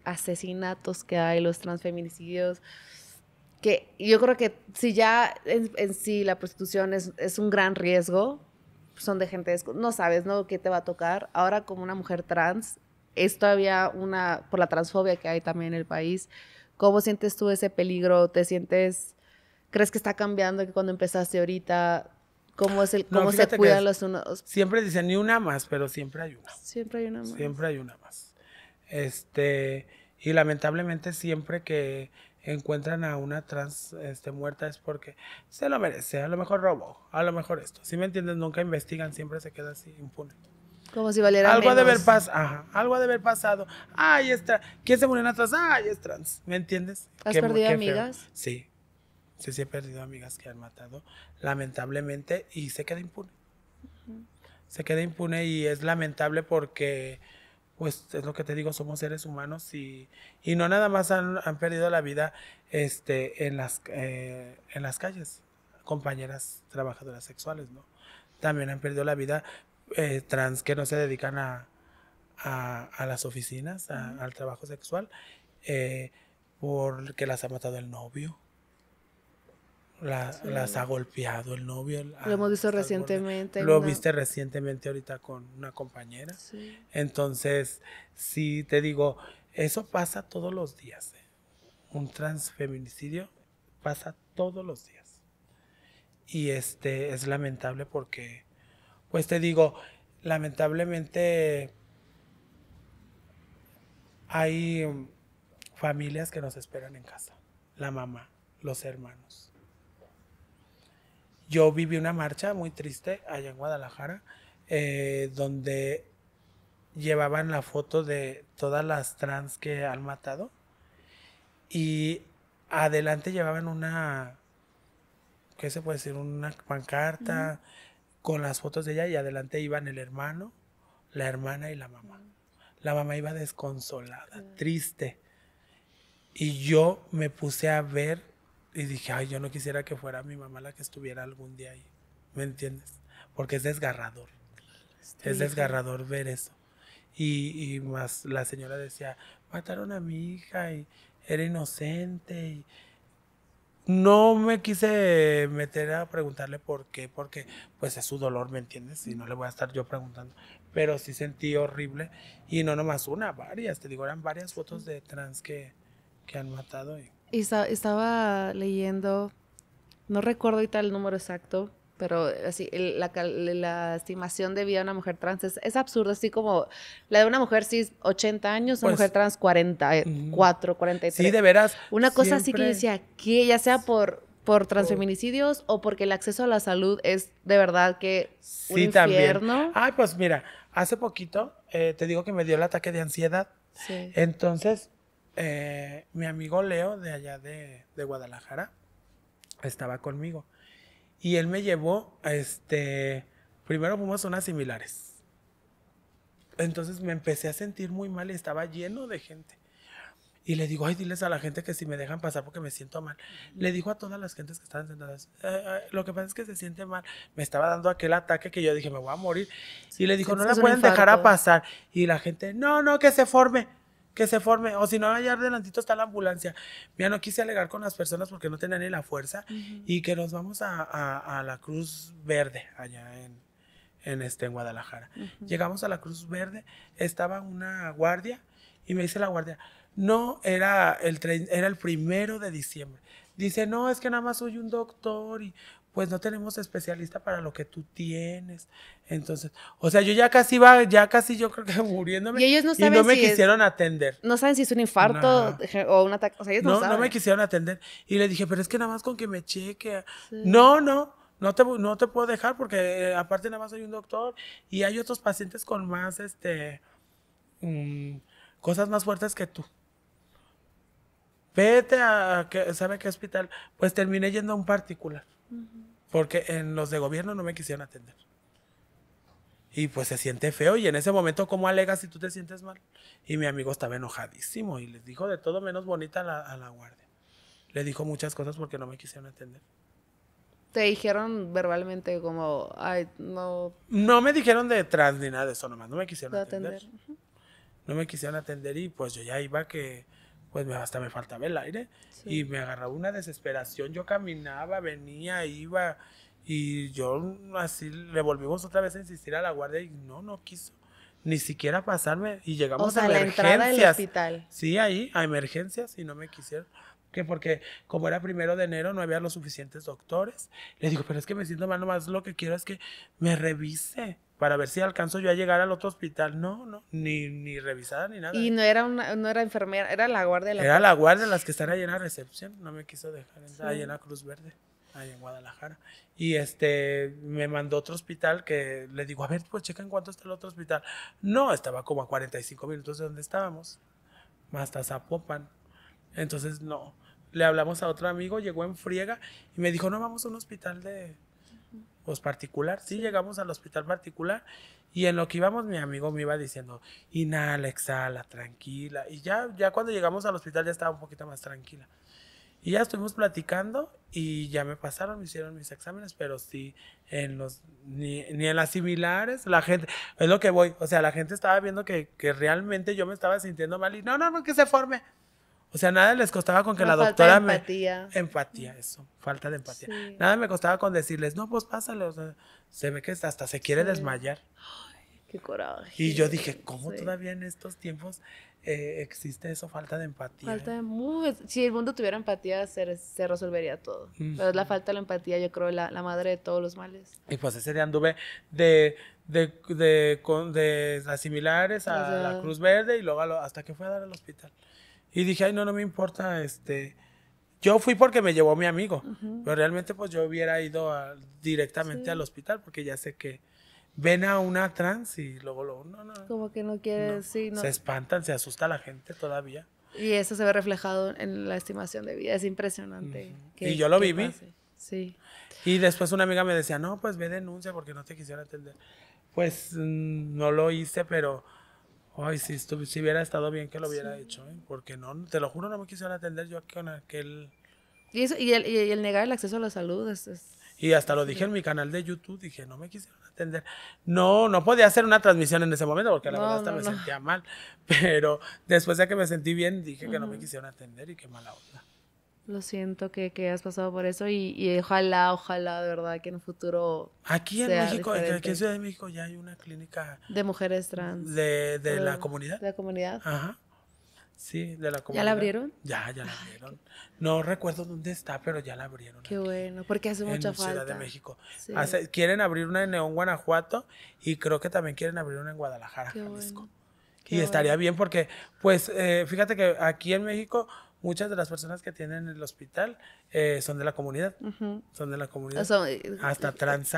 asesinatos que hay los transfeminicidios que yo creo que si ya en, sí la prostitución es, es un gran riesgo son de gente, no sabes, ¿no? ¿Qué te va a tocar? Ahora como una mujer trans, es todavía una, por la transfobia que hay también en el país, ¿cómo sientes tú ese peligro? ¿Te sientes, crees que está cambiando que cuando empezaste ahorita? ¿Cómo, es cómo se cuidan los unos? Siempre dicen ni una más, pero siempre hay una. Siempre hay una más. Siempre hay una más. Este, y lamentablemente siempre que encuentran a una trans este, muerta es porque se lo merece, a lo mejor robó a lo mejor esto. Si me entiendes, nunca investigan, siempre se queda así impune. Como si valiera algo de haber pasado, ajá, algo de haber pasado. Ay, es ¿Quién se murió en atrás? Ay, es trans. ¿Me entiendes? ¿Has perdido amigas? Sí. Sí, sí he perdido amigas que han matado, lamentablemente, y se queda impune. Se queda impune y es lamentable porque pues es lo que te digo, somos seres humanos y, y no nada más han, perdido la vida este, en, las, eh, en las calles, compañeras trabajadoras sexuales, ¿no? También han perdido la vida eh, trans que no se dedican a, las oficinas, al trabajo sexual, eh, porque las ha matado el novio, las ha golpeado el novio. lo hemos visto recientemente. Lo viste recientemente ahorita con una compañera. Entonces, sí, te digo, eso pasa todos los días. ¿eh? Un transfeminicidio pasa todos los días. Y este es lamentable porque, pues te digo, lamentablemente hay mm, familias que nos esperan en casa. La mamá, los hermanos yo viví una marcha muy triste allá en Guadalajara, eh, donde llevaban la foto de todas las trans que han matado y adelante llevaban una, ¿qué se puede decir? Una pancarta con las fotos de ella y adelante iban el hermano, la hermana y la mamá. La mamá iba desconsolada, triste. Y yo me puse a ver y dije, ay, yo no quisiera que fuera mi mamá la que estuviera algún día ahí. ¿Me entiendes? Porque es desgarrador. es desgarrador ver eso. Y, más la señora decía, mataron a mi hija y era inocente. no me quise meter a preguntarle por qué, porque pues es su dolor, ¿me entiendes? Y no le voy a estar yo preguntando. Pero sí sentí horrible. Y no nomás una, varias. Te digo, eran varias fotos de trans que, que han matado. Y, estaba leyendo, no recuerdo ahorita el número exacto, pero eh, así, la, estimación de vida de una mujer trans es, absurda, así como la de una mujer cis 80 años, una pues mujer trans 44, 43. Sí, de veras. Una cosa así que decía, que ya sea por, por transfeminicidios o porque el acceso a la salud es de verdad que sí, un infierno. Ay, pues mira, hace poquito eh, te digo que me dio el ataque de ansiedad. Sí. Entonces, eh, mi amigo Leo de allá de, Guadalajara estaba conmigo y él me llevó, a este, primero fuimos zonas similares. Entonces me empecé a sentir muy mal y estaba lleno de gente. Y le digo, ay, diles a la gente que si me dejan pasar porque me siento mal. Le dijo a todas las gentes que estaban sentadas, eh, eh, lo que pasa es que se siente mal. Me estaba dando aquel ataque que yo dije, me voy a morir. y le dijo, no la pueden dejar a pasar. Y la gente, no, no, que se forme que se forme, o si no, allá adelantito está la ambulancia. Mira, no quise alegar con las personas porque no tenía ni la fuerza y que nos vamos a, la Cruz Verde, allá en, este, Guadalajara. Llegamos a la Cruz Verde, estaba una guardia y me dice la guardia, no, era el, era el primero de diciembre. Dice, no, es que nada más soy un doctor y pues no tenemos especialista para lo que tú tienes. Entonces, o sea, yo ya casi iba, ya casi yo creo que muriéndome. Y ellos no saben y no me quisieron atender. No saben si es un infarto o un ataque. O sea, ellos no, saben. No me quisieron atender. Y le dije, pero es que nada más con que me cheque. No, no. No te, no te puedo dejar porque eh, aparte nada más soy un doctor y hay otros pacientes con más, este, mm, cosas más fuertes que tú vete a, que, ¿sabe qué hospital? Pues terminé yendo a un particular. Porque en los de gobierno no me quisieron atender. Y pues se siente feo. Y en ese momento, ¿cómo alegas si tú te sientes mal? Y mi amigo estaba enojadísimo y les dijo de todo menos bonita a la, guardia. Le dijo muchas cosas porque no me quisieron atender. ¿Te dijeron verbalmente como, ay, no... No me dijeron de trans ni nada de eso nomás, no me quisieron atender. No me quisieron atender y pues yo ya iba que pues hasta me faltaba el aire y me agarraba una desesperación. Yo caminaba, venía, iba y yo así le volvimos otra vez a insistir a la guardia y no, no quiso ni siquiera pasarme y llegamos o sea, a emergencias. La del hospital. Sí, ahí, a emergencias y no me quisieron. Que porque como era primero de enero no había los suficientes doctores. Le digo, pero es que me siento mal, nomás lo que quiero es que me revise para ver si alcanzo yo a llegar al otro hospital. No, no, ni, ni revisada ni nada. Y no era una, no era enfermera, era la guardia. De la era la guardia, las que están ahí en la recepción, no me quiso dejar entrar, en la Cruz Verde, ahí en Guadalajara. Y este, me mandó otro hospital que le digo, a ver, pues checa en cuánto está el otro hospital. No, estaba como a 45 minutos de donde estábamos, hasta Zapopan. Entonces, no, le hablamos a otro amigo, llegó en friega y me dijo, no, vamos a un hospital de, pues, particular. Sí, llegamos al hospital particular y en lo que íbamos mi amigo me iba diciendo, inhala, exhala, tranquila. Y ya, ya cuando llegamos al hospital ya estaba un poquito más tranquila. Y ya estuvimos platicando y ya me pasaron, me hicieron mis exámenes, pero sí, en los, ni, en las similares, la gente, es lo que voy, o sea, la gente estaba viendo que, que realmente yo me estaba sintiendo mal y no, no, no, que se forme. O sea, nada les costaba con que la doctora falta empatía. Empatía, eso, falta de empatía. Nada me costaba con decirles, no, pues pásale. O se ve que hasta se quiere desmayar. Ay, qué coraje. Y yo dije, ¿cómo todavía en estos tiempos eh, existe eso, falta de empatía? Falta de muy... Si el mundo tuviera empatía, se, resolvería todo. Pero es la falta de la empatía, yo creo, la, madre de todos los males. Y pues ese día anduve de de, de, de, de, a la Cruz Verde y luego hasta que fue a dar al hospital. Y dije, ay, no, no me importa, este... Yo fui porque me llevó mi amigo, pero realmente pues yo hubiera ido directamente al hospital porque ya sé que ven a una trans y luego, lo no, no. Como que no quiere, sí, no. Se espantan, se asusta la gente todavía. Y eso se ve reflejado en la estimación de vida, es impresionante. y yo lo viví. Sí. Y después una amiga me decía, no, pues ve denuncia porque no te quisiera atender. Pues mm, no lo hice, pero Ay, si, si hubiera estado bien que lo hubiera hecho, ¿eh? porque no, te lo juro, no me quisieron atender yo aquí con aquel... Y, el, y el negar el acceso a la salud es... Y hasta lo dije en mi canal de YouTube, dije, no me quisieron atender. No, no podía hacer una transmisión en ese momento porque la verdad hasta me sentía mal, pero después de que me sentí bien, dije que no me quisieron atender y qué mala onda. Lo siento que, has pasado por eso y, y, ojalá, ojalá, de verdad, que en un futuro. Aquí en México, diferente. aquí Ciudad de México ya hay una clínica. De mujeres trans. De, la comunidad. De la comunidad. Ajá. Sí, de la comunidad. ¿Ya la abrieron? Ya, ya la abrieron. No recuerdo dónde está, pero ya la abrieron. Qué bueno, porque hace mucha en falta. Ciudad de México. quieren abrir una en Neón, Guanajuato y creo que también quieren abrir una en Guadalajara, y estaría bien porque, pues, eh, fíjate que aquí en México muchas de las personas que tienen el hospital eh, son de la comunidad. Son de la comunidad. Eh, hasta eh, trans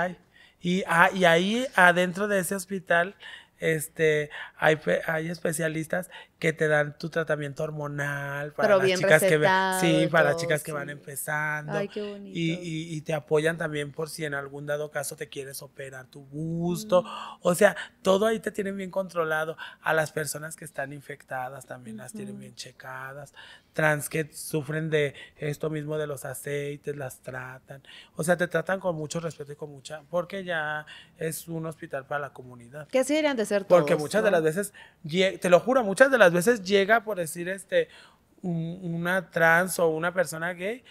Y, ah, y ahí adentro de ese hospital este, hay, hay especialistas que te dan tu tratamiento hormonal para las chicas que sí, para chicas que van empezando. Y, te apoyan también por si en algún dado caso te quieres operar tu gusto. O sea, todo ahí te tienen bien controlado. A las personas que están infectadas también las tienen bien checadas. Trans que sufren de esto mismo de los aceites, las tratan. O sea, te tratan con mucho respeto y con mucha, porque ya es un hospital para la comunidad. Que así deberían de ser todos. Porque muchas de las veces, te lo juro, muchas de las veces llega, por decir, este, una trans o una persona gay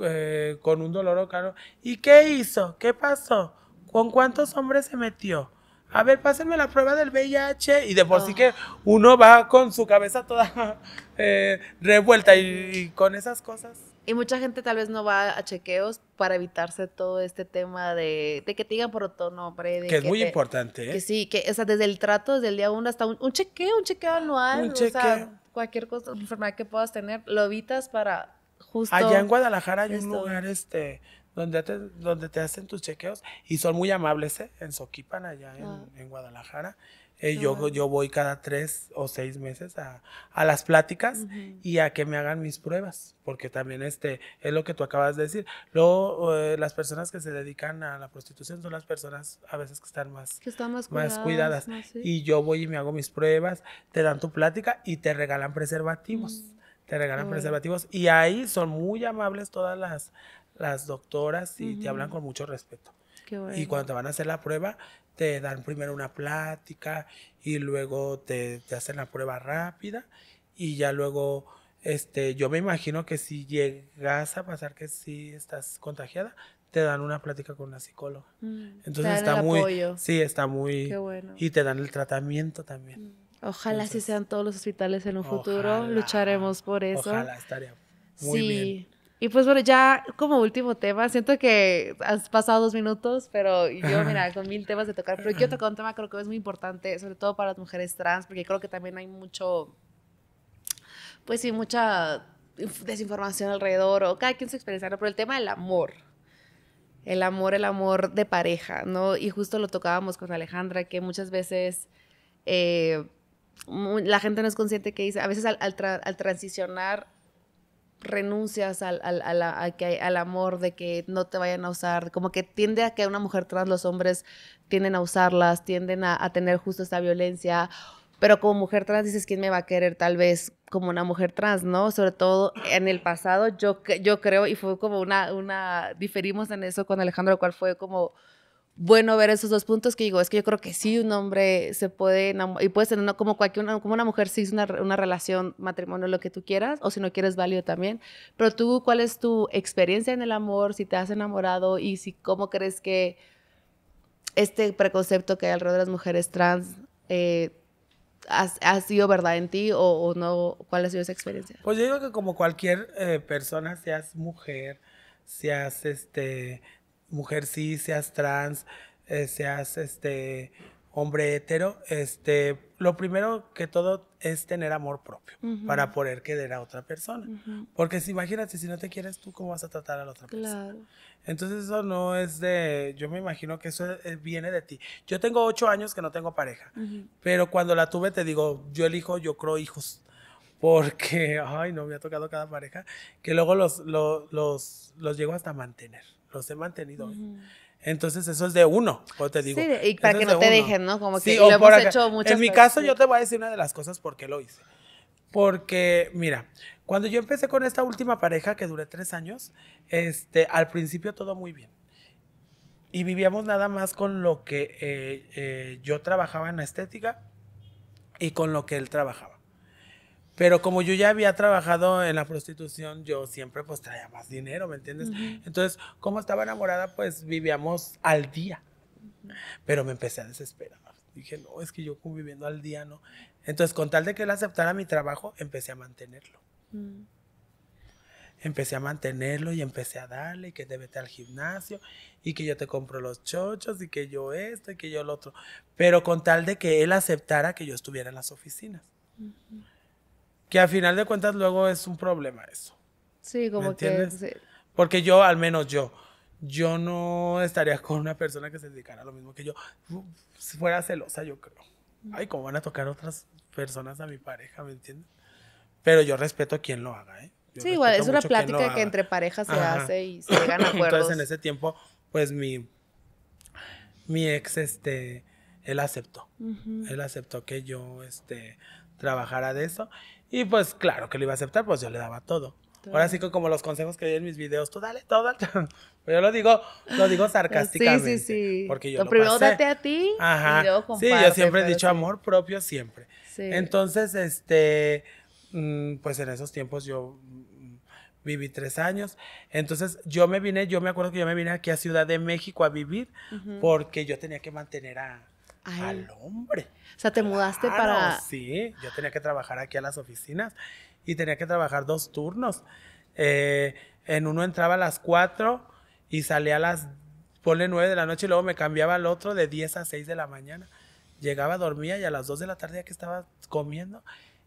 eh, con un dolor o caro. ¿Y qué hizo? ¿Qué pasó? ¿Con cuántos hombres se metió? A ver, pásenme la prueba del VIH. Y de por sí ah. que uno va con su cabeza toda eh, revuelta y con esas cosas. Y mucha gente tal vez no va a chequeos para evitarse todo este tema de, que te digan por otro nombre. que, es muy importante, ¿eh? Que sí, que, o sea, desde el trato, desde el día uno hasta un, chequeo, un chequeo anual. o sea, cualquier cosa, enfermedad que puedas tener, lo evitas para justo... Allá en Guadalajara hay un lugar, este, donde te, donde te hacen tus chequeos y son muy amables, ¿eh? En Soquipan, allá en, ah. en Guadalajara. Eh, yo, yo voy cada tres o seis meses a, a las pláticas y a que me hagan mis pruebas, porque también este, es lo que tú acabas de decir. Luego, eh, las personas que se dedican a la prostitución son las personas a veces que están más, que están más, cuidadas. Y yo voy y me hago mis pruebas, te dan tu plática y te regalan preservativos. Mm, te regalan preservativos y ahí son muy amables todas las, las doctoras y te hablan con mucho respeto. Y cuando te van a hacer la prueba, te dan primero una plática y luego te, hacen la prueba rápida y ya luego, este, yo me imagino que si llegas a pasar que sí estás contagiada, te dan una plática con una psicóloga. Mm, Entonces está muy, apoyo. sí, está muy, y te dan el tratamiento también. Mm, ojalá si sean todos los hospitales en un futuro, lucharemos por eso. Ojalá estaría muy bien. Y pues bueno, ya como último tema, siento que has pasado dos minutos, pero yo, mira, con mil temas de tocar, pero yo tocar un tema creo que es muy importante, sobre todo para las mujeres trans, porque creo que también hay mucho, pues sí, mucha desinformación alrededor, o cada quien se experiencia, pero el tema del amor, el amor, el amor de pareja, ¿no? Y justo lo tocábamos con Alejandra, que muchas veces... Eh, la gente no es consciente que dice, a veces al, al transicionar renuncias al, al, al, amor, de que no te vayan a usar, como que tiende a que una mujer trans, los hombres tienden a usarlas, tienden a, tener justo esta violencia, pero como mujer trans dices, ¿quién me va a querer tal vez como una mujer trans, no? Sobre todo en el pasado, yo, yo creo, y fue como una, una, diferimos en eso con Alejandro, cual fue como bueno ver esos dos puntos que digo, es que yo creo que sí un hombre se puede enamorar, y puedes ser como una, como una mujer si es una, relación, matrimonio, lo que tú quieras, o si no quieres válido también, pero tú, ¿cuál es tu experiencia en el amor? Si te has enamorado y si cómo crees que este preconcepto que hay alrededor de las mujeres trans eh, ha, sido verdad en ti o, no, ¿cuál ha sido esa experiencia? Pues yo digo que como cualquier eh, persona, seas mujer, seas este mujer sí, seas trans, eh, seas este hombre hetero, este, lo primero que todo es tener amor propio para poder querer a otra persona. Porque si imagínate, si no te quieres tú, ¿cómo vas a tratar a la otra persona? Entonces eso no es de, yo me imagino que eso eh, viene de ti. Yo tengo ocho años que no tengo pareja, pero cuando la tuve te digo, yo elijo, yo creo hijos. Porque, ay, no, me ha tocado cada pareja, que luego los, los, los, los llego hasta mantener los he mantenido. Entonces eso es de uno, como pues te digo. Sí, y para que no te dejen, ¿no? Como que lo hemos hecho muchas En mi caso yo te voy a decir una de las cosas por qué lo hice. Porque, mira, cuando yo empecé con esta última pareja que duré tres años, este, al principio todo muy bien. Y vivíamos nada más con lo que eh, eh, yo trabajaba en la estética y con lo que él trabajaba. Pero como yo ya había trabajado en la prostitución, yo siempre pues traía más dinero, ¿me entiendes? Entonces, como estaba enamorada, pues vivíamos al día. Pero me empecé a desesperar. Dije, no, es que yo viviendo al día, ¿no? Entonces, con tal de que él aceptara mi trabajo, empecé a mantenerlo. Mm. Empecé a mantenerlo y empecé a darle, y que te vete al gimnasio, y que yo te compro los chochos, y que yo esto, y que yo lo otro. Pero con tal de que él aceptara que yo estuviera en las oficinas. Que a final de cuentas luego es un problema eso. Sí, como que... Porque yo, al menos yo, yo no estaría con una persona que se dedicara a lo mismo que yo. Si fuera celosa, yo creo. Ay, cómo van a tocar otras personas a mi pareja, ¿me entiendes? Pero yo respeto a quien lo haga, ¿eh? sí, igual, es una plática que entre parejas se hace y se llegan a acuerdos. Entonces, en ese tiempo, pues mi, mi ex, este, él aceptó. Él aceptó que yo, este, trabajara de eso. Y pues claro que lo iba a aceptar, pues yo le daba todo. Ahora sí que como los consejos que di en mis videos, tú dale todo. Pero yo lo digo, lo digo sarcásticamente. Sí, sí, sí. Porque yo primero date a ti y luego Sí, yo siempre he dicho amor propio siempre. Entonces, este, mm, pues en esos tiempos yo mm, viví tres años. Entonces yo me vine, yo me acuerdo que yo me vine aquí a Ciudad de México a vivir porque yo tenía que mantener a, al hombre. O sea, te mudaste para... Sí, yo tenía que trabajar aquí a las oficinas y tenía que trabajar dos turnos. Eh, en uno entraba a las 4 y salía a las, ponle 9 de la noche y luego me cambiaba al otro de 10 a 6 de la mañana. Llegaba, dormía y a las 2 de la tarde ya que estaba comiendo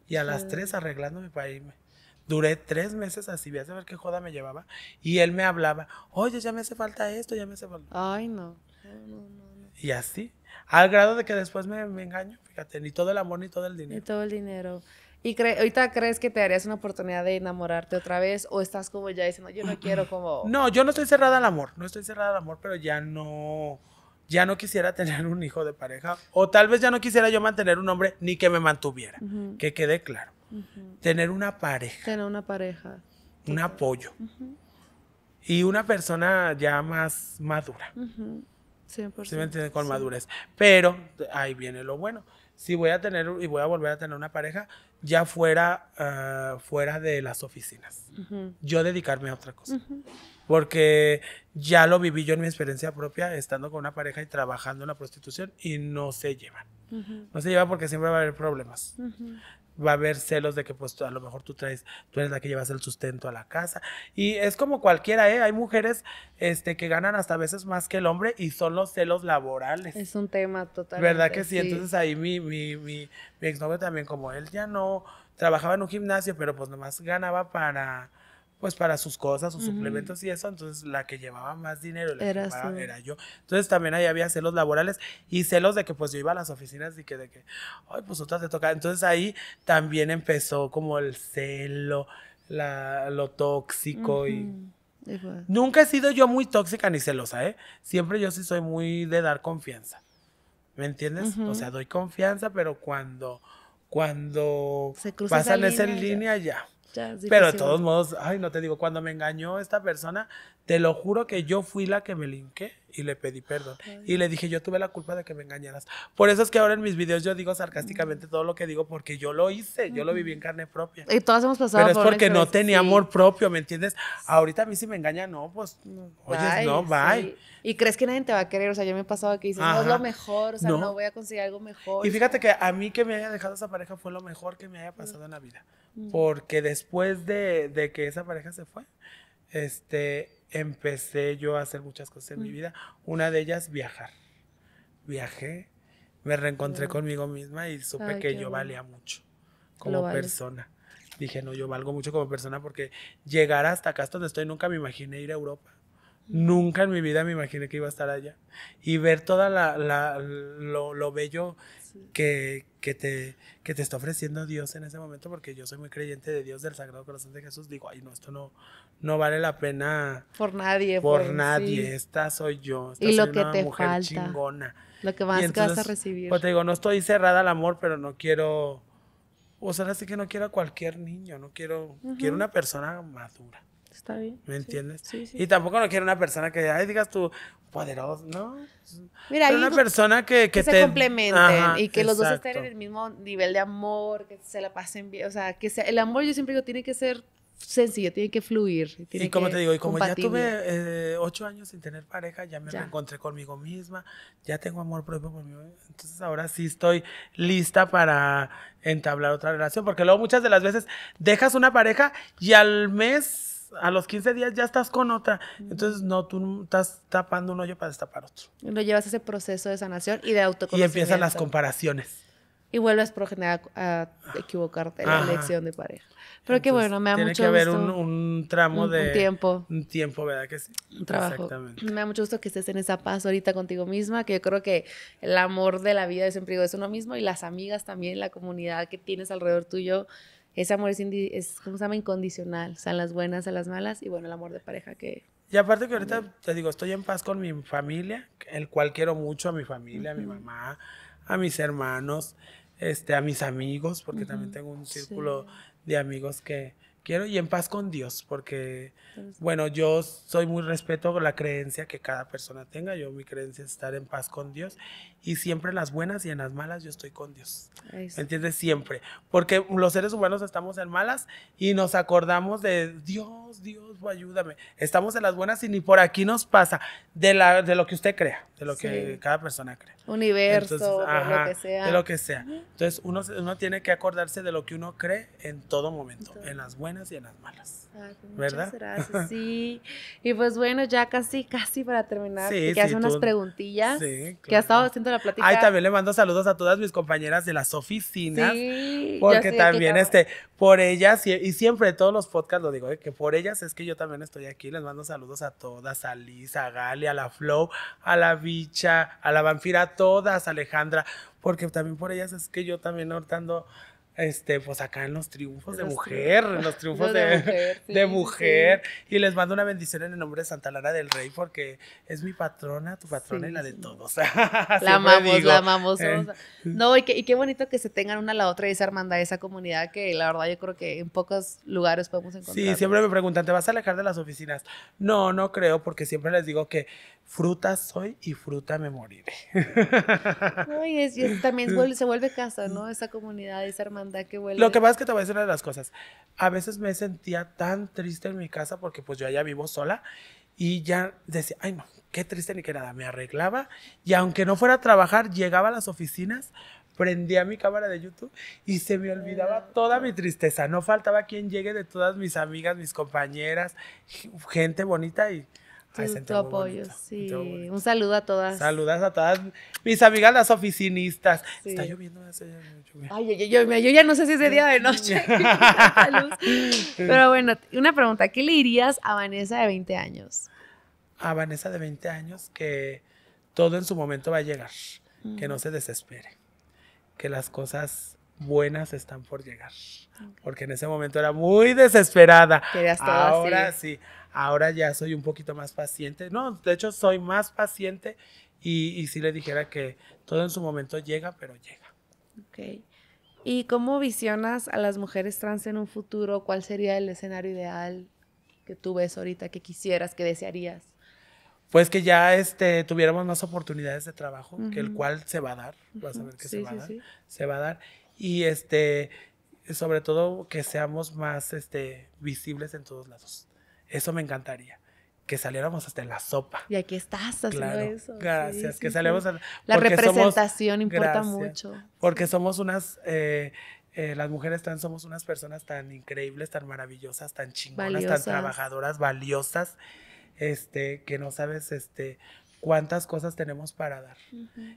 y a las 3 arreglándome para irme. Duré tres meses así, voy a saber qué joda me llevaba. Y él me hablaba, oye, ya me hace falta esto, ya me hace falta. Ay, no. no. Y así. Al grado de que después me, engaño, fíjate, ni todo el amor ni todo el dinero. Ni todo el dinero. ¿Y cre ahorita crees que te darías una oportunidad de enamorarte otra vez o estás como ya diciendo, yo no quiero como... No, yo no estoy cerrada al amor, no estoy cerrada al amor, pero ya no, ya no quisiera tener un hijo de pareja o tal vez ya no quisiera yo mantener un hombre ni que me mantuviera, que quede claro. Tener una pareja. Tener una pareja. Un apoyo. Y una persona ya más madura. 100%. ¿Sí me Con madurez. Pero ahí viene lo bueno. Si voy a tener y voy a volver a tener una pareja, ya fuera, ah, fuera de las oficinas. Yo dedicarme a otra cosa. Porque ya lo viví yo en mi experiencia propia, estando con una pareja y trabajando en la prostitución y no se llevan. No se llevan porque siempre va a haber problemas va a haber celos de que pues a lo mejor tú traes, tú eres la que llevas el sustento a la casa. Y es como cualquiera, ¿eh? Hay mujeres este, que ganan hasta veces más que el hombre y son los celos laborales. Es un tema totalmente. ¿Verdad que sí? Entonces ahí mi, mi, mi, mi exnovio también, como él ya no trabajaba en un gimnasio, pero pues nomás ganaba para pues para sus cosas, sus suplementos y eso, entonces la que llevaba más dinero era, era yo. Entonces también ahí había celos laborales y celos de que pues yo iba a las oficinas y que de que, ay, pues otra te toca. Entonces ahí también empezó como el celo, la, lo tóxico y... Nunca he sido yo muy tóxica ni celosa, ¿eh? Siempre yo sí soy muy de dar confianza. ¿Me entiendes? O sea, doy confianza, pero cuando, cuando pasan esa línea, ya pero de todos modos, ay, no te digo, cuando me engañó esta persona, te lo juro que yo fui la que me linqué y le pedí perdón. Y le dije, yo tuve la culpa de que me engañaras. Por eso es que ahora en mis videos yo digo sarcásticamente todo lo que digo porque yo lo hice, yo lo viví en carne propia. Y todas hemos pasado Pero es porque no tenía amor propio, ¿me entiendes? Ahorita a mí si me engaña, no, pues, oye, no, bye. Y crees que nadie te va a querer, o sea, yo me he pasado que dices, no es lo mejor, o sea, no. voy a conseguir algo mejor. Y fíjate que a mí que me haya dejado esa pareja fue lo mejor que me haya pasado en la vida. Porque después de, que esa pareja se fue, este, empecé yo a hacer muchas cosas en mi vida. Una de ellas, viajar. Viajé, me reencontré conmigo misma y supe que yo valía mucho como persona. Dije, no, yo valgo mucho como persona porque llegar hasta acá hasta donde estoy nunca me imaginé ir a Europa. Nunca en mi vida me imaginé que iba a estar allá. Y ver toda la, lo, bello que, te, que te está ofreciendo Dios en ese momento, porque yo soy muy creyente de Dios, del Sagrado Corazón de Jesús, digo, ay, no, esto no, no vale la pena. Por nadie. Por pues, nadie, esta soy yo. y lo que te mujer falta. chingona. Lo que más vas a recibir. Pues te digo, no estoy cerrada al amor, pero no quiero, o sea, así que no quiero a cualquier niño, no quiero, quiero una persona madura. ¿Me entiendes? y tampoco no quiero una persona que digas tú, poderoso, ¿no? Mira, una persona que, que, se complementen y que los dos estén en el mismo nivel de amor, que se la pasen bien. O sea, que sea, el amor yo siempre digo tiene que ser sencillo, tiene que fluir. y como te digo, y como ya tuve eh, ocho años sin tener pareja, ya me reencontré encontré conmigo misma, ya tengo amor propio conmigo, Entonces ahora sí estoy lista para entablar otra relación, porque luego muchas de las veces dejas una pareja y al mes a los 15 días ya estás con otra. Entonces, no, tú estás tapando un hoyo para destapar otro. No llevas ese proceso de sanación y de autoconocimiento. Y empiezan las comparaciones. Y vuelves por a equivocarte en la elección de pareja. Pero qué que bueno, me da mucho gusto. Tiene que haber un, tramo de. Un tiempo. Un tiempo, ¿verdad que sí? Un trabajo. Exactamente. Me da mucho gusto que estés en esa paz ahorita contigo misma, que yo creo que el amor de la vida, es siempre es uno mismo y las amigas también, la comunidad que tienes alrededor tuyo ese amor es, es ¿cómo se llama? Incondicional, o sea, las buenas a las malas y bueno, el amor de pareja que... Y aparte que ahorita, te digo, estoy en paz con mi familia, el cual quiero mucho a mi familia, a mi mamá, a mis hermanos, este, a mis amigos, porque también tengo un círculo de amigos que, quiero y en paz con Dios, porque, bueno, yo soy muy respeto con la creencia que cada persona tenga. Yo, mi creencia es estar en paz con Dios y siempre en las buenas y en las malas yo estoy con Dios. entiendes? Siempre. Porque los seres humanos estamos en malas y nos acordamos de Dios, Dios, pues, ayúdame. Estamos en las buenas y ni por aquí nos pasa de, de lo que usted crea, de lo que cada persona cree. Universo, De lo que sea. Entonces, uno, tiene que acordarse de lo que uno cree en todo momento, en las buenas y en las malas. Pues, ¿verdad? sí. Y pues bueno, ya casi, casi para terminar, que hace unas preguntillas que ha estado haciendo la plática. Ay, también le mando saludos a todas mis compañeras de las oficinas, porque también, este, por ellas, y, siempre todos los podcasts lo digo, eh, que por ellas es que yo también estoy aquí, les mando saludos a todas, a Liz, a Gali, a la Flow, a la Bicha, a la Vampira, a todas, Alejandra, porque también por ellas es que yo también ahorita ando este, pues acá en los triunfos de mujer, en los triunfos de, mujer, y les mando una bendición en el nombre de Santa Lara del Rey porque es mi patrona, tu patrona y la de todos. la amamos, la amamos. Eh, no, y, qué bonito que se tengan una a la otra esa hermandad, esa comunidad que la verdad yo creo que en pocos lugares podemos encontrar. Sí, siempre me preguntan, ¿te vas a alejar de las oficinas? No, no creo porque siempre les digo que fruta soy y fruta me moriré. también se vuelve casa, ¿no? Esa comunidad, esa hermandad que vuelve. Lo que pasa que te voy a decir una de las cosas. A veces me sentía tan triste en mi casa porque pues yo allá vivo sola y ya decía, ay no, qué triste ni que nada, me arreglaba y aunque no fuera a trabajar, llegaba a las oficinas, prendía mi cámara de YouTube y se me olvidaba toda mi tristeza. No faltaba quien llegue de todas mis amigas, mis compañeras, gente bonita y tu, apoyo, sí. Un saludo a todas. Saludas a todas mis amigas las oficinistas. Está lloviendo hace mucho. Ay, yo, yo, ya no sé si es de día o de noche. Pero bueno, una pregunta. ¿Qué le dirías a Vanessa de 20 años? A Vanessa de 20 años que todo en su momento va a llegar. Que no mm. se desespere. Que las cosas buenas están por llegar. Porque en ese momento era muy desesperada. Ahora así. sí. Ahora ya soy un poquito más paciente. No, de hecho soy más paciente y, si le dijera que todo en su momento llega, pero llega. Ok. ¿Y cómo visionas a las mujeres trans en un futuro? ¿Cuál sería el escenario ideal que tú ves ahorita, que quisieras, que desearías? Pues que ya este, tuviéramos más oportunidades de trabajo, que el cual se va a dar, vas a ver que se va a dar, se va a dar. Y este, sobre todo que seamos más este, visibles en todos lados. Eso me encantaría. Que saliéramos hasta en la sopa. Y aquí estás haciendo eso. Gracias. que saliéramos. la representación importa mucho. Porque somos unas. Eh, eh, las mujeres trans somos unas personas tan increíbles, tan maravillosas, tan chingonas, tan trabajadoras, valiosas, este, que no sabes, este, cuántas cosas tenemos para dar.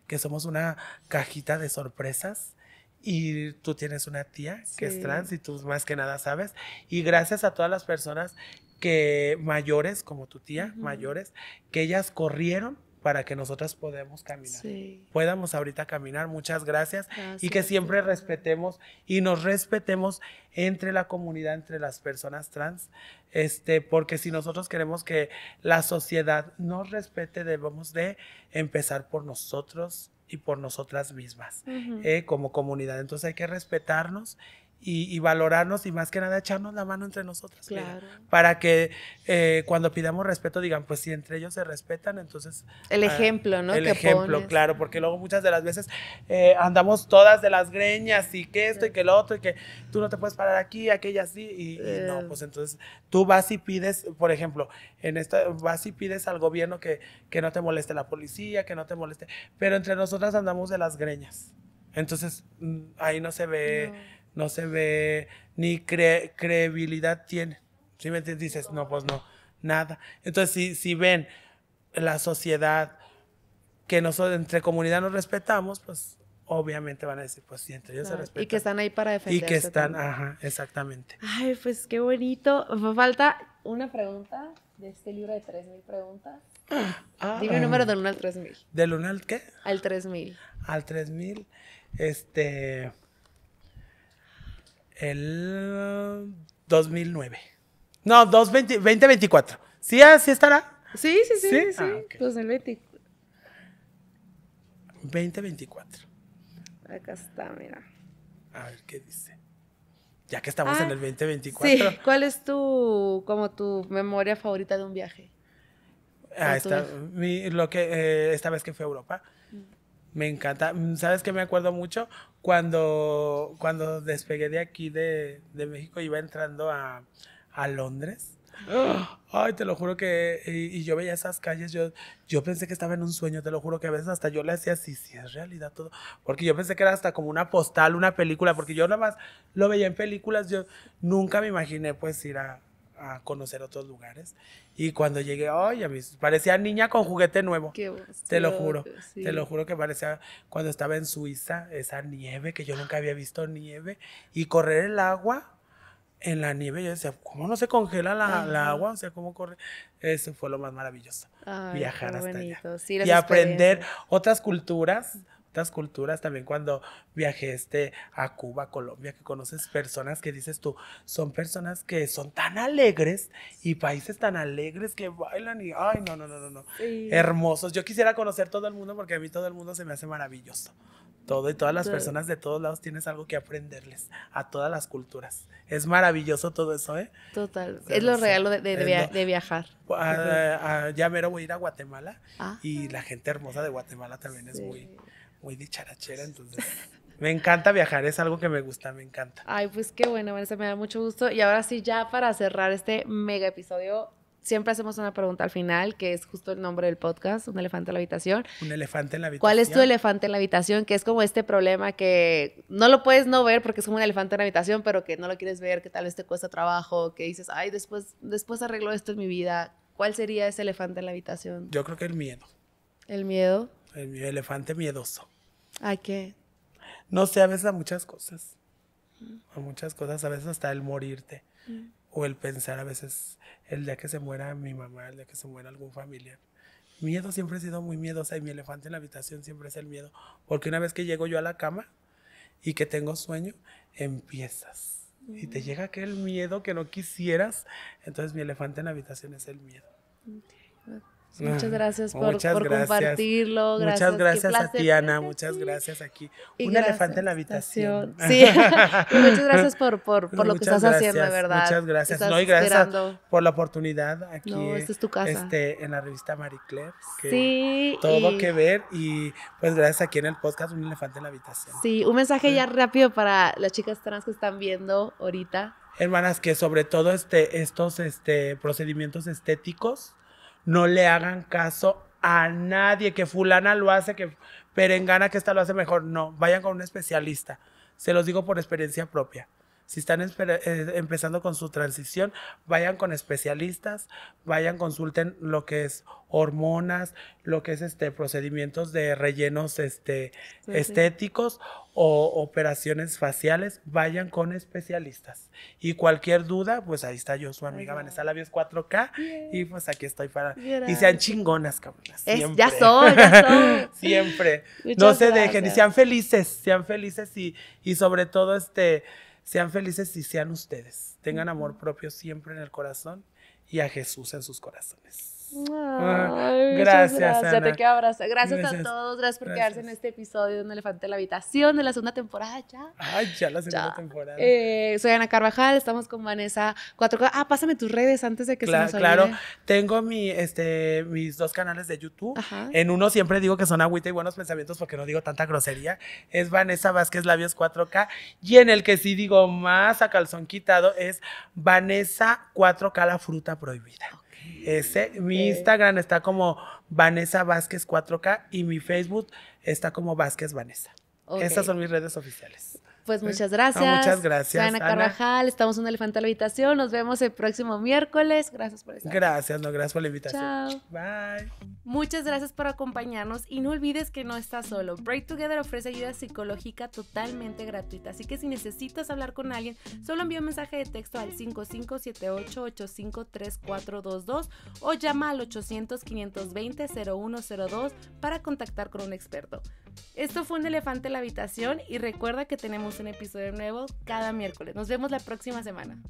Que somos una cajita de sorpresas y tú tienes una tía que es trans y tú más que nada sabes. Y gracias a todas las personas que mayores, como tu tía, mayores, que ellas corrieron para que nosotras podamos caminar. Sí. Podamos ahorita caminar. Muchas gracias. Y que siempre respetemos y nos respetemos entre la comunidad, entre las personas trans. Este, porque si nosotros queremos que la sociedad nos respete, debemos de empezar por nosotros y por nosotras mismas eh, como comunidad. Entonces hay que respetarnos y, valorarnos y más que nada echarnos la mano entre nosotras. Claro. para que eh, cuando pidamos respeto digan, pues si entre ellos se respetan, entonces... El ah, ejemplo, ¿no? El ejemplo, claro, porque luego muchas de las veces eh, andamos todas de las greñas y que esto y que lo otro y que tú no te puedes parar aquí, aquella así y, eh. no, pues entonces tú vas y pides, por ejemplo, en esta, vas y pides al gobierno que, que no te moleste la policía, que no te moleste, pero entre nosotras andamos de las greñas. Entonces mm, ahí no se ve no se ve, ni cre credibilidad tiene. Si me dices, no, pues no, nada. Entonces, si, si ven la sociedad que nosotros entre comunidad nos respetamos, pues obviamente van a decir, pues sí, entre ellos se respetan. Y que están ahí para defenderse. Y que están, ajá, exactamente. Ay, pues qué bonito. Falta una pregunta de este libro de 3.000 preguntas. Ah, ah. Dime el número del 1 al 3000. ¿De 1 al qué? Al 3000. Al 3000. Este. El 2009. Eh, no, 2020, 2024. ¿Sí, ah, ¿Sí estará? Sí, sí, sí. Sí, sí. 2024. Ah, Acá está, mira. A ver qué dice. Ya que estamos ah, en el 2024. Sí, ¿cuál es tu, como tu memoria favorita de un viaje? Ah, esta, lo que, eh, esta vez que fui a Europa, me encanta. Mm, ¿Sabes qué me acuerdo mucho? Cuando, cuando despegué de aquí de, de México, iba entrando a, Londres. Ay, te lo juro que. Y, yo veía esas calles, yo, yo pensé que estaba en un sueño, te lo juro que a veces hasta yo le decía así, sí, es realidad todo. Porque yo pensé que era hasta como una postal, una película, porque yo nada más lo veía en películas, yo nunca me imaginé pues ir a, a, conocer otros lugares. Y cuando llegué, ay, a parecía niña con juguete nuevo. te lo juro, te lo juro que parecía cuando estaba en Suiza, esa nieve, que yo nunca había visto nieve, y correr el agua en la nieve. Yo decía, ¿cómo no se congela la, agua? O sea, ¿cómo corre? Eso fue lo más maravilloso, viajar hasta allá. y aprender otras culturas, culturas, también cuando viajaste este, a Cuba, Colombia, que conoces personas que dices tú, son personas que son tan alegres y países tan alegres que bailan y, ay, no, no, no, no, no. hermosos. Yo quisiera conocer todo el mundo porque a mí todo el mundo se me hace maravilloso. Todo y todas las personas de todos lados tienes algo que aprenderles a todas las culturas. Es maravilloso todo eso, ¿eh? Total. es lo regalo real de, viajar. ya mero voy a ir a Guatemala ah. y la gente hermosa de Guatemala también es muy muy dicharachera, entonces. Me encanta viajar, es algo que me gusta, me encanta. Ay, pues qué bueno, Vanessa, me da mucho gusto. Y ahora sí, ya para cerrar este mega episodio, siempre hacemos una pregunta al final, que es justo el nombre del podcast, Un elefante en la habitación. Un elefante en la habitación. ¿Cuál es tu elefante en la habitación? Que es como este problema que no lo puedes no ver porque es como un elefante en la habitación, pero que no lo quieres ver, que tal vez te cuesta trabajo, que dices, ay, después, después arreglo esto en mi vida. ¿Cuál sería ese elefante en la habitación? Yo creo que el miedo. ¿El miedo? El elefante miedoso. ¿A qué? No sé, a veces a muchas cosas. A muchas cosas, a veces hasta el morirte. Mm. O el pensar a veces el día que se muera mi mamá, el día que se muera algún familiar. Miedo siempre ha sido muy miedosa y mi elefante en la habitación siempre es el miedo. Porque una vez que llego yo a la cama y que tengo sueño, empiezas. Y te mm. llega aquel miedo que no quisieras. Entonces mi elefante en la habitación es el miedo. Muchas ah, gracias por, compartirlo. Muchas gracias a ti, Ana. Muchas gracias aquí. Un elefante en la habitación. muchas gracias por, lo que estás haciendo, de verdad. Muchas gracias. no, y gracias por la oportunidad aquí. Este, en la revista Marie Claire. sí. Todo que ver. Y pues gracias aquí en el podcast Un elefante en la habitación. Sí, un mensaje ya rápido para las chicas trans que están viendo ahorita. Hermanas, que sobre todo este, estos este, procedimientos estéticos no le hagan caso a nadie, que fulana lo hace, que perengana que esta lo hace mejor. No, vayan con un especialista. Se los digo por experiencia propia. Si están eh, empezando con su transición, vayan con especialistas, vayan, consulten lo que es hormonas, lo que es este procedimientos de rellenos este, estéticos o operaciones faciales, vayan con especialistas. Y cualquier duda, pues ahí está yo, su amiga Vanessa Labios 4K, y pues aquí estoy para... Y sean chingonas, cabronas. ya son, ya son. siempre. no se dejen y sean felices, sean felices y, y sobre todo este... Sean felices y sean ustedes. Tengan amor propio siempre en el corazón y a Jesús en sus corazones gracias. Gracias, Gracias, a todos, gracias por quedarse en este episodio de Un Elefante en la Habitación de la segunda temporada ya. ya la segunda temporada. Eh, soy Ana Carvajal, estamos con Vanessa 4 k Ah, pásame tus redes antes de que se nos olvide. Claro, tengo mi, este, mis dos canales de YouTube. En uno siempre digo que son agüita y buenos pensamientos porque no digo tanta grosería. Es Vanessa Vázquez Labios 4K. Y en el que sí digo más a calzón quitado es Vanessa 4K La Fruta Prohibida. Mi Instagram está como Vanessa Vázquez 4K y mi Facebook está como Vázquez Vanessa. Estas son mis redes oficiales. Pues eh, muchas gracias. muchas gracias. Ana, estamos en Elefante a la Habitación. Nos vemos el próximo miércoles. Gracias por estar. Gracias, no, gracias por la invitación. Chao. Bye. Muchas gracias por acompañarnos y no olvides que no estás solo. Break Together ofrece ayuda psicológica totalmente gratuita. Así que si necesitas hablar con alguien, solo envía un mensaje de texto al 5578853422 o llama al 800 520 0102 para contactar con un experto. Esto fue un elefante en la habitación y recuerda que tenemos un episodio nuevo cada miércoles. Nos vemos la próxima semana.